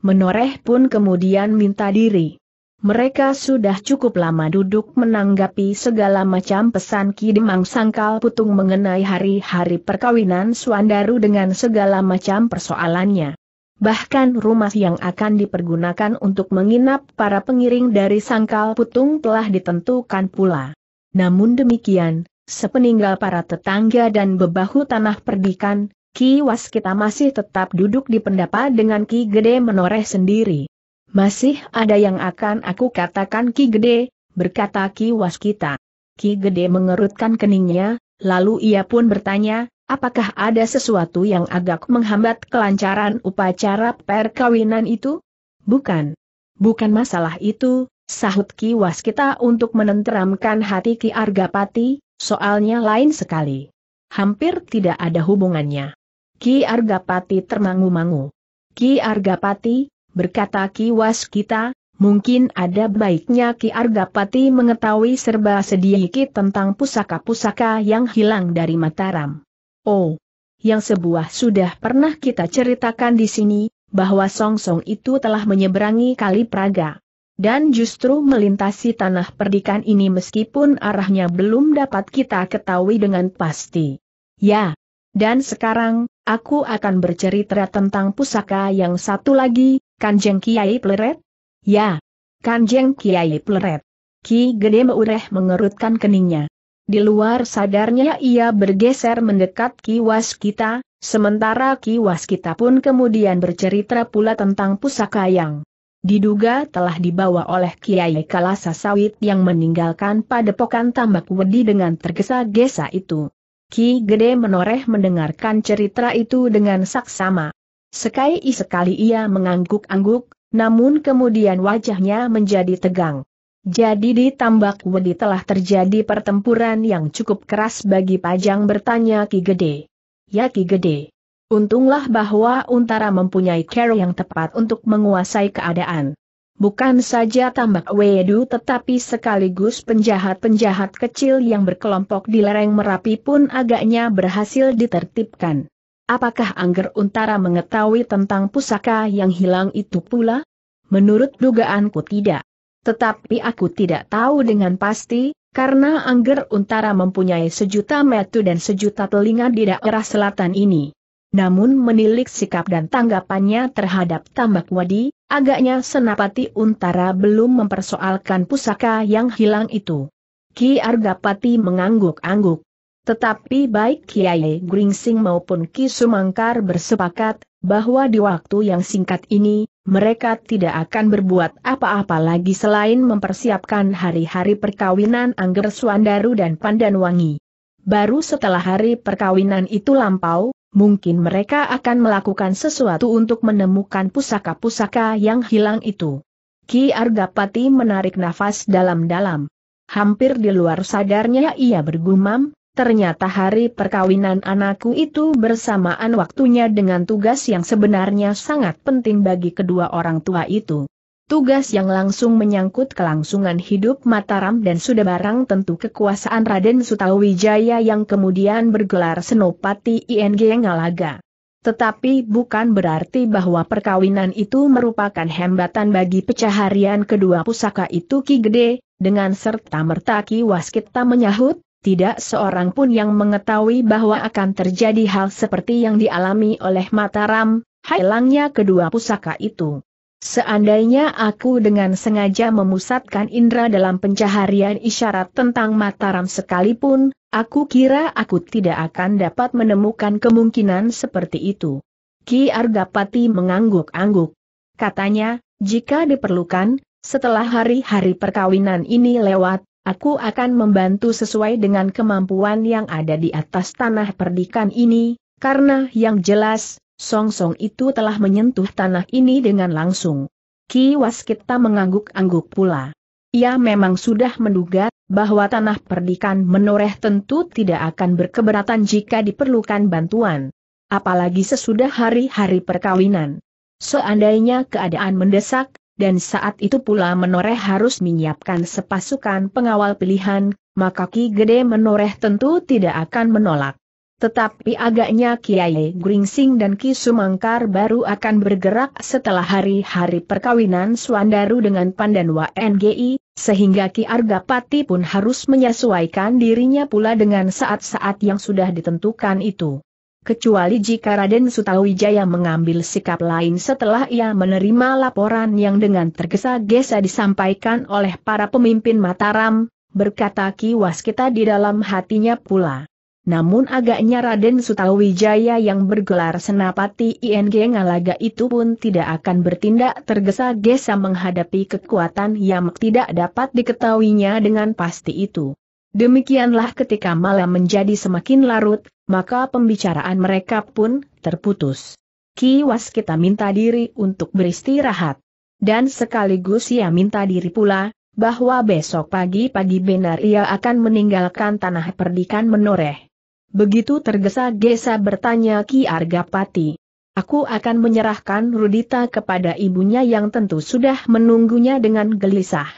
Menoreh pun kemudian minta diri. Mereka sudah cukup lama duduk menanggapi segala macam pesan Ki Demang Sangkal Putung mengenai hari-hari perkawinan Suandaru dengan segala macam persoalannya. Bahkan rumah yang akan dipergunakan untuk menginap para pengiring dari Sangkal Putung telah ditentukan pula. Namun demikian, sepeninggal para tetangga dan bebahu tanah perdikan, Ki Waskita masih tetap duduk di pendapa dengan Ki Gede menoreh sendiri. Masih ada yang akan aku katakan Ki Gede, berkata Ki Waskita. Ki Gede mengerutkan keningnya, lalu ia pun bertanya, apakah ada sesuatu yang agak menghambat kelancaran upacara perkawinan itu? Bukan. Bukan masalah itu, sahut Ki Waskita untuk menenteramkan hati Ki Argapati, soalnya lain sekali. Hampir tidak ada hubungannya. Ki Argapati termangu-mangu. Ki Argapati, berkata Ki Waskita, mungkin ada baiknya Ki Argapati mengetahui serba sedikit tentang pusaka-pusaka yang hilang dari Mataram. Oh, yang sebuah sudah pernah kita ceritakan di sini, bahwa Song -song itu telah menyeberangi Kali Praga. Dan justru melintasi tanah perdikan ini meskipun arahnya belum dapat kita ketahui dengan pasti. Ya, dan sekarang, aku akan bercerita tentang pusaka yang satu lagi, Kanjeng Kiai Pleret? Ya, Kanjeng Kiai Pleret. Ki Gede Meureh mengerutkan keningnya. Di luar sadarnya ia bergeser mendekat Ki Waskita, sementara Ki Waskita pun kemudian bercerita pula tentang pusaka yang diduga telah dibawa oleh Kiai Kalasa Sawit yang meninggalkan padepokan tambak wedi dengan tergesa-gesa itu. Ki Gede menoreh mendengarkan cerita itu dengan saksama. Sekai sekali ia mengangguk-angguk, namun kemudian wajahnya menjadi tegang. Jadi di Tambak Wedi telah terjadi pertempuran yang cukup keras bagi Pajang bertanya Ki Gede. Ya Ki Gede. Untunglah bahwa Untara mempunyai care yang tepat untuk menguasai keadaan bukan saja tambak wedu tetapi sekaligus penjahat-penjahat kecil yang berkelompok di lereng Merapi pun agaknya berhasil ditertibkan. Apakah Angger Untara mengetahui tentang pusaka yang hilang itu pula? Menurut dugaanku tidak. Tetapi aku tidak tahu dengan pasti, karena Angger Untara mempunyai sejuta metu dan sejuta telinga di daerah selatan ini. Namun menilik sikap dan tanggapannya terhadap tambak wadi, agaknya Senapati Untara belum mempersoalkan pusaka yang hilang itu. Ki Argapati mengangguk-angguk. Tetapi baik Kiai Gringsing maupun Ki Sumangkar bersepakat, bahwa di waktu yang singkat ini, mereka tidak akan berbuat apa-apa lagi selain mempersiapkan hari-hari perkawinan Angger Suandaru dan Pandanwangi. Baru setelah hari perkawinan itu lampau, mungkin mereka akan melakukan sesuatu untuk menemukan pusaka-pusaka yang hilang itu. Ki Argapati menarik nafas dalam-dalam. Hampir di luar sadarnya ia bergumam, ternyata hari perkawinan anakku itu bersamaan waktunya dengan tugas yang sebenarnya sangat penting bagi kedua orang tua itu tugas yang langsung menyangkut kelangsungan hidup Mataram dan sudah barang tentu kekuasaan Raden Sutawijaya yang kemudian bergelar Senopati ING Ngalaga. Tetapi bukan berarti bahwa perkawinan itu merupakan hambatan bagi pecaharian kedua pusaka itu Ki Gede, dengan serta merta Ki Waskita menyahut, tidak seorang pun yang mengetahui bahwa akan terjadi hal seperti yang dialami oleh Mataram, hilangnya kedua pusaka itu. Seandainya aku dengan sengaja memusatkan indera dalam pencaharian isyarat tentang Mataram sekalipun, aku kira aku tidak akan dapat menemukan kemungkinan seperti itu. Ki Argapati mengangguk-angguk. Katanya, jika diperlukan, setelah hari-hari perkawinan ini lewat, aku akan membantu sesuai dengan kemampuan yang ada di atas tanah perdikan ini, karena yang jelas, song -song itu telah menyentuh tanah ini dengan langsung. Ki Waskita mengangguk-angguk pula. Ia memang sudah menduga bahwa tanah perdikan menoreh tentu tidak akan berkeberatan jika diperlukan bantuan. Apalagi sesudah hari-hari perkawinan. Seandainya keadaan mendesak, dan saat itu pula menoreh harus menyiapkan sepasukan pengawal pilihan, maka Ki Gede menoreh tentu tidak akan menolak. Tetapi agaknya Kiai Gringsing dan Ki Sumangkar baru akan bergerak setelah hari-hari perkawinan Suandaru dengan Pandanwa NGI, sehingga Ki Argapati pun harus menyesuaikan dirinya pula dengan saat-saat yang sudah ditentukan itu. Kecuali jika Raden Sutawijaya mengambil sikap lain setelah ia menerima laporan yang dengan tergesa-gesa disampaikan oleh para pemimpin Mataram, berkata Ki Waskita di dalam hatinya pula. Namun agaknya Raden Sutawijaya yang bergelar Senapati ING Ngalaga itu pun tidak akan bertindak tergesa-gesa menghadapi kekuatan yang tidak dapat diketahuinya dengan pasti itu. Demikianlah ketika malam menjadi semakin larut, maka pembicaraan mereka pun terputus. Was kita minta diri untuk beristirahat. Dan sekaligus ia minta diri pula, bahwa besok pagi-pagi benar ia akan meninggalkan tanah perdikan menoreh. Begitu tergesa-gesa bertanya Ki Argapati. Aku akan menyerahkan Rudita kepada ibunya yang tentu sudah menunggunya dengan gelisah.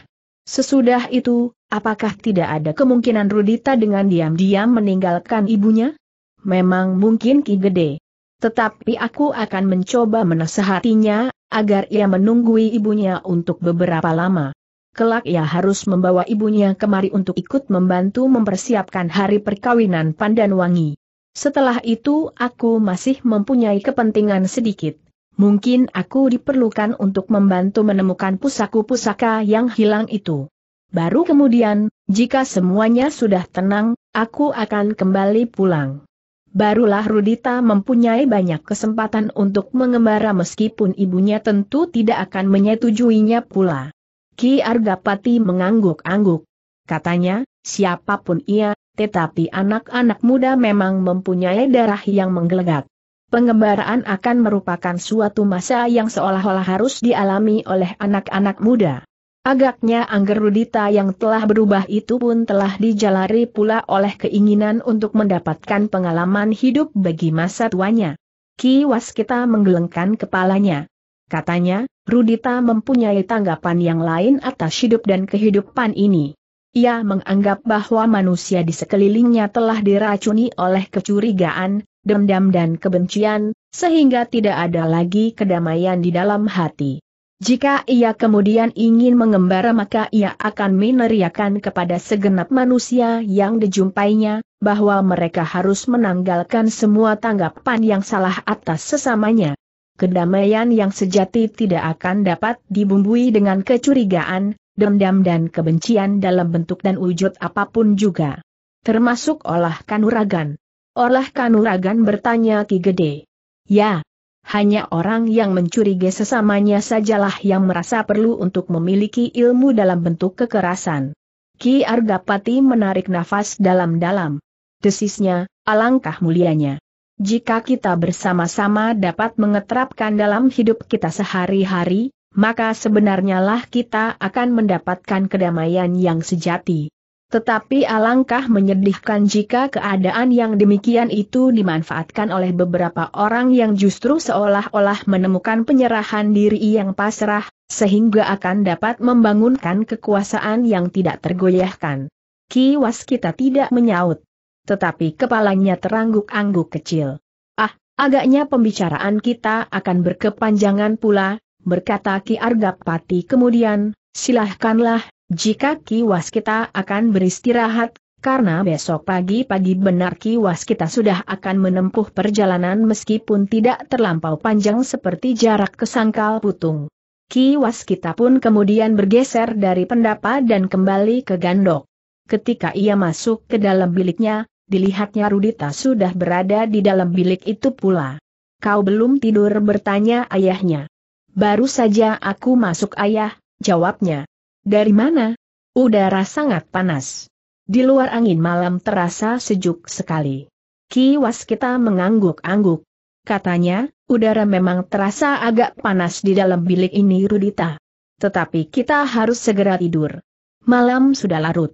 Sesudah itu, apakah tidak ada kemungkinan Rudita dengan diam-diam meninggalkan ibunya? Memang mungkin Ki Gede. Tetapi aku akan mencoba menasehatinya, agar ia menunggui ibunya untuk beberapa lama. Kelak ia harus membawa ibunya kemari untuk ikut membantu mempersiapkan hari perkawinan pandan Wangi. Setelah itu aku masih mempunyai kepentingan sedikit. Mungkin aku diperlukan untuk membantu menemukan pusaku-pusaka yang hilang itu. Baru kemudian, jika semuanya sudah tenang, aku akan kembali pulang. Barulah Rudita mempunyai banyak kesempatan untuk mengembara meskipun ibunya tentu tidak akan menyetujuinya pula. Ki Argapati mengangguk-angguk. Katanya, siapapun ia, tetapi anak-anak muda memang mempunyai darah yang menggelegak. Pengembaraan akan merupakan suatu masa yang seolah-olah harus dialami oleh anak-anak muda. Agaknya Angger Rudita yang telah berubah itu pun telah dijalari pula oleh keinginan untuk mendapatkan pengalaman hidup bagi masa tuanya. Ki Waskita menggelengkan kepalanya. Katanya, Rudita mempunyai tanggapan yang lain atas hidup dan kehidupan ini. Ia menganggap bahwa manusia di sekelilingnya telah diracuni oleh kecurigaan, dendam dan kebencian, sehingga tidak ada lagi kedamaian di dalam hati. Jika ia kemudian ingin mengembara maka ia akan meneriakan kepada segenap manusia yang dijumpainya, bahwa mereka harus menanggalkan semua tanggapan yang salah atas sesamanya kedamaian yang sejati tidak akan dapat dibumbui dengan kecurigaan, dendam dan kebencian dalam bentuk dan wujud apapun juga. Termasuk olah kanuragan. Olah kanuragan bertanya Ki Gede. Ya, hanya orang yang mencurigai sesamanya sajalah yang merasa perlu untuk memiliki ilmu dalam bentuk kekerasan. Ki Argapati menarik nafas dalam-dalam. Desisnya, alangkah mulianya. Jika kita bersama-sama dapat mengeterapkan dalam hidup kita sehari-hari, maka sebenarnya lah kita akan mendapatkan kedamaian yang sejati. Tetapi alangkah menyedihkan jika keadaan yang demikian itu dimanfaatkan oleh beberapa orang yang justru seolah-olah menemukan penyerahan diri yang pasrah, sehingga akan dapat membangunkan kekuasaan yang tidak tergoyahkan. Kiwas kita tidak menyaut tetapi kepalanya terangguk-angguk kecil. Ah, agaknya pembicaraan kita akan berkepanjangan pula, berkata Ki Argapati kemudian, silahkanlah, jika Was kita akan beristirahat, karena besok pagi-pagi benar Was kita sudah akan menempuh perjalanan meskipun tidak terlampau panjang seperti jarak ke Sangkal Putung. Was kita pun kemudian bergeser dari pendapa dan kembali ke Gandok. Ketika ia masuk ke dalam biliknya, dilihatnya Rudita sudah berada di dalam bilik itu pula. Kau belum tidur bertanya ayahnya. Baru saja aku masuk ayah, jawabnya. Dari mana? Udara sangat panas. Di luar angin malam terasa sejuk sekali. Kiwas kita mengangguk-angguk. Katanya, udara memang terasa agak panas di dalam bilik ini Rudita. Tetapi kita harus segera tidur. Malam sudah larut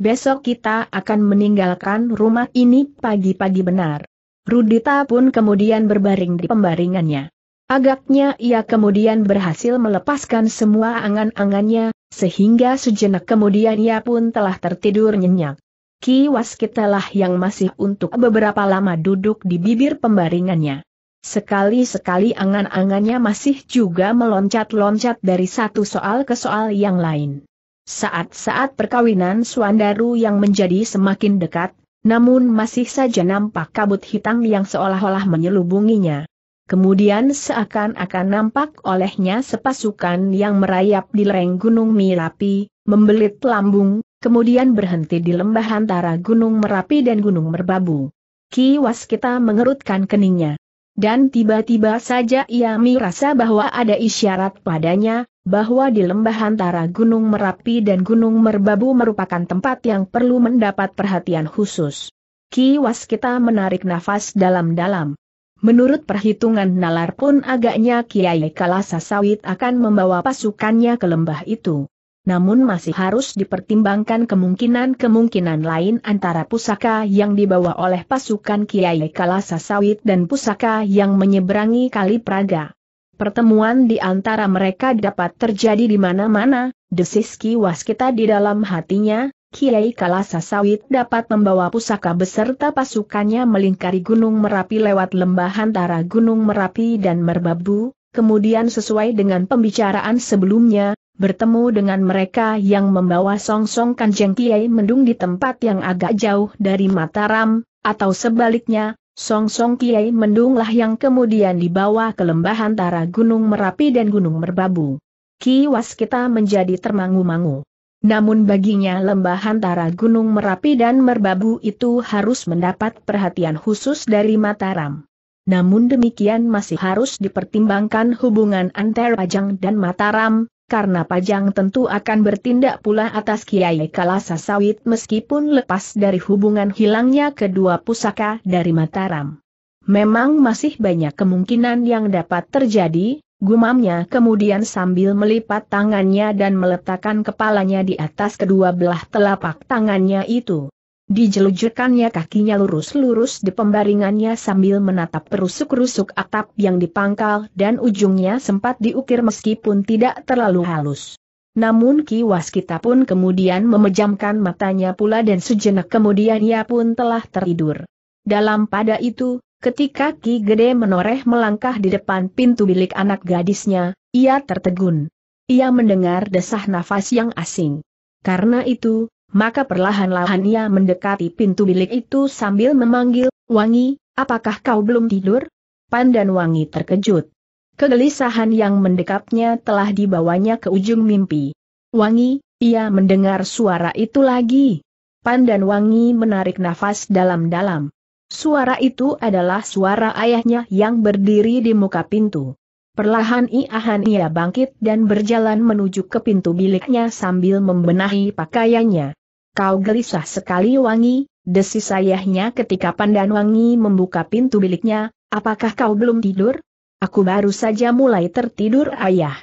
besok kita akan meninggalkan rumah ini pagi-pagi benar. Rudita pun kemudian berbaring di pembaringannya. Agaknya ia kemudian berhasil melepaskan semua angan-angannya, sehingga sejenak kemudian ia pun telah tertidur nyenyak. Ki Waskitalah yang masih untuk beberapa lama duduk di bibir pembaringannya. Sekali-sekali angan-angannya masih juga meloncat-loncat dari satu soal ke soal yang lain. Saat-saat perkawinan Suandaru yang menjadi semakin dekat, namun masih saja nampak kabut hitam yang seolah-olah menyelubunginya. Kemudian seakan-akan nampak olehnya sepasukan yang merayap di lereng Gunung Merapi, membelit lambung, kemudian berhenti di lembah antara Gunung Merapi dan Gunung Merbabu. Kiwas kita mengerutkan keningnya dan tiba-tiba saja ia merasa bahwa ada isyarat padanya, bahwa di lembah antara Gunung Merapi dan Gunung Merbabu merupakan tempat yang perlu mendapat perhatian khusus. Kiwas kita menarik nafas dalam-dalam. Menurut perhitungan nalar pun agaknya Kiai Kalasa Sawit akan membawa pasukannya ke lembah itu namun masih harus dipertimbangkan kemungkinan-kemungkinan lain antara pusaka yang dibawa oleh pasukan Kiai Kalasa Sawit dan pusaka yang menyeberangi Kali Praga. Pertemuan di antara mereka dapat terjadi di mana-mana, desis Ki Waskita di dalam hatinya, Kiai Kalasa Sawit dapat membawa pusaka beserta pasukannya melingkari Gunung Merapi lewat lembah antara Gunung Merapi dan Merbabu, Kemudian sesuai dengan pembicaraan sebelumnya, bertemu dengan mereka yang membawa song song kanjeng Kiai Mendung di tempat yang agak jauh dari Mataram, atau sebaliknya, song song Kiai Mendunglah yang kemudian dibawa ke lembah antara Gunung Merapi dan Gunung Merbabu. Kiwas kita menjadi termangu-mangu. Namun baginya lembah antara Gunung Merapi dan Merbabu itu harus mendapat perhatian khusus dari Mataram. Namun demikian masih harus dipertimbangkan hubungan antara Pajang dan Mataram, karena Pajang tentu akan bertindak pula atas Kiai Kalasa Sawit meskipun lepas dari hubungan hilangnya kedua pusaka dari Mataram. Memang masih banyak kemungkinan yang dapat terjadi, gumamnya kemudian sambil melipat tangannya dan meletakkan kepalanya di atas kedua belah telapak tangannya itu. Dijelujukannya kakinya lurus-lurus di pembaringannya sambil menatap perusuk-rusuk atap yang dipangkal dan ujungnya sempat diukir meskipun tidak terlalu halus. Namun Ki Waskita pun kemudian memejamkan matanya pula dan sejenak kemudian ia pun telah tertidur. Dalam pada itu, ketika Ki Gede menoreh melangkah di depan pintu bilik anak gadisnya, ia tertegun. Ia mendengar desah nafas yang asing. Karena itu, maka perlahan-lahan ia mendekati pintu bilik itu sambil memanggil, Wangi, apakah kau belum tidur? Pandan Wangi terkejut. Kegelisahan yang mendekapnya telah dibawanya ke ujung mimpi. Wangi, ia mendengar suara itu lagi. Pandan Wangi menarik nafas dalam-dalam. Suara itu adalah suara ayahnya yang berdiri di muka pintu. Perlahan iahan ia bangkit dan berjalan menuju ke pintu biliknya sambil membenahi pakaiannya kau gelisah sekali wangi, desis ayahnya ketika pandan wangi membuka pintu biliknya, apakah kau belum tidur? Aku baru saja mulai tertidur ayah.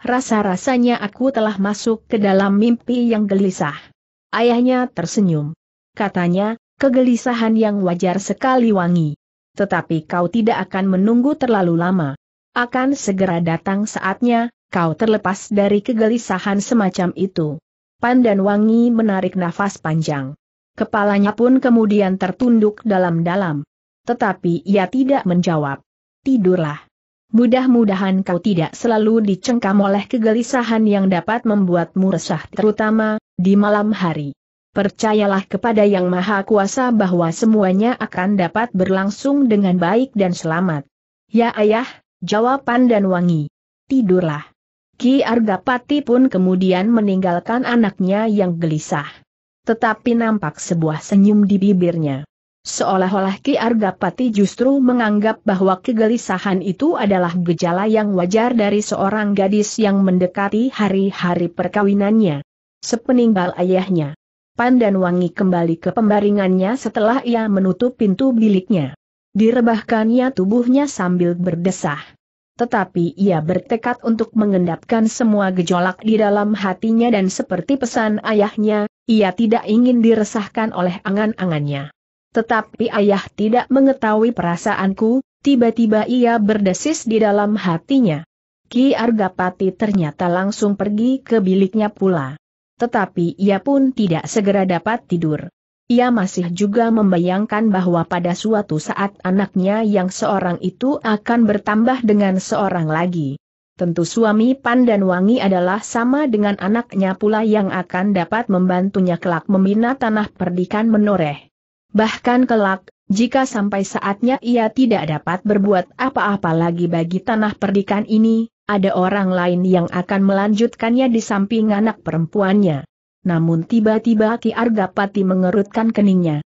Rasa-rasanya aku telah masuk ke dalam mimpi yang gelisah. Ayahnya tersenyum. Katanya, kegelisahan yang wajar sekali wangi. Tetapi kau tidak akan menunggu terlalu lama. Akan segera datang saatnya, kau terlepas dari kegelisahan semacam itu pandan wangi menarik nafas panjang. Kepalanya pun kemudian tertunduk dalam-dalam. Tetapi ia tidak menjawab. Tidurlah. Mudah-mudahan kau tidak selalu dicengkam oleh kegelisahan yang dapat membuatmu resah terutama, di malam hari. Percayalah kepada Yang Maha Kuasa bahwa semuanya akan dapat berlangsung dengan baik dan selamat. Ya ayah, jawab pandan wangi. Tidurlah. Ki Argapati pun kemudian meninggalkan anaknya yang gelisah. Tetapi nampak sebuah senyum di bibirnya. Seolah-olah Ki Argapati justru menganggap bahwa kegelisahan itu adalah gejala yang wajar dari seorang gadis yang mendekati hari-hari perkawinannya. Sepeninggal ayahnya. Pandan Wangi kembali ke pembaringannya setelah ia menutup pintu biliknya. Direbahkannya tubuhnya sambil berdesah tetapi ia bertekad untuk mengendapkan semua gejolak di dalam hatinya dan seperti pesan ayahnya, ia tidak ingin diresahkan oleh angan-angannya. Tetapi ayah tidak mengetahui perasaanku, tiba-tiba ia berdesis di dalam hatinya. Ki Argapati ternyata langsung pergi ke biliknya pula. Tetapi ia pun tidak segera dapat tidur. Ia masih juga membayangkan bahwa pada suatu saat anaknya yang seorang itu akan bertambah dengan seorang lagi. Tentu suami Pan dan Wangi adalah sama dengan anaknya pula yang akan dapat membantunya kelak membina tanah perdikan menoreh. Bahkan kelak, jika sampai saatnya ia tidak dapat berbuat apa-apa lagi bagi tanah perdikan ini, ada orang lain yang akan melanjutkannya di samping anak perempuannya namun tiba-tiba Ki Argapati mengerutkan keningnya.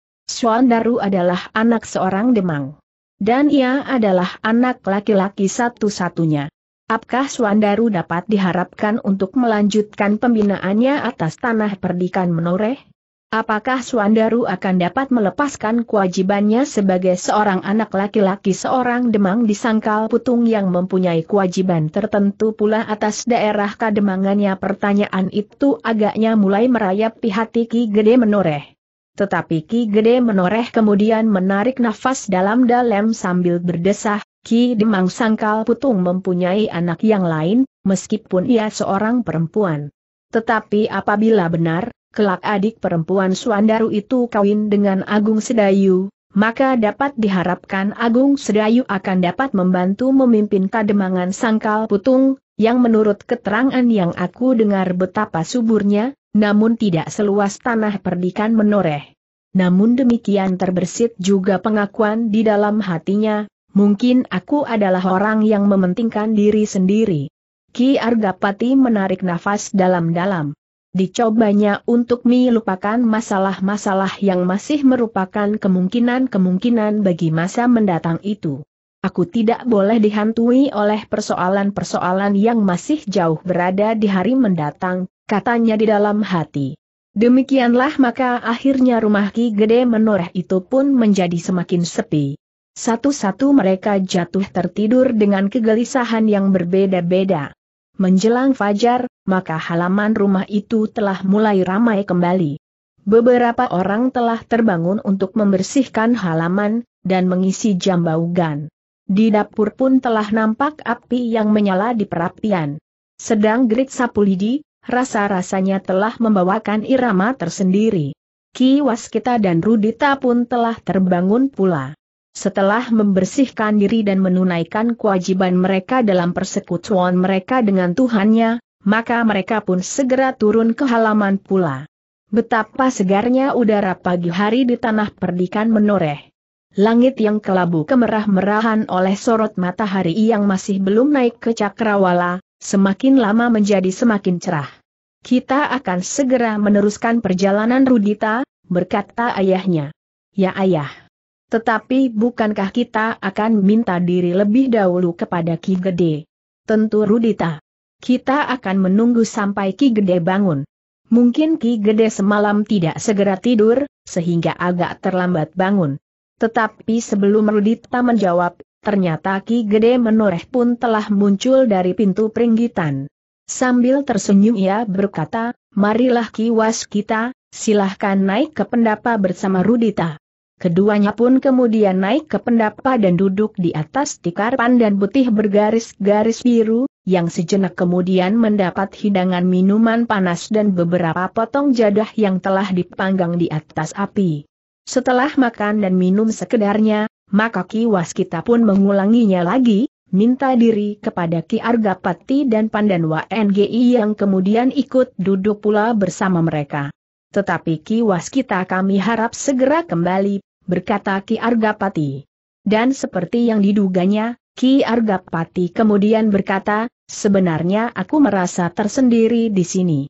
Daru adalah anak seorang Demang. Dan ia adalah anak laki-laki satu-satunya. Apakah Daru dapat diharapkan untuk melanjutkan pembinaannya atas tanah perdikan menoreh? Apakah Suandaru akan dapat melepaskan kewajibannya sebagai seorang anak laki-laki seorang demang di sangkal putung yang mempunyai kewajiban tertentu pula atas daerah kademangannya pertanyaan itu agaknya mulai merayap di hati Ki Gede Menoreh. Tetapi Ki Gede Menoreh kemudian menarik nafas dalam-dalam sambil berdesah, Ki Demang Sangkal Putung mempunyai anak yang lain, meskipun ia seorang perempuan. Tetapi apabila benar, kelak adik perempuan Suandaru itu kawin dengan Agung Sedayu, maka dapat diharapkan Agung Sedayu akan dapat membantu memimpin kademangan Sangkal Putung, yang menurut keterangan yang aku dengar betapa suburnya, namun tidak seluas tanah perdikan menoreh. Namun demikian terbersit juga pengakuan di dalam hatinya, mungkin aku adalah orang yang mementingkan diri sendiri. Ki Argapati menarik nafas dalam-dalam. Dicobanya untuk melupakan masalah-masalah yang masih merupakan kemungkinan-kemungkinan bagi masa mendatang itu. Aku tidak boleh dihantui oleh persoalan-persoalan yang masih jauh berada di hari mendatang, katanya di dalam hati. Demikianlah maka akhirnya rumah Ki Gede menoreh itu pun menjadi semakin sepi. Satu-satu mereka jatuh tertidur dengan kegelisahan yang berbeda-beda. Menjelang fajar, maka halaman rumah itu telah mulai ramai kembali. Beberapa orang telah terbangun untuk membersihkan halaman, dan mengisi jam baugan. Di dapur pun telah nampak api yang menyala di perapian. Sedang Grit Sapulidi, rasa-rasanya telah membawakan irama tersendiri. Ki Waskita dan Rudita pun telah terbangun pula. Setelah membersihkan diri dan menunaikan kewajiban mereka dalam persekutuan mereka dengan Tuhannya, maka mereka pun segera turun ke halaman pula. Betapa segarnya udara pagi hari di tanah perdikan menoreh. Langit yang kelabu kemerah-merahan oleh sorot matahari yang masih belum naik ke cakrawala, semakin lama menjadi semakin cerah. Kita akan segera meneruskan perjalanan Rudita, berkata ayahnya. Ya ayah. Tetapi bukankah kita akan minta diri lebih dahulu kepada Ki Gede? Tentu Rudita. Kita akan menunggu sampai Ki Gede bangun. Mungkin Ki Gede semalam tidak segera tidur, sehingga agak terlambat bangun. Tetapi sebelum Rudita menjawab, ternyata Ki Gede menoreh pun telah muncul dari pintu peringgitan. Sambil tersenyum ia berkata, marilah Ki Was kita, silahkan naik ke pendapa bersama Rudita. Keduanya pun kemudian naik ke pendapa dan duduk di atas tikar pandan putih bergaris-garis biru, yang sejenak kemudian mendapat hidangan minuman panas dan beberapa potong jadah yang telah dipanggang di atas api. Setelah makan dan minum sekedarnya, maka Ki Waskita pun mengulanginya lagi, minta diri kepada Ki Argapati dan Pandan Ngi yang kemudian ikut duduk pula bersama mereka. Tetapi Ki Waskita kami harap segera kembali, berkata Ki Argapati. Dan seperti yang diduganya, Ki Argapati kemudian berkata, sebenarnya aku merasa tersendiri di sini.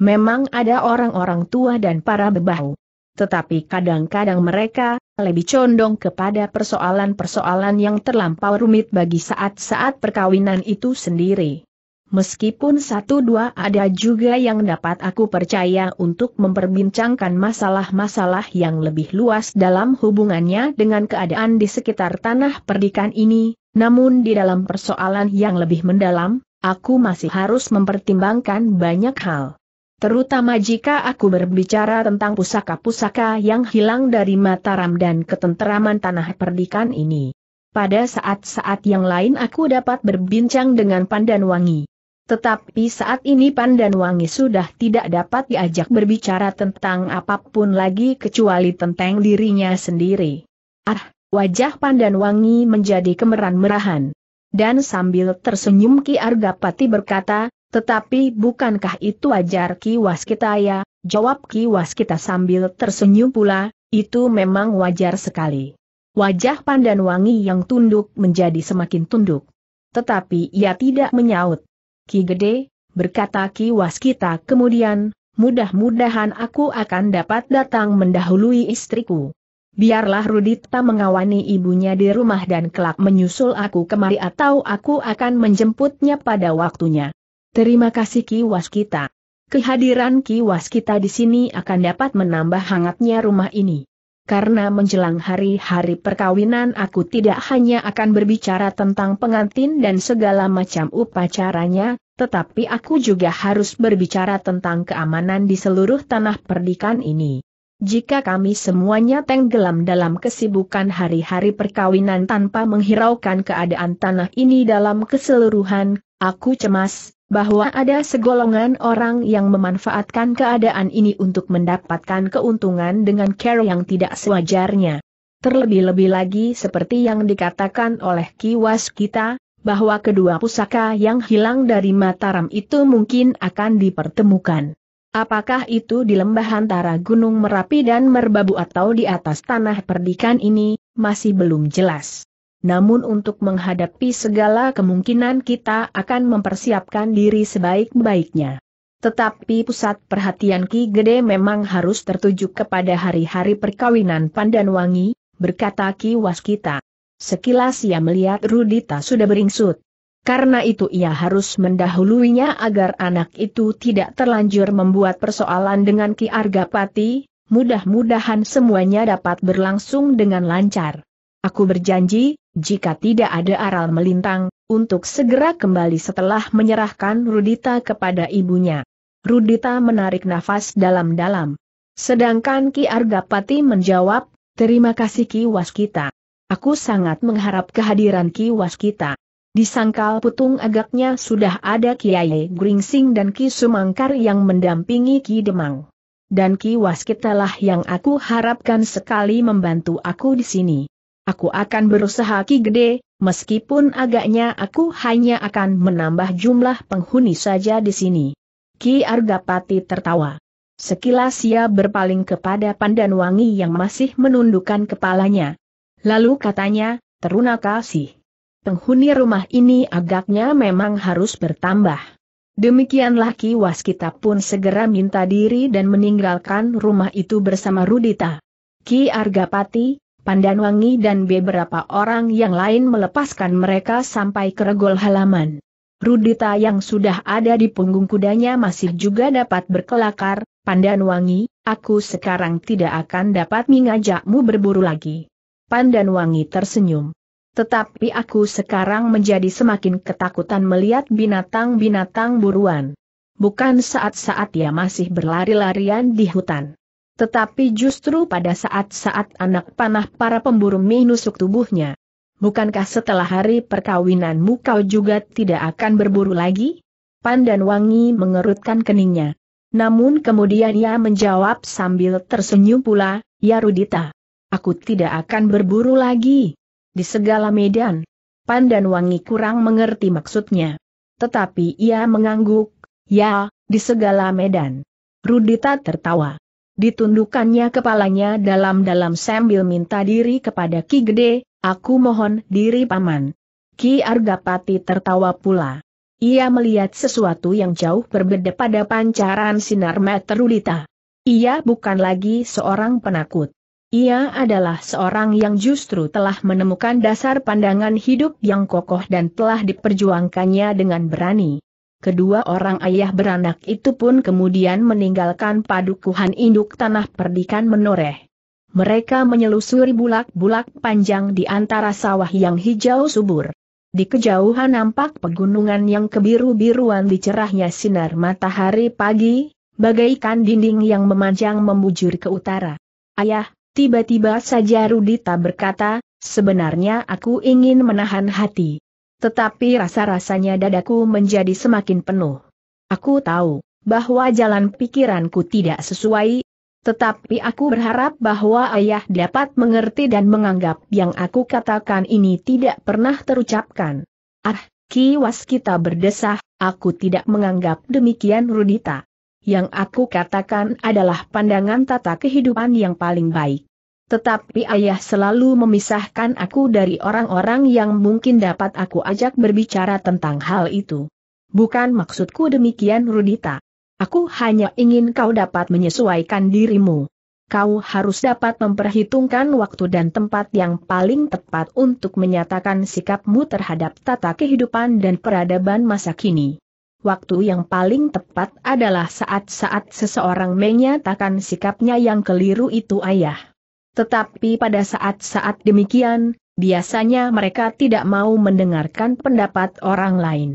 Memang ada orang-orang tua dan para bebahu. Tetapi kadang-kadang mereka, lebih condong kepada persoalan-persoalan yang terlampau rumit bagi saat-saat perkawinan itu sendiri meskipun satu dua ada juga yang dapat aku percaya untuk memperbincangkan masalah-masalah yang lebih luas dalam hubungannya dengan keadaan di sekitar tanah perdikan ini, namun di dalam persoalan yang lebih mendalam, aku masih harus mempertimbangkan banyak hal. Terutama jika aku berbicara tentang pusaka-pusaka yang hilang dari Mataram dan ketenteraman tanah perdikan ini. Pada saat-saat yang lain aku dapat berbincang dengan Pandan Wangi. Tetapi saat ini Wangi sudah tidak dapat diajak berbicara tentang apapun lagi kecuali tentang dirinya sendiri. Ah, wajah Wangi menjadi kemeran-merahan. Dan sambil tersenyum Ki Argapati berkata, tetapi bukankah itu wajar Ki Waskita ya? jawab Ki Waskita sambil tersenyum pula, itu memang wajar sekali. Wajah Wangi yang tunduk menjadi semakin tunduk. Tetapi ia tidak menyaut. Ki Gede, berkata Ki Waskita kemudian, mudah-mudahan aku akan dapat datang mendahului istriku. Biarlah Rudita mengawani ibunya di rumah dan kelak menyusul aku kemari atau aku akan menjemputnya pada waktunya. Terima kasih Ki Waskita. Kehadiran Ki Waskita di sini akan dapat menambah hangatnya rumah ini karena menjelang hari-hari perkawinan aku tidak hanya akan berbicara tentang pengantin dan segala macam upacaranya, tetapi aku juga harus berbicara tentang keamanan di seluruh tanah perdikan ini. Jika kami semuanya tenggelam dalam kesibukan hari-hari perkawinan tanpa menghiraukan keadaan tanah ini dalam keseluruhan, aku cemas, bahwa ada segolongan orang yang memanfaatkan keadaan ini untuk mendapatkan keuntungan dengan care yang tidak sewajarnya. Terlebih-lebih lagi seperti yang dikatakan oleh Kiwas kita, bahwa kedua pusaka yang hilang dari Mataram itu mungkin akan dipertemukan. Apakah itu di lembah antara Gunung Merapi dan Merbabu atau di atas tanah perdikan ini, masih belum jelas namun untuk menghadapi segala kemungkinan kita akan mempersiapkan diri sebaik-baiknya. Tetapi pusat perhatian Ki Gede memang harus tertuju kepada hari-hari perkawinan Pandan Wangi, berkata Ki Waskita. Sekilas ia melihat Rudita sudah beringsut. Karena itu ia harus mendahuluinya agar anak itu tidak terlanjur membuat persoalan dengan Ki Argapati, mudah-mudahan semuanya dapat berlangsung dengan lancar. Aku berjanji, jika tidak ada aral melintang, untuk segera kembali setelah menyerahkan Rudita kepada ibunya. Rudita menarik nafas dalam-dalam. Sedangkan Ki Argapati menjawab, terima kasih Ki Waskita. Aku sangat mengharap kehadiran Ki Waskita. Di sangkal putung agaknya sudah ada Kiai Gringsing dan Ki Sumangkar yang mendampingi Ki Demang. Dan Ki Waskitalah yang aku harapkan sekali membantu aku di sini. Aku akan berusaha ki gede, meskipun agaknya aku hanya akan menambah jumlah penghuni saja di sini. Ki Argapati tertawa. Sekilas ia berpaling kepada Pandanwangi yang masih menundukkan kepalanya. Lalu katanya, Teruna kasih. Penghuni rumah ini agaknya memang harus bertambah. Demikianlah Ki Waskita pun segera minta diri dan meninggalkan rumah itu bersama Rudita. Ki Argapati, Pandan Wangi dan beberapa orang yang lain melepaskan mereka sampai ke regol halaman. Rudita yang sudah ada di punggung kudanya masih juga dapat berkelakar, Pandan Wangi, aku sekarang tidak akan dapat mengajakmu berburu lagi. Pandan Wangi tersenyum. Tetapi aku sekarang menjadi semakin ketakutan melihat binatang-binatang buruan. Bukan saat-saat ia masih berlari-larian di hutan. Tetapi justru pada saat-saat anak panah para pemburu menusuk tubuhnya. Bukankah setelah hari perkawinanmu kau juga tidak akan berburu lagi? Pandan Wangi mengerutkan keningnya. Namun kemudian ia menjawab sambil tersenyum pula, Ya Rudita, aku tidak akan berburu lagi. Di segala medan, Pandan Wangi kurang mengerti maksudnya. Tetapi ia mengangguk, ya, di segala medan. Rudita tertawa. Ditundukkannya kepalanya dalam-dalam sambil minta diri kepada Ki Gede, aku mohon diri paman. Ki Argapati tertawa pula. Ia melihat sesuatu yang jauh berbeda pada pancaran sinar meterulita. Ia bukan lagi seorang penakut. Ia adalah seorang yang justru telah menemukan dasar pandangan hidup yang kokoh dan telah diperjuangkannya dengan berani. Kedua orang ayah beranak itu pun kemudian meninggalkan padukuhan induk tanah perdikan menoreh. Mereka menyelusuri bulak-bulak panjang di antara sawah yang hijau subur. Di kejauhan nampak pegunungan yang kebiru-biruan di cerahnya sinar matahari pagi, bagaikan dinding yang memanjang membujur ke utara. Ayah, tiba-tiba saja Rudita berkata, sebenarnya aku ingin menahan hati. Tetapi rasa-rasanya dadaku menjadi semakin penuh. Aku tahu, bahwa jalan pikiranku tidak sesuai, tetapi aku berharap bahwa ayah dapat mengerti dan menganggap yang aku katakan ini tidak pernah terucapkan. Ah, kiwas kita berdesah, aku tidak menganggap demikian Rudita. Yang aku katakan adalah pandangan tata kehidupan yang paling baik. Tetapi ayah selalu memisahkan aku dari orang-orang yang mungkin dapat aku ajak berbicara tentang hal itu. Bukan maksudku demikian Rudita. Aku hanya ingin kau dapat menyesuaikan dirimu. Kau harus dapat memperhitungkan waktu dan tempat yang paling tepat untuk menyatakan sikapmu terhadap tata kehidupan dan peradaban masa kini. Waktu yang paling tepat adalah saat-saat seseorang menyatakan sikapnya yang keliru itu ayah. Tetapi pada saat-saat demikian, biasanya mereka tidak mau mendengarkan pendapat orang lain.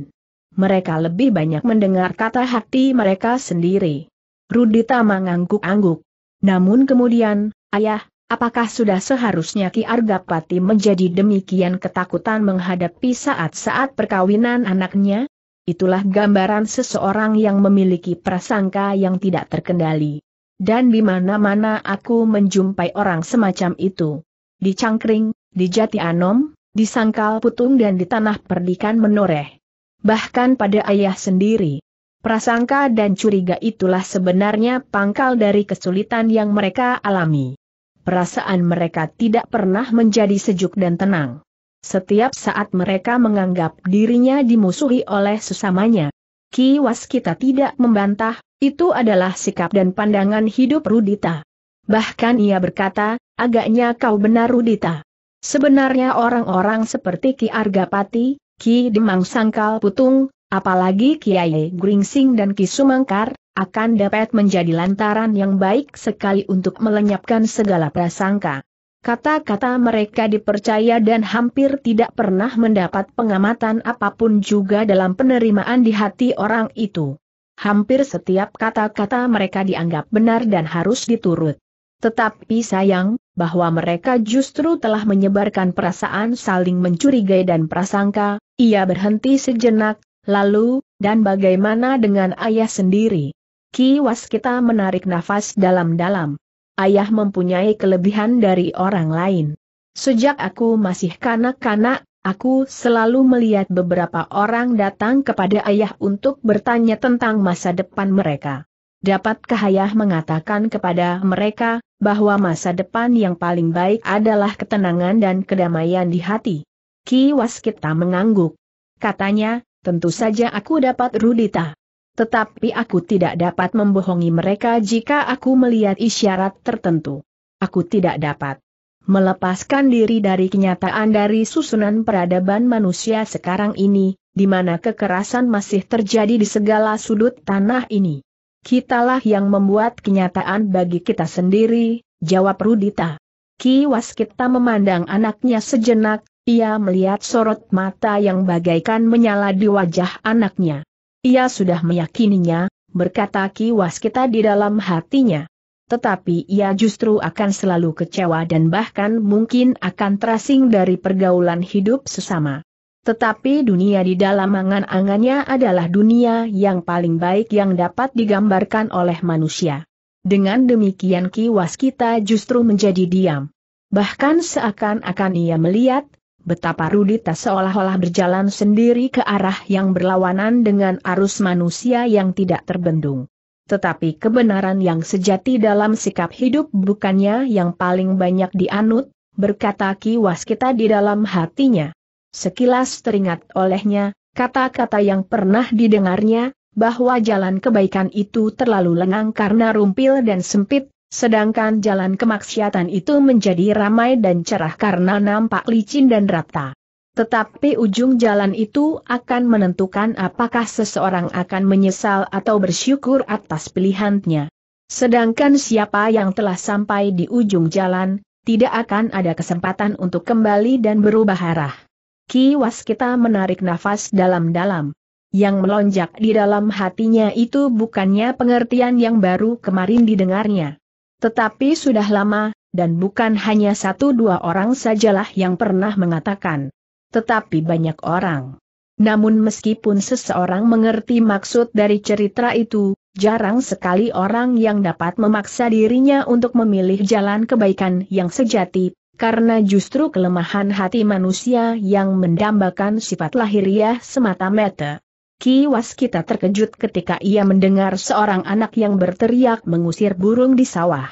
Mereka lebih banyak mendengar kata hati mereka sendiri. Rudita mengangguk-angguk. Namun kemudian, ayah, apakah sudah seharusnya Ki Argapati menjadi demikian ketakutan menghadapi saat-saat perkawinan anaknya? Itulah gambaran seseorang yang memiliki prasangka yang tidak terkendali dan di mana-mana aku menjumpai orang semacam itu. Di Cangkring, di Jati Anom, di Sangkal Putung dan di Tanah Perdikan Menoreh. Bahkan pada ayah sendiri. Prasangka dan curiga itulah sebenarnya pangkal dari kesulitan yang mereka alami. Perasaan mereka tidak pernah menjadi sejuk dan tenang. Setiap saat mereka menganggap dirinya dimusuhi oleh sesamanya. Was kita tidak membantah, itu adalah sikap dan pandangan hidup Rudita. Bahkan ia berkata, agaknya kau benar Rudita. Sebenarnya orang-orang seperti Ki Argapati, Ki Demang Sangkal Putung, apalagi Ki Kiai Gringsing dan Ki Sumangkar, akan dapat menjadi lantaran yang baik sekali untuk melenyapkan segala prasangka. Kata-kata mereka dipercaya dan hampir tidak pernah mendapat pengamatan apapun juga dalam penerimaan di hati orang itu. Hampir setiap kata-kata mereka dianggap benar dan harus diturut. Tetapi sayang, bahwa mereka justru telah menyebarkan perasaan saling mencurigai dan prasangka, ia berhenti sejenak, lalu, dan bagaimana dengan ayah sendiri? Kiwas kita menarik nafas dalam-dalam ayah mempunyai kelebihan dari orang lain. Sejak aku masih kanak-kanak, aku selalu melihat beberapa orang datang kepada ayah untuk bertanya tentang masa depan mereka. Dapatkah ayah mengatakan kepada mereka bahwa masa depan yang paling baik adalah ketenangan dan kedamaian di hati? Ki Waskita mengangguk. Katanya, tentu saja aku dapat Rudita. Tetapi aku tidak dapat membohongi mereka jika aku melihat isyarat tertentu. Aku tidak dapat melepaskan diri dari kenyataan dari susunan peradaban manusia sekarang ini, di mana kekerasan masih terjadi di segala sudut tanah ini. Kitalah yang membuat kenyataan bagi kita sendiri, jawab Rudita. Ki Waskita memandang anaknya sejenak, ia melihat sorot mata yang bagaikan menyala di wajah anaknya. Ia sudah meyakininya, berkata Ki Waskita di dalam hatinya. Tetapi ia justru akan selalu kecewa dan bahkan mungkin akan terasing dari pergaulan hidup sesama. Tetapi dunia di dalam angan-angannya adalah dunia yang paling baik yang dapat digambarkan oleh manusia. Dengan demikian Ki Waskita justru menjadi diam. Bahkan seakan-akan ia melihat, Betapa Rudita seolah-olah berjalan sendiri ke arah yang berlawanan dengan arus manusia yang tidak terbendung. Tetapi kebenaran yang sejati dalam sikap hidup bukannya yang paling banyak dianut, berkata kiwas kita di dalam hatinya. Sekilas teringat olehnya, kata-kata yang pernah didengarnya, bahwa jalan kebaikan itu terlalu lengang karena rumpil dan sempit, Sedangkan jalan kemaksiatan itu menjadi ramai dan cerah karena nampak licin dan rata. Tetapi ujung jalan itu akan menentukan apakah seseorang akan menyesal atau bersyukur atas pilihannya. Sedangkan siapa yang telah sampai di ujung jalan, tidak akan ada kesempatan untuk kembali dan berubah arah. Kiwas kita menarik nafas dalam-dalam. Yang melonjak di dalam hatinya itu bukannya pengertian yang baru kemarin didengarnya. Tetapi sudah lama, dan bukan hanya satu dua orang sajalah yang pernah mengatakan. Tetapi banyak orang. Namun meskipun seseorang mengerti maksud dari cerita itu, jarang sekali orang yang dapat memaksa dirinya untuk memilih jalan kebaikan yang sejati, karena justru kelemahan hati manusia yang mendambakan sifat lahiriah semata-mata. Kiwas kita terkejut ketika ia mendengar seorang anak yang berteriak mengusir burung di sawah.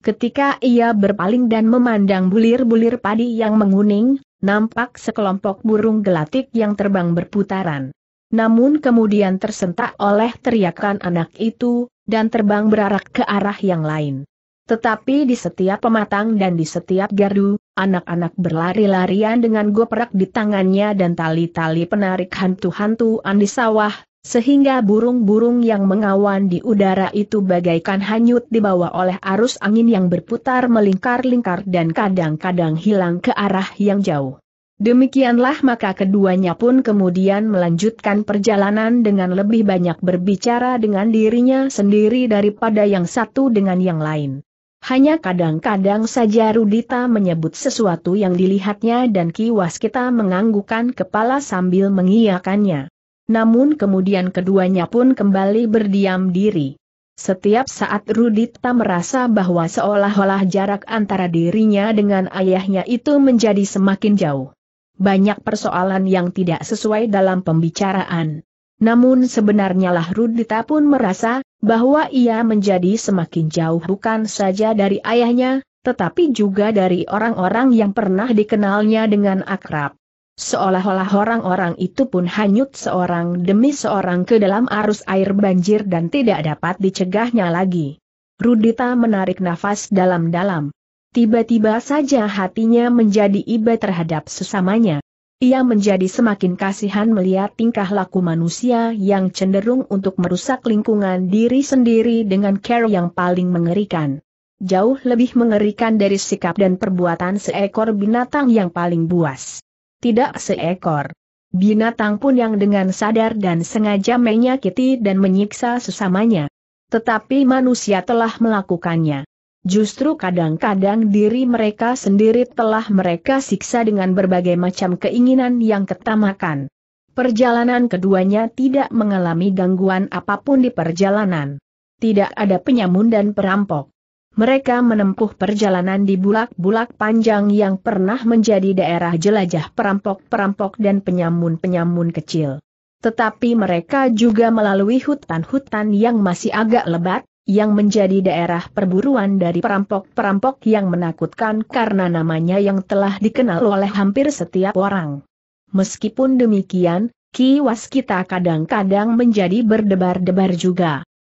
Ketika ia berpaling dan memandang bulir-bulir padi yang menguning, nampak sekelompok burung gelatik yang terbang berputaran. Namun kemudian tersentak oleh teriakan anak itu, dan terbang berarak ke arah yang lain. Tetapi di setiap pematang dan di setiap gardu, anak-anak berlari-larian dengan goprak di tangannya dan tali-tali penarik hantu hantu di sawah, sehingga burung-burung yang mengawan di udara itu bagaikan hanyut dibawa oleh arus angin yang berputar melingkar-lingkar dan kadang-kadang hilang ke arah yang jauh. Demikianlah maka keduanya pun kemudian melanjutkan perjalanan dengan lebih banyak berbicara dengan dirinya sendiri daripada yang satu dengan yang lain. Hanya kadang-kadang saja Rudita menyebut sesuatu yang dilihatnya dan kiwas kita menganggukan kepala sambil mengiyakannya. Namun kemudian keduanya pun kembali berdiam diri. Setiap saat Rudita merasa bahwa seolah-olah jarak antara dirinya dengan ayahnya itu menjadi semakin jauh. Banyak persoalan yang tidak sesuai dalam pembicaraan. Namun sebenarnya lah Rudita pun merasa, bahwa ia menjadi semakin jauh bukan saja dari ayahnya, tetapi juga dari orang-orang yang pernah dikenalnya dengan akrab. Seolah-olah orang-orang itu pun hanyut seorang demi seorang ke dalam arus air banjir dan tidak dapat dicegahnya lagi. Rudita menarik nafas dalam-dalam. Tiba-tiba saja hatinya menjadi iba terhadap sesamanya. Ia menjadi semakin kasihan melihat tingkah laku manusia yang cenderung untuk merusak lingkungan diri sendiri dengan care yang paling mengerikan. Jauh lebih mengerikan dari sikap dan perbuatan seekor binatang yang paling buas. Tidak seekor. Binatang pun yang dengan sadar dan sengaja menyakiti dan menyiksa sesamanya. Tetapi manusia telah melakukannya. Justru kadang-kadang diri mereka sendiri telah mereka siksa dengan berbagai macam keinginan yang ketamakan. Perjalanan keduanya tidak mengalami gangguan apapun di perjalanan. Tidak ada penyamun dan perampok. Mereka menempuh perjalanan di bulak-bulak panjang yang pernah menjadi daerah jelajah perampok-perampok dan penyamun-penyamun kecil. Tetapi mereka juga melalui hutan-hutan yang masih agak lebat, yang menjadi daerah perburuan dari perampok-perampok yang menakutkan karena namanya yang telah dikenal oleh hampir setiap orang. Meskipun demikian, kiwas kita kadang-kadang menjadi berdebar-debar juga.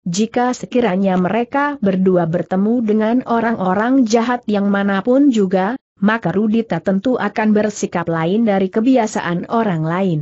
Jika sekiranya mereka berdua bertemu dengan orang-orang jahat yang manapun juga, maka Rudita tentu akan bersikap lain dari kebiasaan orang lain.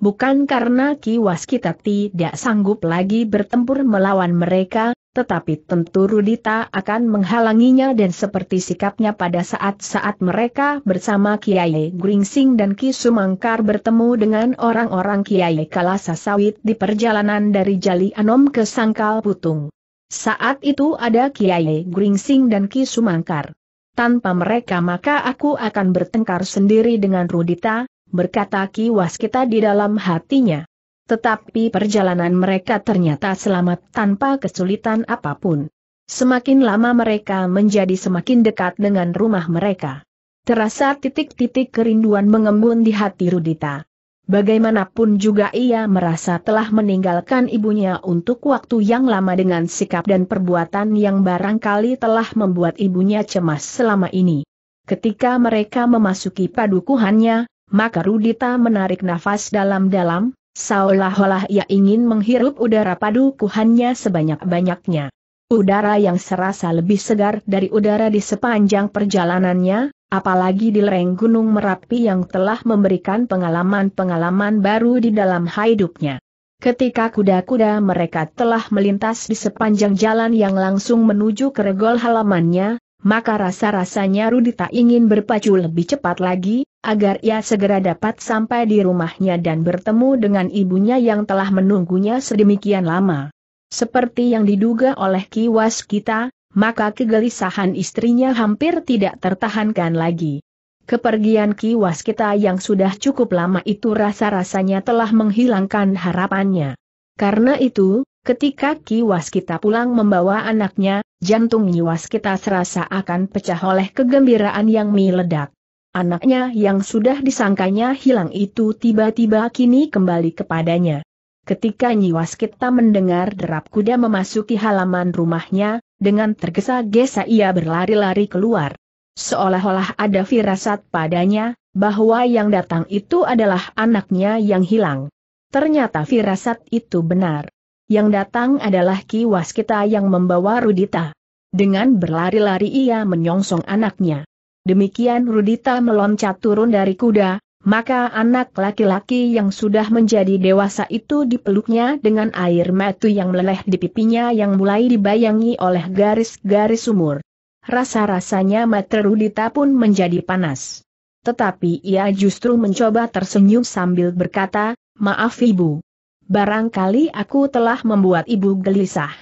Bukan karena kiwas kita tidak sanggup lagi bertempur melawan mereka, tetapi tentu Rudita akan menghalanginya dan seperti sikapnya pada saat-saat mereka bersama Kiai Gringsing dan Ki Sumangkar bertemu dengan orang-orang Kiai Kalasa Sawit di perjalanan dari Jali Anom ke Sangkal Putung. Saat itu ada Kiai Gringsing dan Ki Sumangkar. Tanpa mereka maka aku akan bertengkar sendiri dengan Rudita, berkata Ki Waskita di dalam hatinya. Tetapi perjalanan mereka ternyata selamat tanpa kesulitan apapun. Semakin lama mereka menjadi semakin dekat dengan rumah mereka. Terasa titik-titik kerinduan mengembun di hati Rudita. Bagaimanapun juga ia merasa telah meninggalkan ibunya untuk waktu yang lama dengan sikap dan perbuatan yang barangkali telah membuat ibunya cemas selama ini. Ketika mereka memasuki padukuhannya, maka Rudita menarik nafas dalam-dalam, Seolah-olah ia ingin menghirup udara padu kuhannya sebanyak-banyaknya. Udara yang serasa lebih segar dari udara di sepanjang perjalanannya, apalagi di lereng Gunung Merapi yang telah memberikan pengalaman-pengalaman baru di dalam hidupnya. Ketika kuda-kuda mereka telah melintas di sepanjang jalan yang langsung menuju ke regol halamannya, maka rasa-rasanya Rudi tak ingin berpacu lebih cepat lagi, agar ia segera dapat sampai di rumahnya dan bertemu dengan ibunya yang telah menunggunya sedemikian lama. Seperti yang diduga oleh kiwas kita, maka kegelisahan istrinya hampir tidak tertahankan lagi. Kepergian kiwas kita yang sudah cukup lama itu rasa-rasanya telah menghilangkan harapannya. Karena itu, Ketika kiwas kita pulang membawa anaknya, jantung nyiwas kita serasa akan pecah oleh kegembiraan yang meledak. Anaknya yang sudah disangkanya hilang itu tiba-tiba kini kembali kepadanya. Ketika Nyi Waskita mendengar derap kuda memasuki halaman rumahnya, dengan tergesa-gesa ia berlari-lari keluar. Seolah-olah ada firasat padanya, bahwa yang datang itu adalah anaknya yang hilang. Ternyata firasat itu benar. Yang datang adalah Ki Waskita yang membawa Rudita. Dengan berlari-lari ia menyongsong anaknya. Demikian Rudita meloncat turun dari kuda, maka anak laki-laki yang sudah menjadi dewasa itu dipeluknya dengan air mata yang meleleh di pipinya yang mulai dibayangi oleh garis-garis umur. Rasa-rasanya mata Rudita pun menjadi panas. Tetapi ia justru mencoba tersenyum sambil berkata, maaf ibu. Barangkali aku telah membuat ibu gelisah.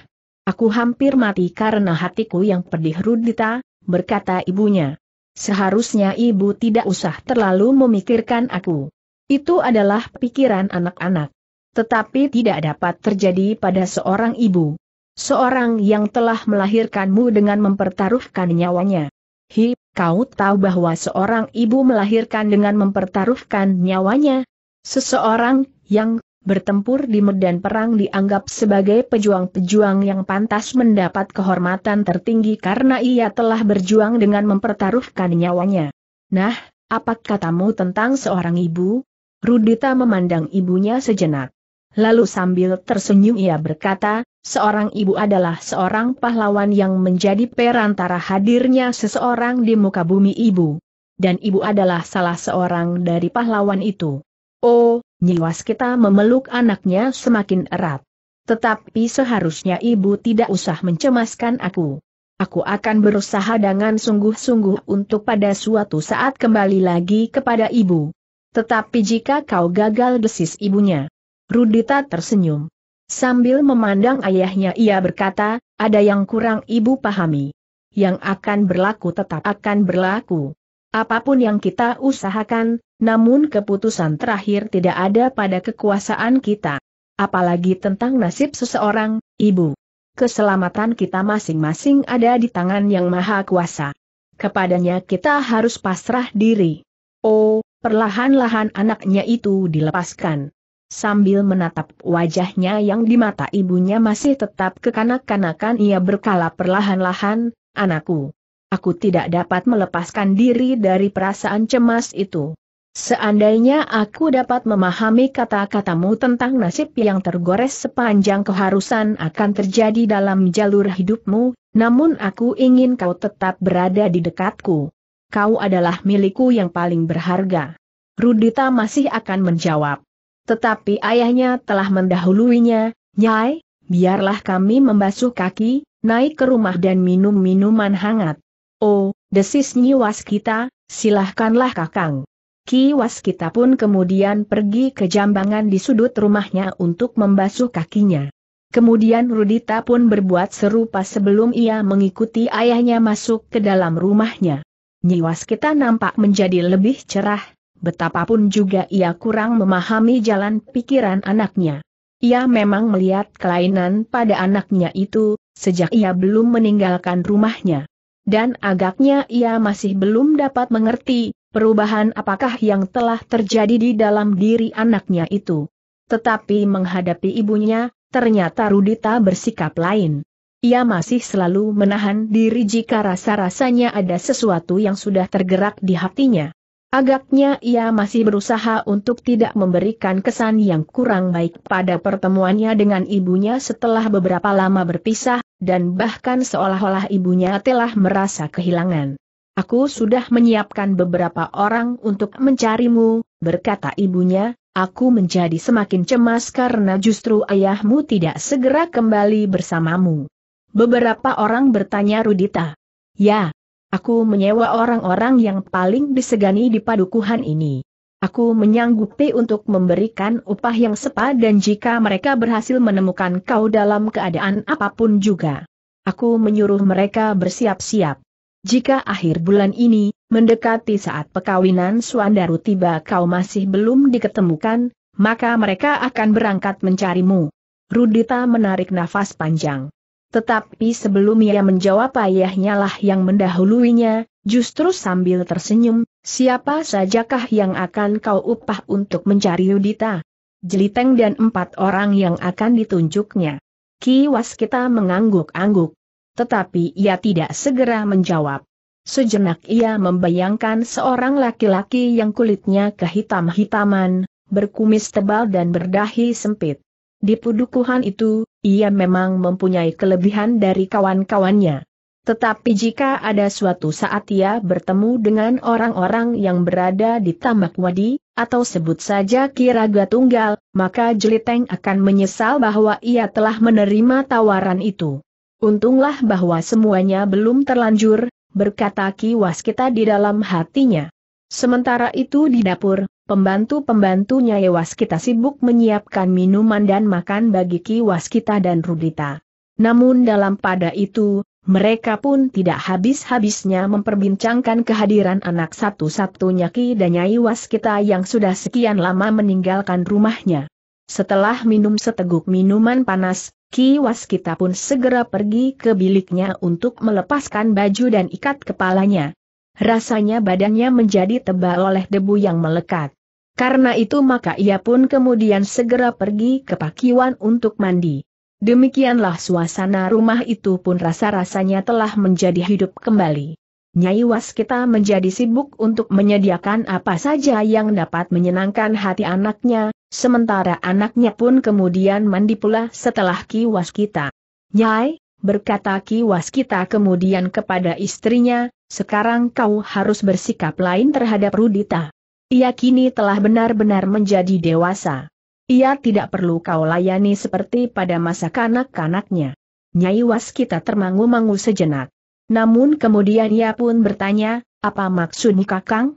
Aku hampir mati karena hatiku yang pedih Rudita, berkata ibunya. Seharusnya ibu tidak usah terlalu memikirkan aku. Itu adalah pikiran anak-anak. Tetapi tidak dapat terjadi pada seorang ibu. Seorang yang telah melahirkanmu dengan mempertaruhkan nyawanya. Hi, kau tahu bahwa seorang ibu melahirkan dengan mempertaruhkan nyawanya? Seseorang yang bertempur di medan perang dianggap sebagai pejuang-pejuang yang pantas mendapat kehormatan tertinggi karena ia telah berjuang dengan mempertaruhkan nyawanya. Nah, apa katamu tentang seorang ibu? Rudita memandang ibunya sejenak. Lalu sambil tersenyum ia berkata, seorang ibu adalah seorang pahlawan yang menjadi perantara hadirnya seseorang di muka bumi ibu. Dan ibu adalah salah seorang dari pahlawan itu. Oh, Nyiwas kita memeluk anaknya semakin erat. Tetapi seharusnya ibu tidak usah mencemaskan aku. Aku akan berusaha dengan sungguh-sungguh untuk pada suatu saat kembali lagi kepada ibu. Tetapi jika kau gagal desis ibunya. Rudita tersenyum. Sambil memandang ayahnya ia berkata, ada yang kurang ibu pahami. Yang akan berlaku tetap akan berlaku. Apapun yang kita usahakan, namun keputusan terakhir tidak ada pada kekuasaan kita. Apalagi tentang nasib seseorang, ibu. Keselamatan kita masing-masing ada di tangan yang maha kuasa. Kepadanya kita harus pasrah diri. Oh, perlahan-lahan anaknya itu dilepaskan. Sambil menatap wajahnya yang di mata ibunya masih tetap kekanak-kanakan ia berkala perlahan-lahan, anakku. Aku tidak dapat melepaskan diri dari perasaan cemas itu. Seandainya aku dapat memahami kata-katamu tentang nasib yang tergores sepanjang keharusan akan terjadi dalam jalur hidupmu, namun aku ingin kau tetap berada di dekatku. Kau adalah milikku yang paling berharga. Rudita masih akan menjawab. Tetapi ayahnya telah mendahuluinya, Nyai, biarlah kami membasuh kaki, naik ke rumah dan minum minuman hangat. Oh, desis nyiwas kita, silahkanlah kakang. Ki Waskita pun kemudian pergi ke jambangan di sudut rumahnya untuk membasuh kakinya. Kemudian Rudita pun berbuat serupa sebelum ia mengikuti ayahnya masuk ke dalam rumahnya. Nyi Waskita nampak menjadi lebih cerah, betapapun juga ia kurang memahami jalan pikiran anaknya. Ia memang melihat kelainan pada anaknya itu, sejak ia belum meninggalkan rumahnya. Dan agaknya ia masih belum dapat mengerti, perubahan apakah yang telah terjadi di dalam diri anaknya itu. Tetapi menghadapi ibunya, ternyata Rudita bersikap lain. Ia masih selalu menahan diri jika rasa-rasanya ada sesuatu yang sudah tergerak di hatinya. Agaknya ia masih berusaha untuk tidak memberikan kesan yang kurang baik pada pertemuannya dengan ibunya setelah beberapa lama berpisah, dan bahkan seolah-olah ibunya telah merasa kehilangan. Aku sudah menyiapkan beberapa orang untuk mencarimu, berkata ibunya, aku menjadi semakin cemas karena justru ayahmu tidak segera kembali bersamamu. Beberapa orang bertanya Rudita. Ya, aku menyewa orang-orang yang paling disegani di padukuhan ini. Aku menyanggupi untuk memberikan upah yang sepadan jika mereka berhasil menemukan kau dalam keadaan apapun juga. Aku menyuruh mereka bersiap-siap. Jika akhir bulan ini, mendekati saat pekawinan Suandaru tiba kau masih belum diketemukan, maka mereka akan berangkat mencarimu. Rudita menarik nafas panjang. Tetapi sebelum ia menjawab ayahnya lah yang mendahuluinya, justru sambil tersenyum, siapa sajakah yang akan kau upah untuk mencari Rudita? Jeliteng dan empat orang yang akan ditunjuknya. Kiwas kita mengangguk-angguk tetapi ia tidak segera menjawab. Sejenak ia membayangkan seorang laki-laki yang kulitnya kehitam-hitaman, berkumis tebal dan berdahi sempit. Di pudukuhan itu, ia memang mempunyai kelebihan dari kawan-kawannya. Tetapi jika ada suatu saat ia bertemu dengan orang-orang yang berada di Tambak Wadi, atau sebut saja Kiraga Tunggal, maka Jeliteng akan menyesal bahwa ia telah menerima tawaran itu. Untunglah bahwa semuanya belum terlanjur, berkata Ki Waskita di dalam hatinya. Sementara itu di dapur, pembantu-pembantunya Waskita sibuk menyiapkan minuman dan makan bagi Ki Waskita dan Rudita. Namun dalam pada itu, mereka pun tidak habis-habisnya memperbincangkan kehadiran anak satu-satunya Ki dan Nyai Waskita yang sudah sekian lama meninggalkan rumahnya. Setelah minum seteguk minuman panas, kiwas kita pun segera pergi ke biliknya untuk melepaskan baju dan ikat kepalanya. Rasanya badannya menjadi tebal oleh debu yang melekat. Karena itu maka ia pun kemudian segera pergi ke pakiwan untuk mandi. Demikianlah suasana rumah itu pun rasa-rasanya telah menjadi hidup kembali. Nyai Waskita menjadi sibuk untuk menyediakan apa saja yang dapat menyenangkan hati anaknya, Sementara anaknya pun kemudian mandi pula setelah kiwas kita. Nyai, berkata kiwas kita kemudian kepada istrinya, sekarang kau harus bersikap lain terhadap Rudita. Ia kini telah benar-benar menjadi dewasa. Ia tidak perlu kau layani seperti pada masa kanak-kanaknya. Nyai Waskita termangu-mangu sejenak. Namun kemudian ia pun bertanya, apa maksudnya Kakang?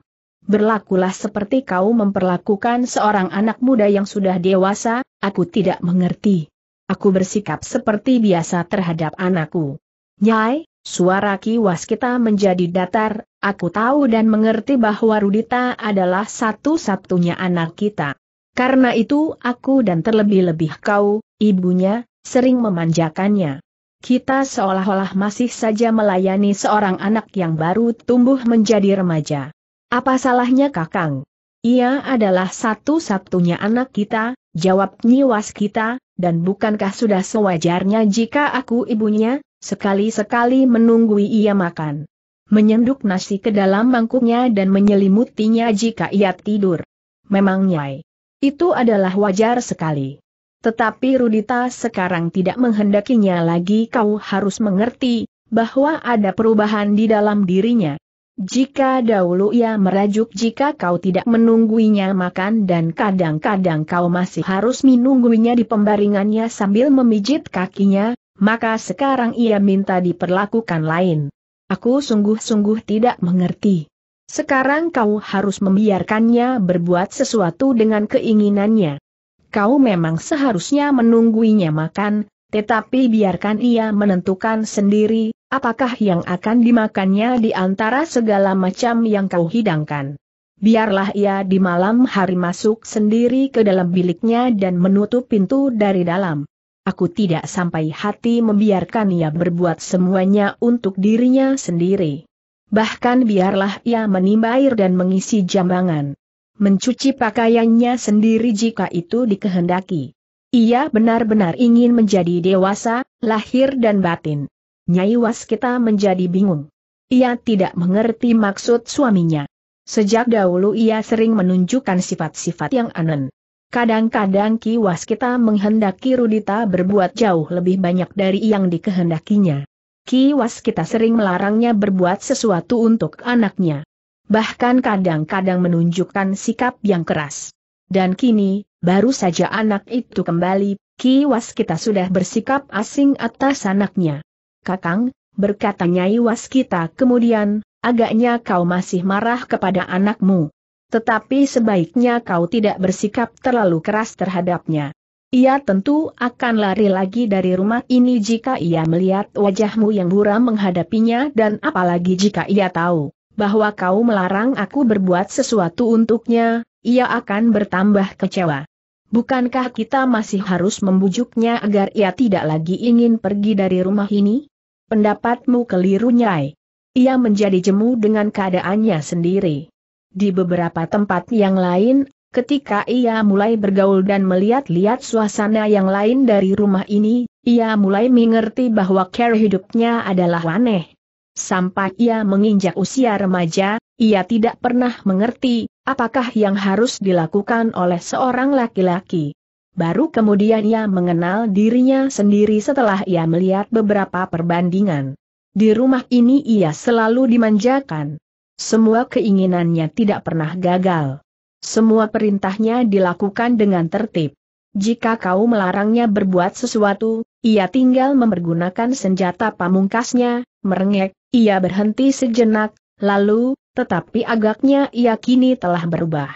berlakulah seperti kau memperlakukan seorang anak muda yang sudah dewasa, aku tidak mengerti. Aku bersikap seperti biasa terhadap anakku. Nyai, suara kiwas kita menjadi datar, aku tahu dan mengerti bahwa Rudita adalah satu-satunya anak kita. Karena itu aku dan terlebih-lebih kau, ibunya, sering memanjakannya. Kita seolah-olah masih saja melayani seorang anak yang baru tumbuh menjadi remaja. Apa salahnya kakang? Ia adalah satu-satunya anak kita, jawab nyiwas kita, dan bukankah sudah sewajarnya jika aku ibunya, sekali-sekali menunggui ia makan. Menyenduk nasi ke dalam mangkuknya dan menyelimutinya jika ia tidur. Memang nyai. Itu adalah wajar sekali. Tetapi Rudita sekarang tidak menghendakinya lagi kau harus mengerti, bahwa ada perubahan di dalam dirinya. Jika dahulu ia merajuk jika kau tidak menungguinya makan dan kadang-kadang kau masih harus menungguinya di pembaringannya sambil memijit kakinya, maka sekarang ia minta diperlakukan lain. Aku sungguh-sungguh tidak mengerti. Sekarang kau harus membiarkannya berbuat sesuatu dengan keinginannya. Kau memang seharusnya menungguinya makan, tetapi biarkan ia menentukan sendiri, Apakah yang akan dimakannya di antara segala macam yang kau hidangkan? Biarlah ia di malam hari masuk sendiri ke dalam biliknya dan menutup pintu dari dalam. Aku tidak sampai hati membiarkan ia berbuat semuanya untuk dirinya sendiri. Bahkan biarlah ia menimba air dan mengisi jambangan. Mencuci pakaiannya sendiri jika itu dikehendaki. Ia benar-benar ingin menjadi dewasa, lahir dan batin. Nyai Waskita menjadi bingung. Ia tidak mengerti maksud suaminya. Sejak dahulu ia sering menunjukkan sifat-sifat yang anen. Kadang-kadang Ki Waskita menghendaki Rudita berbuat jauh lebih banyak dari yang dikehendakinya. Ki Waskita sering melarangnya berbuat sesuatu untuk anaknya. Bahkan kadang-kadang menunjukkan sikap yang keras. Dan kini, baru saja anak itu kembali, Ki Waskita sudah bersikap asing atas anaknya. Kakang, berkata Nyai Waskita kemudian, agaknya kau masih marah kepada anakmu. Tetapi sebaiknya kau tidak bersikap terlalu keras terhadapnya. Ia tentu akan lari lagi dari rumah ini jika ia melihat wajahmu yang buram menghadapinya dan apalagi jika ia tahu bahwa kau melarang aku berbuat sesuatu untuknya, ia akan bertambah kecewa. Bukankah kita masih harus membujuknya agar ia tidak lagi ingin pergi dari rumah ini? Pendapatmu keliru Nyai. Ia menjadi jemu dengan keadaannya sendiri. Di beberapa tempat yang lain, ketika ia mulai bergaul dan melihat-lihat suasana yang lain dari rumah ini, ia mulai mengerti bahwa cara hidupnya adalah aneh. Sampai ia menginjak usia remaja, ia tidak pernah mengerti apakah yang harus dilakukan oleh seorang laki-laki. Baru kemudian ia mengenal dirinya sendiri setelah ia melihat beberapa perbandingan. Di rumah ini ia selalu dimanjakan. Semua keinginannya tidak pernah gagal. Semua perintahnya dilakukan dengan tertib. Jika kau melarangnya berbuat sesuatu, ia tinggal mempergunakan senjata pamungkasnya, merengek, ia berhenti sejenak, lalu, tetapi agaknya ia kini telah berubah.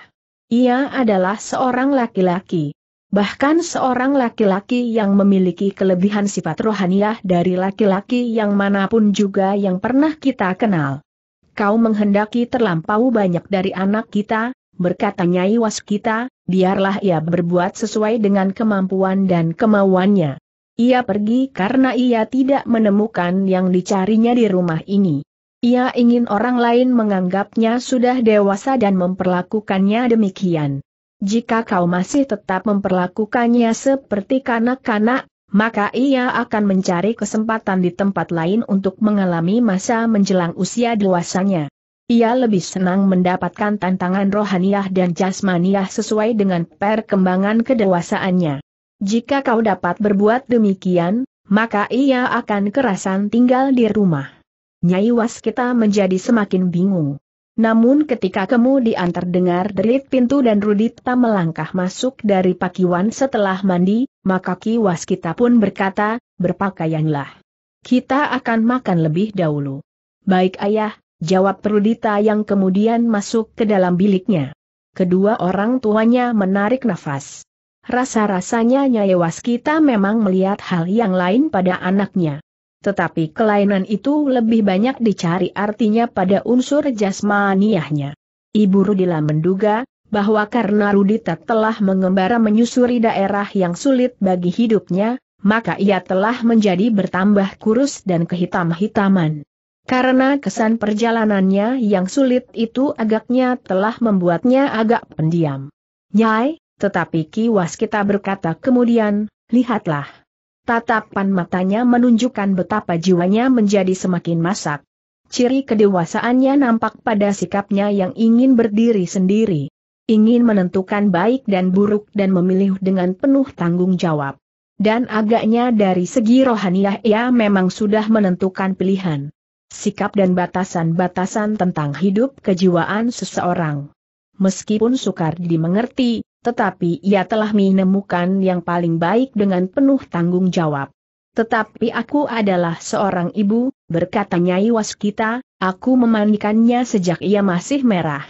Ia adalah seorang laki-laki. Bahkan seorang laki-laki yang memiliki kelebihan sifat rohaniah dari laki-laki yang manapun juga yang pernah kita kenal. Kau menghendaki terlampau banyak dari anak kita, berkata Nyai Waskita, biarlah ia berbuat sesuai dengan kemampuan dan kemauannya. Ia pergi karena ia tidak menemukan yang dicarinya di rumah ini. Ia ingin orang lain menganggapnya sudah dewasa dan memperlakukannya demikian. Jika kau masih tetap memperlakukannya seperti kanak-kanak, maka ia akan mencari kesempatan di tempat lain untuk mengalami masa menjelang usia dewasanya. Ia lebih senang mendapatkan tantangan rohaniah dan jasmaniah sesuai dengan perkembangan kedewasaannya. Jika kau dapat berbuat demikian, maka ia akan kerasan tinggal di rumah. Nyai Waskita menjadi semakin bingung. Namun ketika kemudian terdengar derit pintu dan Rudita melangkah masuk dari pakiwan setelah mandi, maka kiwas kita pun berkata, berpakaianlah. Kita akan makan lebih dahulu. Baik ayah, jawab Rudita yang kemudian masuk ke dalam biliknya. Kedua orang tuanya menarik nafas. Rasa-rasanya Nyai Waskita memang melihat hal yang lain pada anaknya tetapi kelainan itu lebih banyak dicari artinya pada unsur jasmaniahnya. Ibu Rudila menduga, bahwa karena Rudita telah mengembara menyusuri daerah yang sulit bagi hidupnya, maka ia telah menjadi bertambah kurus dan kehitam-hitaman. Karena kesan perjalanannya yang sulit itu agaknya telah membuatnya agak pendiam. Nyai, tetapi kiwas kita berkata kemudian, lihatlah. Tatapan matanya menunjukkan betapa jiwanya menjadi semakin masak. Ciri kedewasaannya nampak pada sikapnya yang ingin berdiri sendiri. Ingin menentukan baik dan buruk dan memilih dengan penuh tanggung jawab. Dan agaknya dari segi rohaniah ia memang sudah menentukan pilihan. Sikap dan batasan-batasan tentang hidup kejiwaan seseorang. Meskipun sukar dimengerti, tetapi ia telah menemukan yang paling baik dengan penuh tanggung jawab. Tetapi aku adalah seorang ibu, berkata Nyai Waskita, aku memandikannya sejak ia masih merah.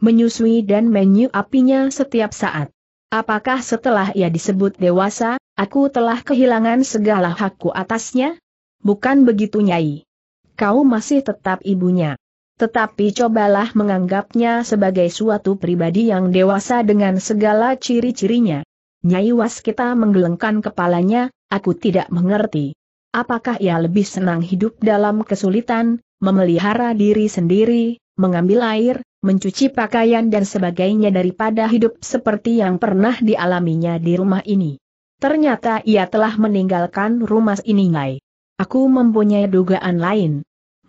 Menyusui dan menyuapinya setiap saat. Apakah setelah ia disebut dewasa, aku telah kehilangan segala hakku atasnya? Bukan begitu Nyai. Kau masih tetap ibunya. Tetapi cobalah menganggapnya sebagai suatu pribadi yang dewasa dengan segala ciri-cirinya. Nyai Waskita menggelengkan kepalanya, aku tidak mengerti. Apakah ia lebih senang hidup dalam kesulitan, memelihara diri sendiri, mengambil air, mencuci pakaian dan sebagainya daripada hidup seperti yang pernah dialaminya di rumah ini. Ternyata ia telah meninggalkan rumah ini ngai. Aku mempunyai dugaan lain.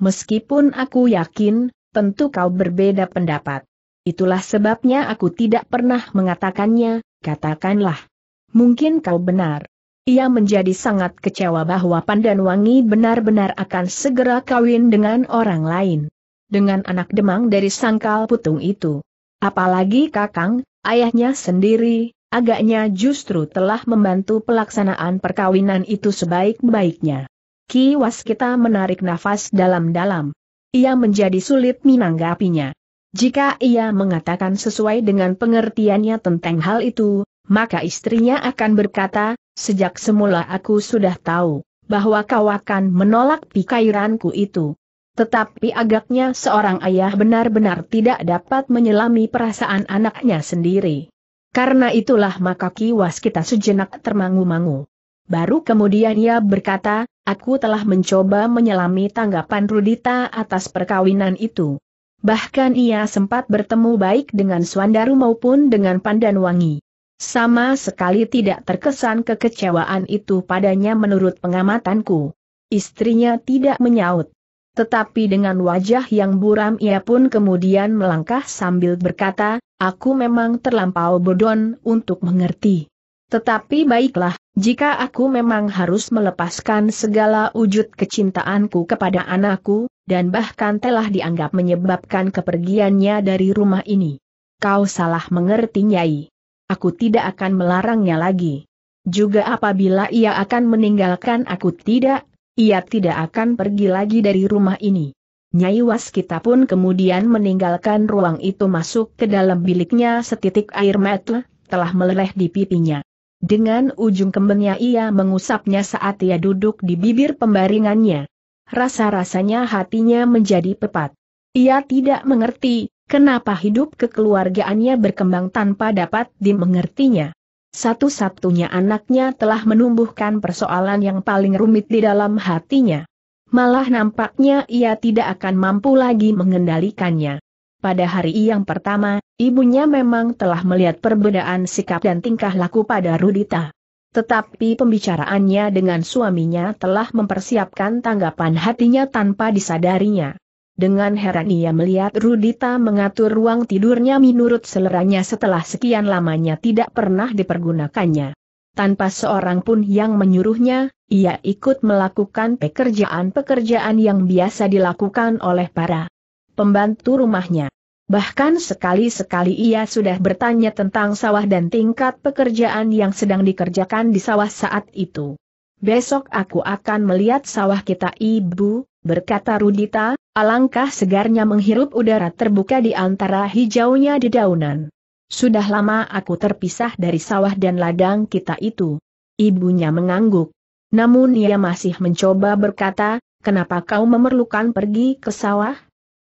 Meskipun aku yakin, tentu kau berbeda pendapat. Itulah sebabnya aku tidak pernah mengatakannya, katakanlah. Mungkin kau benar. Ia menjadi sangat kecewa bahwa Pandan Wangi benar-benar akan segera kawin dengan orang lain. Dengan anak demang dari sangkal putung itu. Apalagi kakang, ayahnya sendiri, agaknya justru telah membantu pelaksanaan perkawinan itu sebaik-baiknya. Ki kita menarik nafas dalam-dalam. Ia menjadi sulit menanggapinya. Jika ia mengatakan sesuai dengan pengertiannya tentang hal itu, maka istrinya akan berkata, sejak semula aku sudah tahu, bahwa kau akan menolak pikairanku itu. Tetapi agaknya seorang ayah benar-benar tidak dapat menyelami perasaan anaknya sendiri. Karena itulah maka kiwas kita sejenak termangu-mangu. Baru kemudian ia berkata, aku telah mencoba menyelami tanggapan Rudita atas perkawinan itu. Bahkan ia sempat bertemu baik dengan Swandaru maupun dengan Pandanwangi. Sama sekali tidak terkesan kekecewaan itu padanya menurut pengamatanku. Istrinya tidak menyaut. Tetapi dengan wajah yang buram ia pun kemudian melangkah sambil berkata, aku memang terlampau bodoh untuk mengerti. Tetapi baiklah, jika aku memang harus melepaskan segala wujud kecintaanku kepada anakku, dan bahkan telah dianggap menyebabkan kepergiannya dari rumah ini. Kau salah mengerti Nyai. Aku tidak akan melarangnya lagi. Juga apabila ia akan meninggalkan aku tidak, ia tidak akan pergi lagi dari rumah ini. Nyai Waskita pun kemudian meninggalkan ruang itu masuk ke dalam biliknya setitik air mata, telah meleleh di pipinya. Dengan ujung kembangnya ia mengusapnya saat ia duduk di bibir pembaringannya. Rasa-rasanya hatinya menjadi pepat. Ia tidak mengerti, kenapa hidup kekeluargaannya berkembang tanpa dapat dimengertinya. Satu-satunya anaknya telah menumbuhkan persoalan yang paling rumit di dalam hatinya. Malah nampaknya ia tidak akan mampu lagi mengendalikannya. Pada hari yang pertama, ibunya memang telah melihat perbedaan sikap dan tingkah laku pada Rudita. Tetapi pembicaraannya dengan suaminya telah mempersiapkan tanggapan hatinya tanpa disadarinya. Dengan heran ia melihat Rudita mengatur ruang tidurnya menurut seleranya setelah sekian lamanya tidak pernah dipergunakannya. Tanpa seorang pun yang menyuruhnya, ia ikut melakukan pekerjaan-pekerjaan yang biasa dilakukan oleh para pembantu rumahnya. Bahkan sekali-sekali ia sudah bertanya tentang sawah dan tingkat pekerjaan yang sedang dikerjakan di sawah saat itu. Besok aku akan melihat sawah kita ibu, berkata Rudita, alangkah segarnya menghirup udara terbuka di antara hijaunya dedaunan. Sudah lama aku terpisah dari sawah dan ladang kita itu. Ibunya mengangguk. Namun ia masih mencoba berkata, kenapa kau memerlukan pergi ke sawah?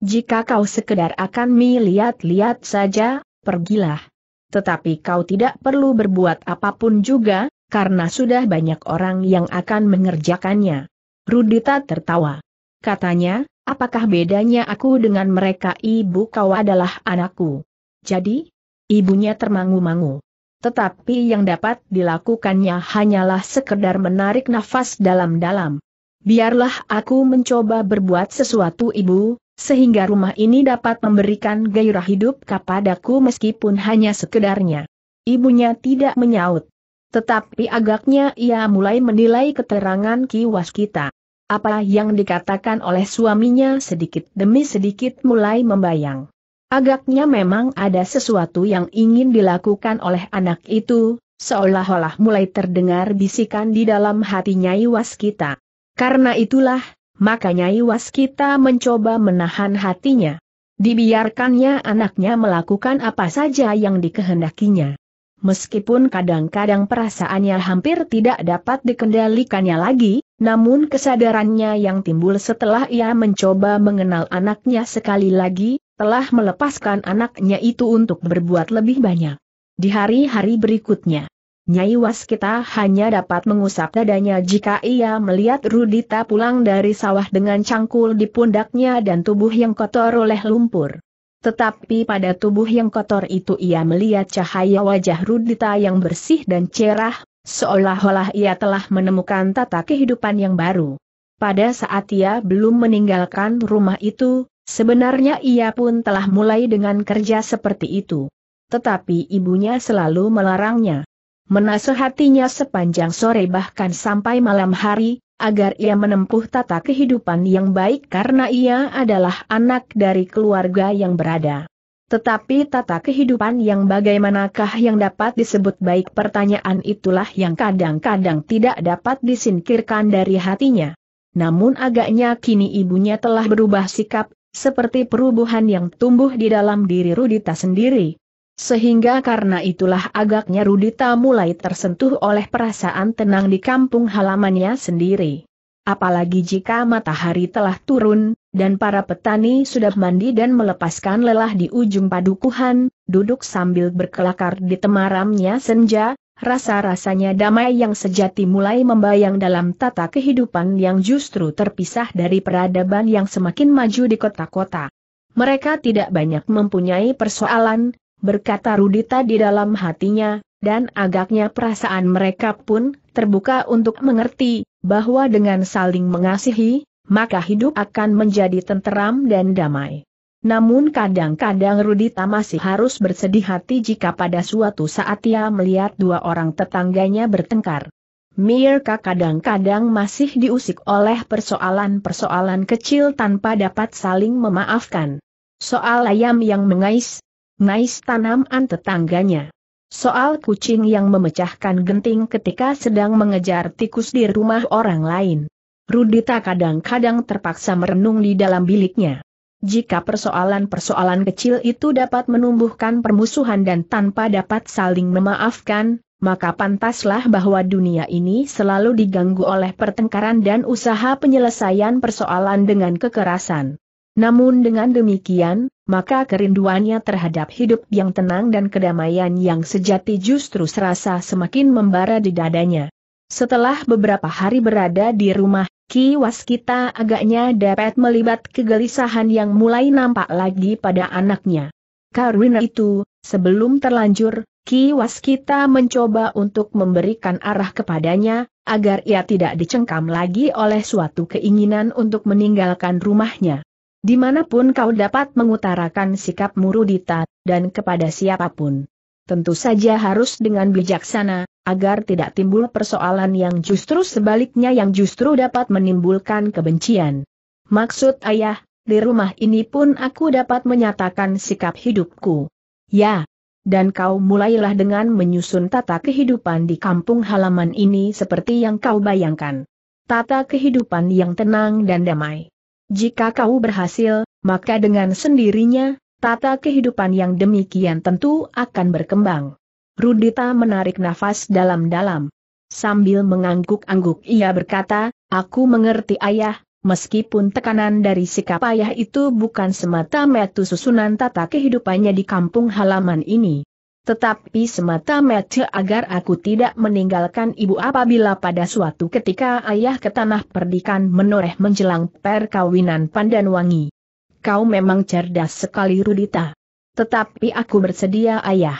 Jika kau sekedar akan melihat-lihat saja, pergilah. Tetapi kau tidak perlu berbuat apapun juga, karena sudah banyak orang yang akan mengerjakannya. Rudita tertawa. Katanya, apakah bedanya aku dengan mereka ibu kau adalah anakku? Jadi, ibunya termangu-mangu. Tetapi yang dapat dilakukannya hanyalah sekedar menarik nafas dalam-dalam. Biarlah aku mencoba berbuat sesuatu ibu, sehingga rumah ini dapat memberikan gairah hidup kepadaku meskipun hanya sekedarnya. Ibunya tidak menyaut. Tetapi agaknya ia mulai menilai keterangan kiwas kita. Apa yang dikatakan oleh suaminya sedikit demi sedikit mulai membayang. Agaknya memang ada sesuatu yang ingin dilakukan oleh anak itu, seolah-olah mulai terdengar bisikan di dalam hatinya Nyai Waskita. Karena itulah, Makanya Iwas kita mencoba menahan hatinya. Dibiarkannya anaknya melakukan apa saja yang dikehendakinya. Meskipun kadang-kadang perasaannya hampir tidak dapat dikendalikannya lagi, namun kesadarannya yang timbul setelah ia mencoba mengenal anaknya sekali lagi, telah melepaskan anaknya itu untuk berbuat lebih banyak. Di hari-hari berikutnya, Nyai Waskita hanya dapat mengusap dadanya jika ia melihat Rudita pulang dari sawah dengan cangkul di pundaknya dan tubuh yang kotor oleh lumpur. Tetapi pada tubuh yang kotor itu ia melihat cahaya wajah Rudita yang bersih dan cerah, seolah-olah ia telah menemukan tata kehidupan yang baru. Pada saat ia belum meninggalkan rumah itu, sebenarnya ia pun telah mulai dengan kerja seperti itu. Tetapi ibunya selalu melarangnya menasehatinya sepanjang sore bahkan sampai malam hari, agar ia menempuh tata kehidupan yang baik karena ia adalah anak dari keluarga yang berada. Tetapi tata kehidupan yang bagaimanakah yang dapat disebut baik pertanyaan itulah yang kadang-kadang tidak dapat disingkirkan dari hatinya. Namun agaknya kini ibunya telah berubah sikap, seperti perubahan yang tumbuh di dalam diri Rudita sendiri. Sehingga karena itulah agaknya Rudita mulai tersentuh oleh perasaan tenang di kampung halamannya sendiri. Apalagi jika matahari telah turun, dan para petani sudah mandi dan melepaskan lelah di ujung padukuhan, duduk sambil berkelakar di temaramnya senja, rasa-rasanya damai yang sejati mulai membayang dalam tata kehidupan yang justru terpisah dari peradaban yang semakin maju di kota-kota. Mereka tidak banyak mempunyai persoalan, berkata Rudita di dalam hatinya, dan agaknya perasaan mereka pun terbuka untuk mengerti bahwa dengan saling mengasihi, maka hidup akan menjadi tenteram dan damai. Namun kadang-kadang Rudita masih harus bersedih hati jika pada suatu saat ia melihat dua orang tetangganya bertengkar. Mirka kadang-kadang masih diusik oleh persoalan-persoalan kecil tanpa dapat saling memaafkan. Soal ayam yang mengais, nais tanaman tetangganya. Soal kucing yang memecahkan genting ketika sedang mengejar tikus di rumah orang lain. Rudita kadang-kadang terpaksa merenung di dalam biliknya. Jika persoalan-persoalan kecil itu dapat menumbuhkan permusuhan dan tanpa dapat saling memaafkan, maka pantaslah bahwa dunia ini selalu diganggu oleh pertengkaran dan usaha penyelesaian persoalan dengan kekerasan. Namun dengan demikian, maka kerinduannya terhadap hidup yang tenang dan kedamaian yang sejati justru serasa semakin membara di dadanya. Setelah beberapa hari berada di rumah, Ki Waskita agaknya dapat melibat kegelisahan yang mulai nampak lagi pada anaknya. Karena itu, sebelum terlanjur, Ki Waskita mencoba untuk memberikan arah kepadanya, agar ia tidak dicengkam lagi oleh suatu keinginan untuk meninggalkan rumahnya. Dimanapun kau dapat mengutarakan sikap murudita, dan kepada siapapun. Tentu saja harus dengan bijaksana, agar tidak timbul persoalan yang justru sebaliknya yang justru dapat menimbulkan kebencian. Maksud ayah, di rumah ini pun aku dapat menyatakan sikap hidupku. Ya. Dan kau mulailah dengan menyusun tata kehidupan di kampung halaman ini seperti yang kau bayangkan. Tata kehidupan yang tenang dan damai. Jika kau berhasil, maka dengan sendirinya, tata kehidupan yang demikian tentu akan berkembang. Rudita menarik nafas dalam-dalam. Sambil mengangguk-angguk ia berkata, aku mengerti ayah, meskipun tekanan dari sikap ayah itu bukan semata metu susunan tata kehidupannya di kampung halaman ini. Tetapi semata-mata agar aku tidak meninggalkan ibu apabila pada suatu ketika ayah ke tanah perdikan menoreh menjelang perkawinan Pandan Wangi. Kau memang cerdas sekali Rudita. Tetapi aku bersedia ayah.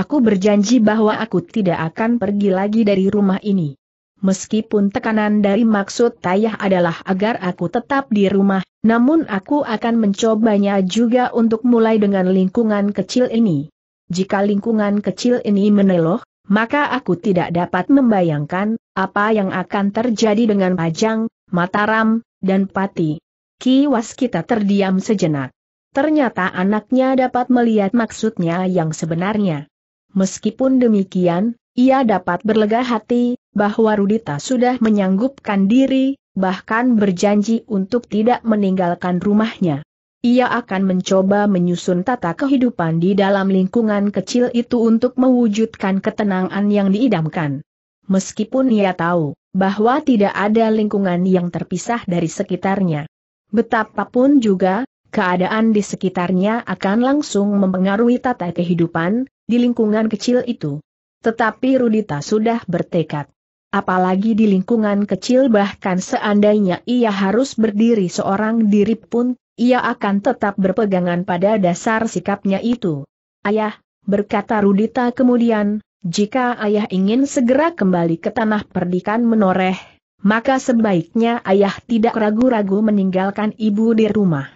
Aku berjanji bahwa aku tidak akan pergi lagi dari rumah ini. Meskipun tekanan dari maksud ayah adalah agar aku tetap di rumah, namun aku akan mencobanya juga untuk mulai dengan lingkungan kecil ini. Jika lingkungan kecil ini meneloh, maka aku tidak dapat membayangkan apa yang akan terjadi dengan Pajang, Mataram, dan Pati. Ki Waskita terdiam sejenak. Ternyata anaknya dapat melihat maksudnya yang sebenarnya. Meskipun demikian, ia dapat berlega hati, bahwa Rudita sudah menyanggupkan diri, bahkan berjanji untuk tidak meninggalkan rumahnya. Ia akan mencoba menyusun tata kehidupan di dalam lingkungan kecil itu untuk mewujudkan ketenangan yang diidamkan. Meskipun ia tahu bahwa tidak ada lingkungan yang terpisah dari sekitarnya. Betapapun juga, keadaan di sekitarnya akan langsung mempengaruhi tata kehidupan di lingkungan kecil itu. Tetapi Rudita sudah bertekad apalagi di lingkungan kecil bahkan seandainya ia harus berdiri seorang diri pun ia akan tetap berpegangan pada dasar sikapnya itu. Ayah, berkata Rudita kemudian, jika ayah ingin segera kembali ke tanah perdikan menoreh, maka sebaiknya ayah tidak ragu-ragu meninggalkan ibu di rumah.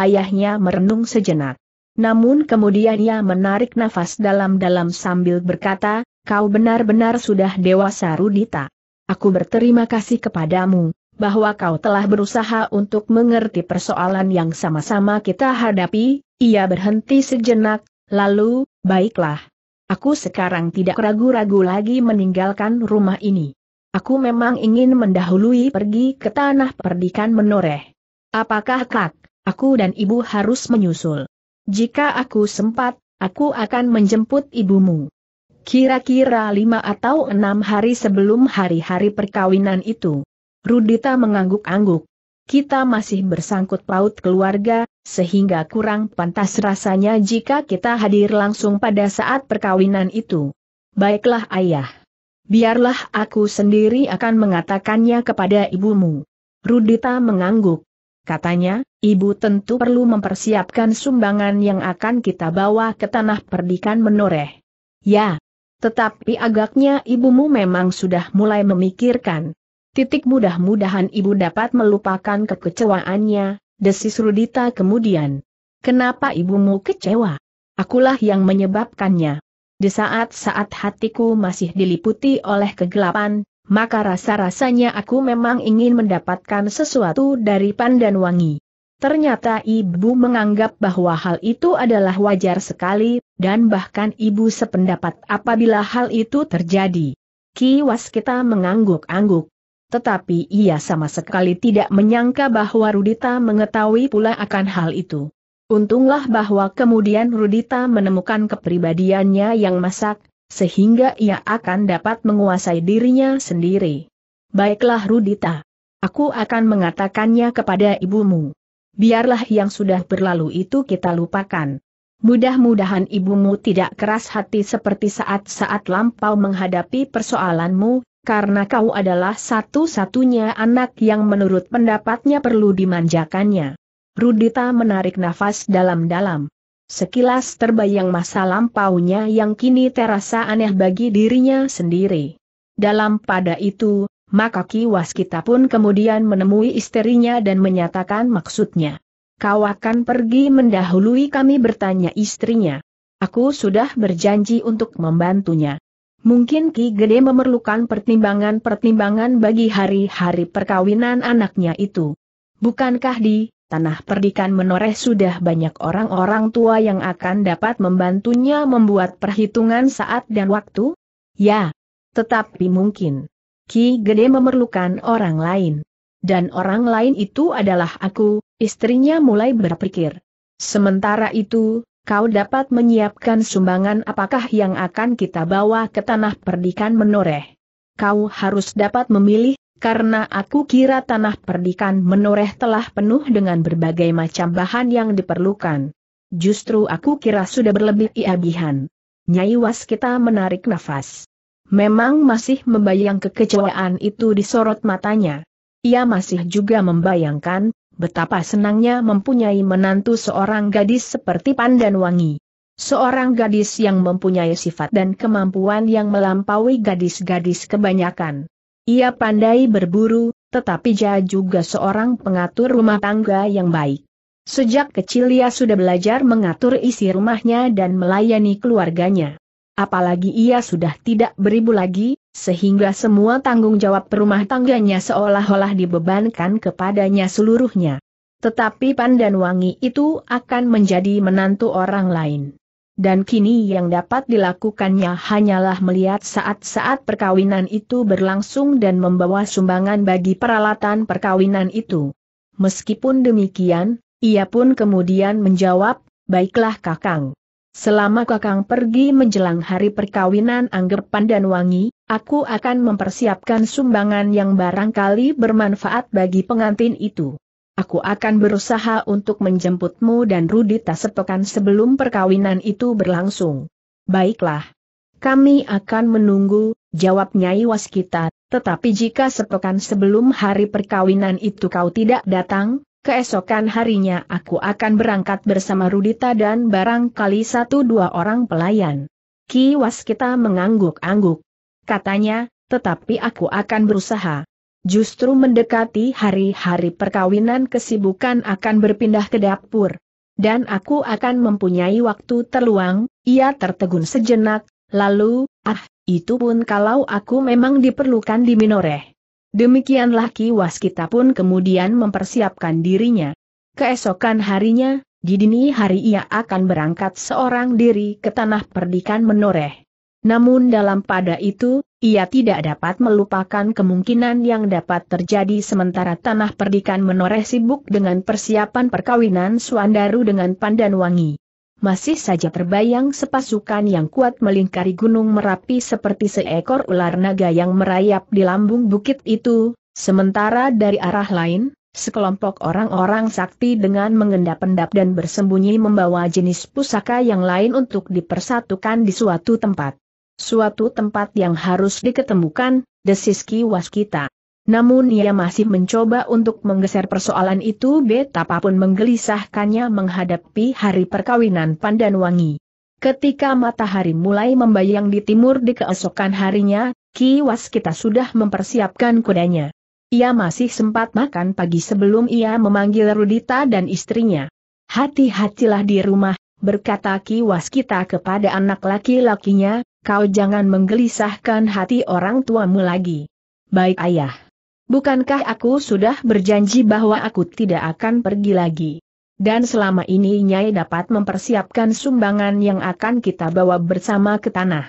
Ayahnya merenung sejenak. Namun kemudian ia menarik nafas dalam-dalam sambil berkata, kau benar-benar sudah dewasa Rudita. Aku berterima kasih kepadamu, bahwa kau telah berusaha untuk mengerti persoalan yang sama-sama kita hadapi, ia berhenti sejenak, lalu, baiklah. Aku sekarang tidak ragu-ragu lagi meninggalkan rumah ini. Aku memang ingin mendahului pergi ke tanah perdikan menoreh. Apakah kak, aku dan ibu harus menyusul? Jika aku sempat, aku akan menjemput ibumu. Kira-kira lima atau enam hari sebelum hari-hari perkawinan itu. Rudita mengangguk-angguk. Kita masih bersangkut paut keluarga, sehingga kurang pantas rasanya jika kita hadir langsung pada saat perkawinan itu. Baiklah ayah. Biarlah aku sendiri akan mengatakannya kepada ibumu. Rudita mengangguk. Katanya, ibu tentu perlu mempersiapkan sumbangan yang akan kita bawa ke tanah perdikan menoreh. Ya. Tetapi agaknya ibumu memang sudah mulai memikirkan. Titik mudah-mudahan ibu dapat melupakan kekecewaannya, desis Rudita kemudian. Kenapa ibumu kecewa? Akulah yang menyebabkannya. Di saat-saat hatiku masih diliputi oleh kegelapan, maka rasa-rasanya aku memang ingin mendapatkan sesuatu dari pandan wangi. Ternyata ibu menganggap bahwa hal itu adalah wajar sekali, dan bahkan ibu sependapat apabila hal itu terjadi. Kiwas kita mengangguk-angguk tetapi ia sama sekali tidak menyangka bahwa Rudita mengetahui pula akan hal itu. Untunglah bahwa kemudian Rudita menemukan kepribadiannya yang masak, sehingga ia akan dapat menguasai dirinya sendiri. Baiklah Rudita. Aku akan mengatakannya kepada ibumu. Biarlah yang sudah berlalu itu kita lupakan. Mudah-mudahan ibumu tidak keras hati seperti saat-saat lampau menghadapi persoalanmu, karena kau adalah satu-satunya anak yang menurut pendapatnya perlu dimanjakannya. Rudita menarik nafas dalam-dalam. Sekilas terbayang masa lampaunya yang kini terasa aneh bagi dirinya sendiri. Dalam pada itu, maka Ki Waskita pun kemudian menemui istrinya dan menyatakan maksudnya. Kau akan pergi mendahului kami bertanya istrinya. Aku sudah berjanji untuk membantunya. Mungkin Ki Gede memerlukan pertimbangan-pertimbangan bagi hari-hari perkawinan anaknya itu. Bukankah di tanah perdikan menoreh sudah banyak orang-orang tua yang akan dapat membantunya membuat perhitungan saat dan waktu? Ya, tetapi mungkin Ki Gede memerlukan orang lain. Dan orang lain itu adalah aku, istrinya mulai berpikir. Sementara itu, kau dapat menyiapkan sumbangan apakah yang akan kita bawa ke tanah perdikan menoreh. Kau harus dapat memilih, karena aku kira tanah perdikan menoreh telah penuh dengan berbagai macam bahan yang diperlukan. Justru aku kira sudah berlebih iabihan. Nyai Was kita menarik nafas. Memang masih membayang kekecewaan itu disorot matanya. Ia masih juga membayangkan, betapa senangnya mempunyai menantu seorang gadis seperti Pandan Wangi. Seorang gadis yang mempunyai sifat dan kemampuan yang melampaui gadis-gadis kebanyakan. Ia pandai berburu, tetapi Jia juga seorang pengatur rumah tangga yang baik. Sejak kecil ia sudah belajar mengatur isi rumahnya dan melayani keluarganya. Apalagi ia sudah tidak beribu lagi, sehingga semua tanggung jawab rumah tangganya seolah-olah dibebankan kepadanya seluruhnya. Tetapi pandan wangi itu akan menjadi menantu orang lain. Dan kini yang dapat dilakukannya hanyalah melihat saat-saat perkawinan itu berlangsung dan membawa sumbangan bagi peralatan perkawinan itu. Meskipun demikian, ia pun kemudian menjawab, baiklah kakang. Selama Kakang pergi menjelang hari perkawinan anggerpan dan Wangi, aku akan mempersiapkan sumbangan yang barangkali bermanfaat bagi pengantin itu. Aku akan berusaha untuk menjemputmu dan Rudita sepekan sebelum perkawinan itu berlangsung. Baiklah. Kami akan menunggu, jawab Nyai Waskita, tetapi jika sepekan sebelum hari perkawinan itu kau tidak datang, Keesokan harinya aku akan berangkat bersama Rudita dan barangkali satu dua orang pelayan. Ki Waskita mengangguk-angguk. Katanya, tetapi aku akan berusaha. Justru mendekati hari-hari perkawinan kesibukan akan berpindah ke dapur. Dan aku akan mempunyai waktu terluang, ia tertegun sejenak, lalu, ah, itu pun kalau aku memang diperlukan di Minoreh. Demikianlah kiwas kita pun kemudian mempersiapkan dirinya. Keesokan harinya, di dini hari ia akan berangkat seorang diri ke tanah perdikan menoreh. Namun dalam pada itu, ia tidak dapat melupakan kemungkinan yang dapat terjadi sementara tanah perdikan menoreh sibuk dengan persiapan perkawinan Suandaru dengan Pandanwangi masih saja terbayang sepasukan yang kuat melingkari Gunung Merapi seperti seekor ular naga yang merayap di lambung bukit itu, sementara dari arah lain, sekelompok orang-orang sakti dengan mengendap-endap dan bersembunyi membawa jenis pusaka yang lain untuk dipersatukan di suatu tempat. Suatu tempat yang harus diketemukan, desiski waskita. Namun ia masih mencoba untuk menggeser persoalan itu betapapun menggelisahkannya menghadapi hari perkawinan pandan Wangi. Ketika matahari mulai membayang di timur di keesokan harinya, Ki Waskita sudah mempersiapkan kudanya. Ia masih sempat makan pagi sebelum ia memanggil Rudita dan istrinya. Hati-hatilah di rumah, berkata Ki Waskita kepada anak laki-lakinya, kau jangan menggelisahkan hati orang tuamu lagi. Baik ayah. Bukankah aku sudah berjanji bahwa aku tidak akan pergi lagi? Dan selama ini Nyai dapat mempersiapkan sumbangan yang akan kita bawa bersama ke tanah.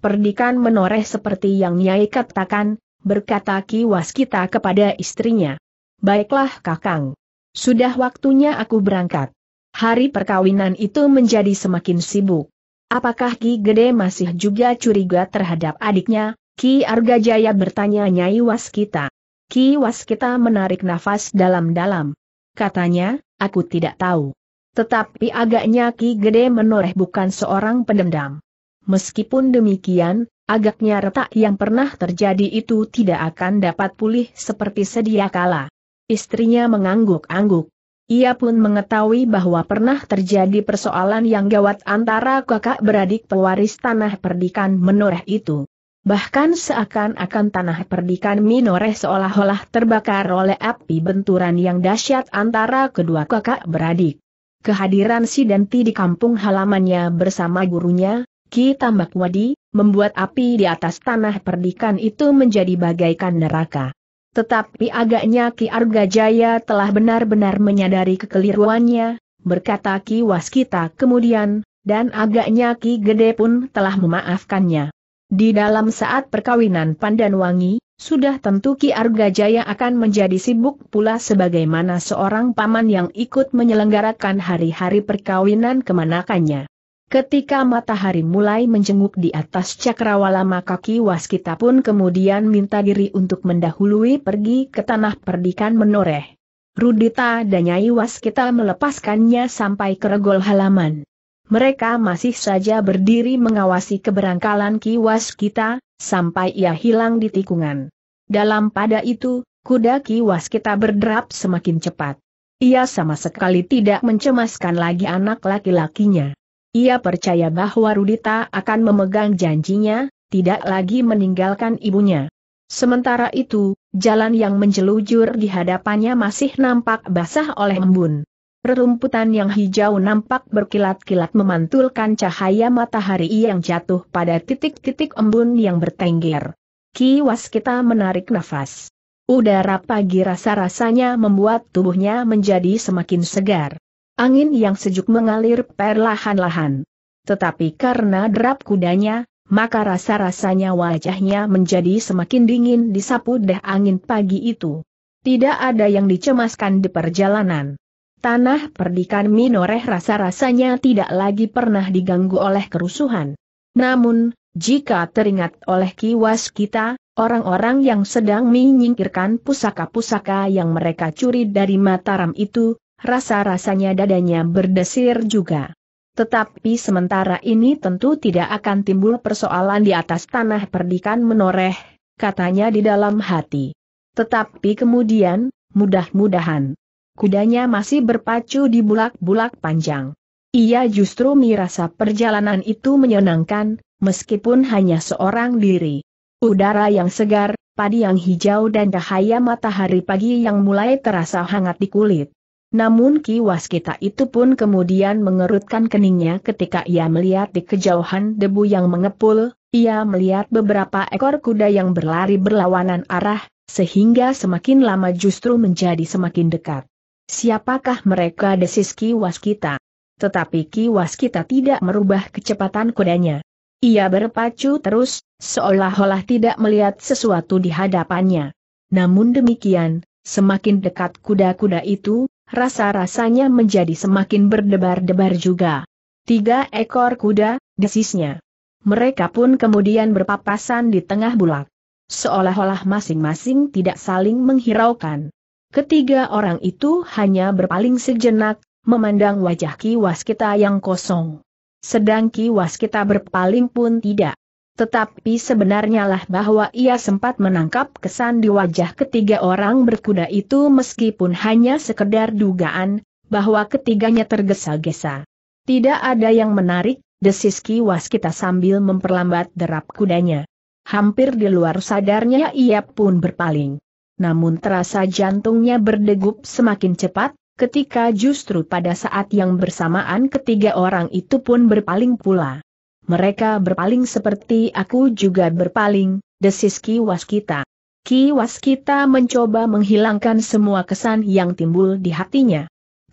Perdikan menoreh seperti yang Nyai katakan, berkata Ki Waskita kepada istrinya. Baiklah kakang. Sudah waktunya aku berangkat. Hari perkawinan itu menjadi semakin sibuk. Apakah Ki Gede masih juga curiga terhadap adiknya? Ki Argajaya bertanya Nyai Waskita. Ki Waskita menarik nafas dalam-dalam. Katanya, aku tidak tahu. Tetapi agaknya Ki Gede menoreh bukan seorang pendendam. Meskipun demikian, agaknya retak yang pernah terjadi itu tidak akan dapat pulih seperti sedia kala. Istrinya mengangguk-angguk. Ia pun mengetahui bahwa pernah terjadi persoalan yang gawat antara kakak beradik pewaris tanah perdikan menoreh itu. Bahkan seakan-akan tanah perdikan Minore seolah-olah terbakar oleh api benturan yang dahsyat antara kedua kakak beradik. Kehadiran si Denti di kampung halamannya bersama gurunya, Ki Tambak Wadi, membuat api di atas tanah perdikan itu menjadi bagaikan neraka. Tetapi agaknya Ki Arga Jaya telah benar-benar menyadari kekeliruannya, berkata Ki Waskita kemudian, dan agaknya Ki Gede pun telah memaafkannya. Di dalam saat perkawinan Wangi, sudah tentu Ki Arga Jaya akan menjadi sibuk pula sebagaimana seorang paman yang ikut menyelenggarakan hari-hari perkawinan kemanakannya. Ketika matahari mulai menjenguk di atas cakrawala maka Ki Waskita pun kemudian minta diri untuk mendahului pergi ke tanah perdikan menoreh. Rudita dan Nyai Waskita melepaskannya sampai ke regol halaman. Mereka masih saja berdiri mengawasi keberangkalan kiwas kita, sampai ia hilang di tikungan. Dalam pada itu, kuda kiwas kita berderap semakin cepat. Ia sama sekali tidak mencemaskan lagi anak laki-lakinya. Ia percaya bahwa Rudita akan memegang janjinya, tidak lagi meninggalkan ibunya. Sementara itu, jalan yang menjelujur di hadapannya masih nampak basah oleh embun. Rerumputan yang hijau nampak berkilat-kilat memantulkan cahaya matahari yang jatuh pada titik-titik embun yang bertengger. Kiwas kita menarik nafas. Udara pagi rasa-rasanya membuat tubuhnya menjadi semakin segar. Angin yang sejuk mengalir perlahan-lahan. Tetapi karena derap kudanya, maka rasa-rasanya wajahnya menjadi semakin dingin disapu deh angin pagi itu. Tidak ada yang dicemaskan di perjalanan. Tanah perdikan Minoreh rasa-rasanya tidak lagi pernah diganggu oleh kerusuhan. Namun, jika teringat oleh kiwas kita, orang-orang yang sedang menyingkirkan pusaka-pusaka yang mereka curi dari Mataram itu, rasa-rasanya dadanya berdesir juga. Tetapi sementara ini tentu tidak akan timbul persoalan di atas tanah perdikan Minoreh, katanya di dalam hati. Tetapi kemudian, mudah-mudahan. Kudanya masih berpacu di bulak-bulak panjang. Ia justru merasa perjalanan itu menyenangkan, meskipun hanya seorang diri. Udara yang segar, padi yang hijau dan cahaya matahari pagi yang mulai terasa hangat di kulit. Namun Ki Waskita itu pun kemudian mengerutkan keningnya ketika ia melihat di kejauhan debu yang mengepul, ia melihat beberapa ekor kuda yang berlari berlawanan arah, sehingga semakin lama justru menjadi semakin dekat. Siapakah mereka desis kiwas kita? Tetapi kiwas kita tidak merubah kecepatan kudanya. Ia berpacu terus, seolah-olah tidak melihat sesuatu di hadapannya. Namun demikian, semakin dekat kuda-kuda itu, rasa-rasanya menjadi semakin berdebar-debar juga. Tiga ekor kuda, desisnya. Mereka pun kemudian berpapasan di tengah bulak. Seolah-olah masing-masing tidak saling menghiraukan. Ketiga orang itu hanya berpaling sejenak, memandang wajah Ki Waskita yang kosong. Sedang Ki Waskita berpaling pun tidak. Tetapi sebenarnya lah bahwa ia sempat menangkap kesan di wajah ketiga orang berkuda itu meskipun hanya sekedar dugaan, bahwa ketiganya tergesa-gesa. Tidak ada yang menarik, desis Ki Waskita sambil memperlambat derap kudanya. Hampir di luar sadarnya ia pun berpaling namun terasa jantungnya berdegup semakin cepat, ketika justru pada saat yang bersamaan ketiga orang itu pun berpaling pula. Mereka berpaling seperti aku juga berpaling, desis Ki Waskita. Ki Waskita mencoba menghilangkan semua kesan yang timbul di hatinya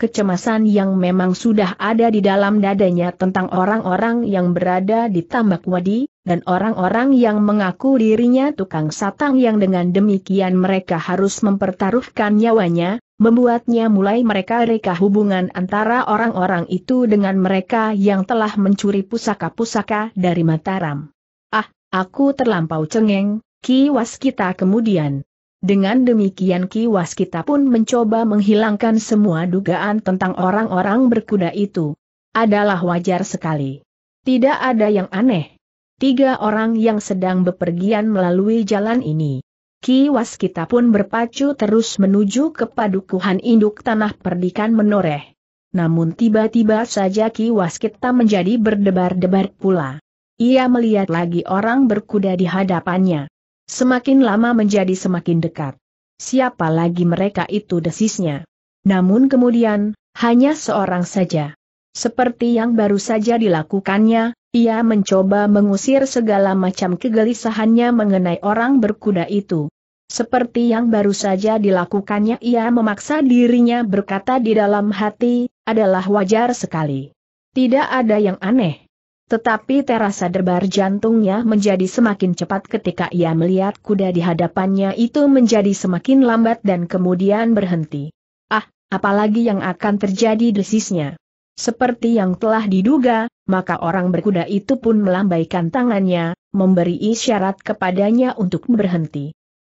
kecemasan yang memang sudah ada di dalam dadanya tentang orang-orang yang berada di tambak wadi, dan orang-orang yang mengaku dirinya tukang satang yang dengan demikian mereka harus mempertaruhkan nyawanya, membuatnya mulai mereka reka hubungan antara orang-orang itu dengan mereka yang telah mencuri pusaka-pusaka dari Mataram. Ah, aku terlampau cengeng, kiwas kita kemudian. Dengan demikian Ki Waskita pun mencoba menghilangkan semua dugaan tentang orang-orang berkuda itu. Adalah wajar sekali. Tidak ada yang aneh. Tiga orang yang sedang bepergian melalui jalan ini. Ki Waskita pun berpacu terus menuju ke padukuhan induk tanah perdikan menoreh. Namun tiba-tiba saja Ki Waskita menjadi berdebar-debar pula. Ia melihat lagi orang berkuda di hadapannya. Semakin lama menjadi semakin dekat. Siapa lagi mereka itu desisnya. Namun kemudian, hanya seorang saja. Seperti yang baru saja dilakukannya, ia mencoba mengusir segala macam kegelisahannya mengenai orang berkuda itu. Seperti yang baru saja dilakukannya ia memaksa dirinya berkata di dalam hati, adalah wajar sekali. Tidak ada yang aneh. Tetapi terasa debar jantungnya menjadi semakin cepat ketika ia melihat kuda di hadapannya itu menjadi semakin lambat dan kemudian berhenti. Ah, apalagi yang akan terjadi desisnya. Seperti yang telah diduga, maka orang berkuda itu pun melambaikan tangannya, memberi isyarat kepadanya untuk berhenti.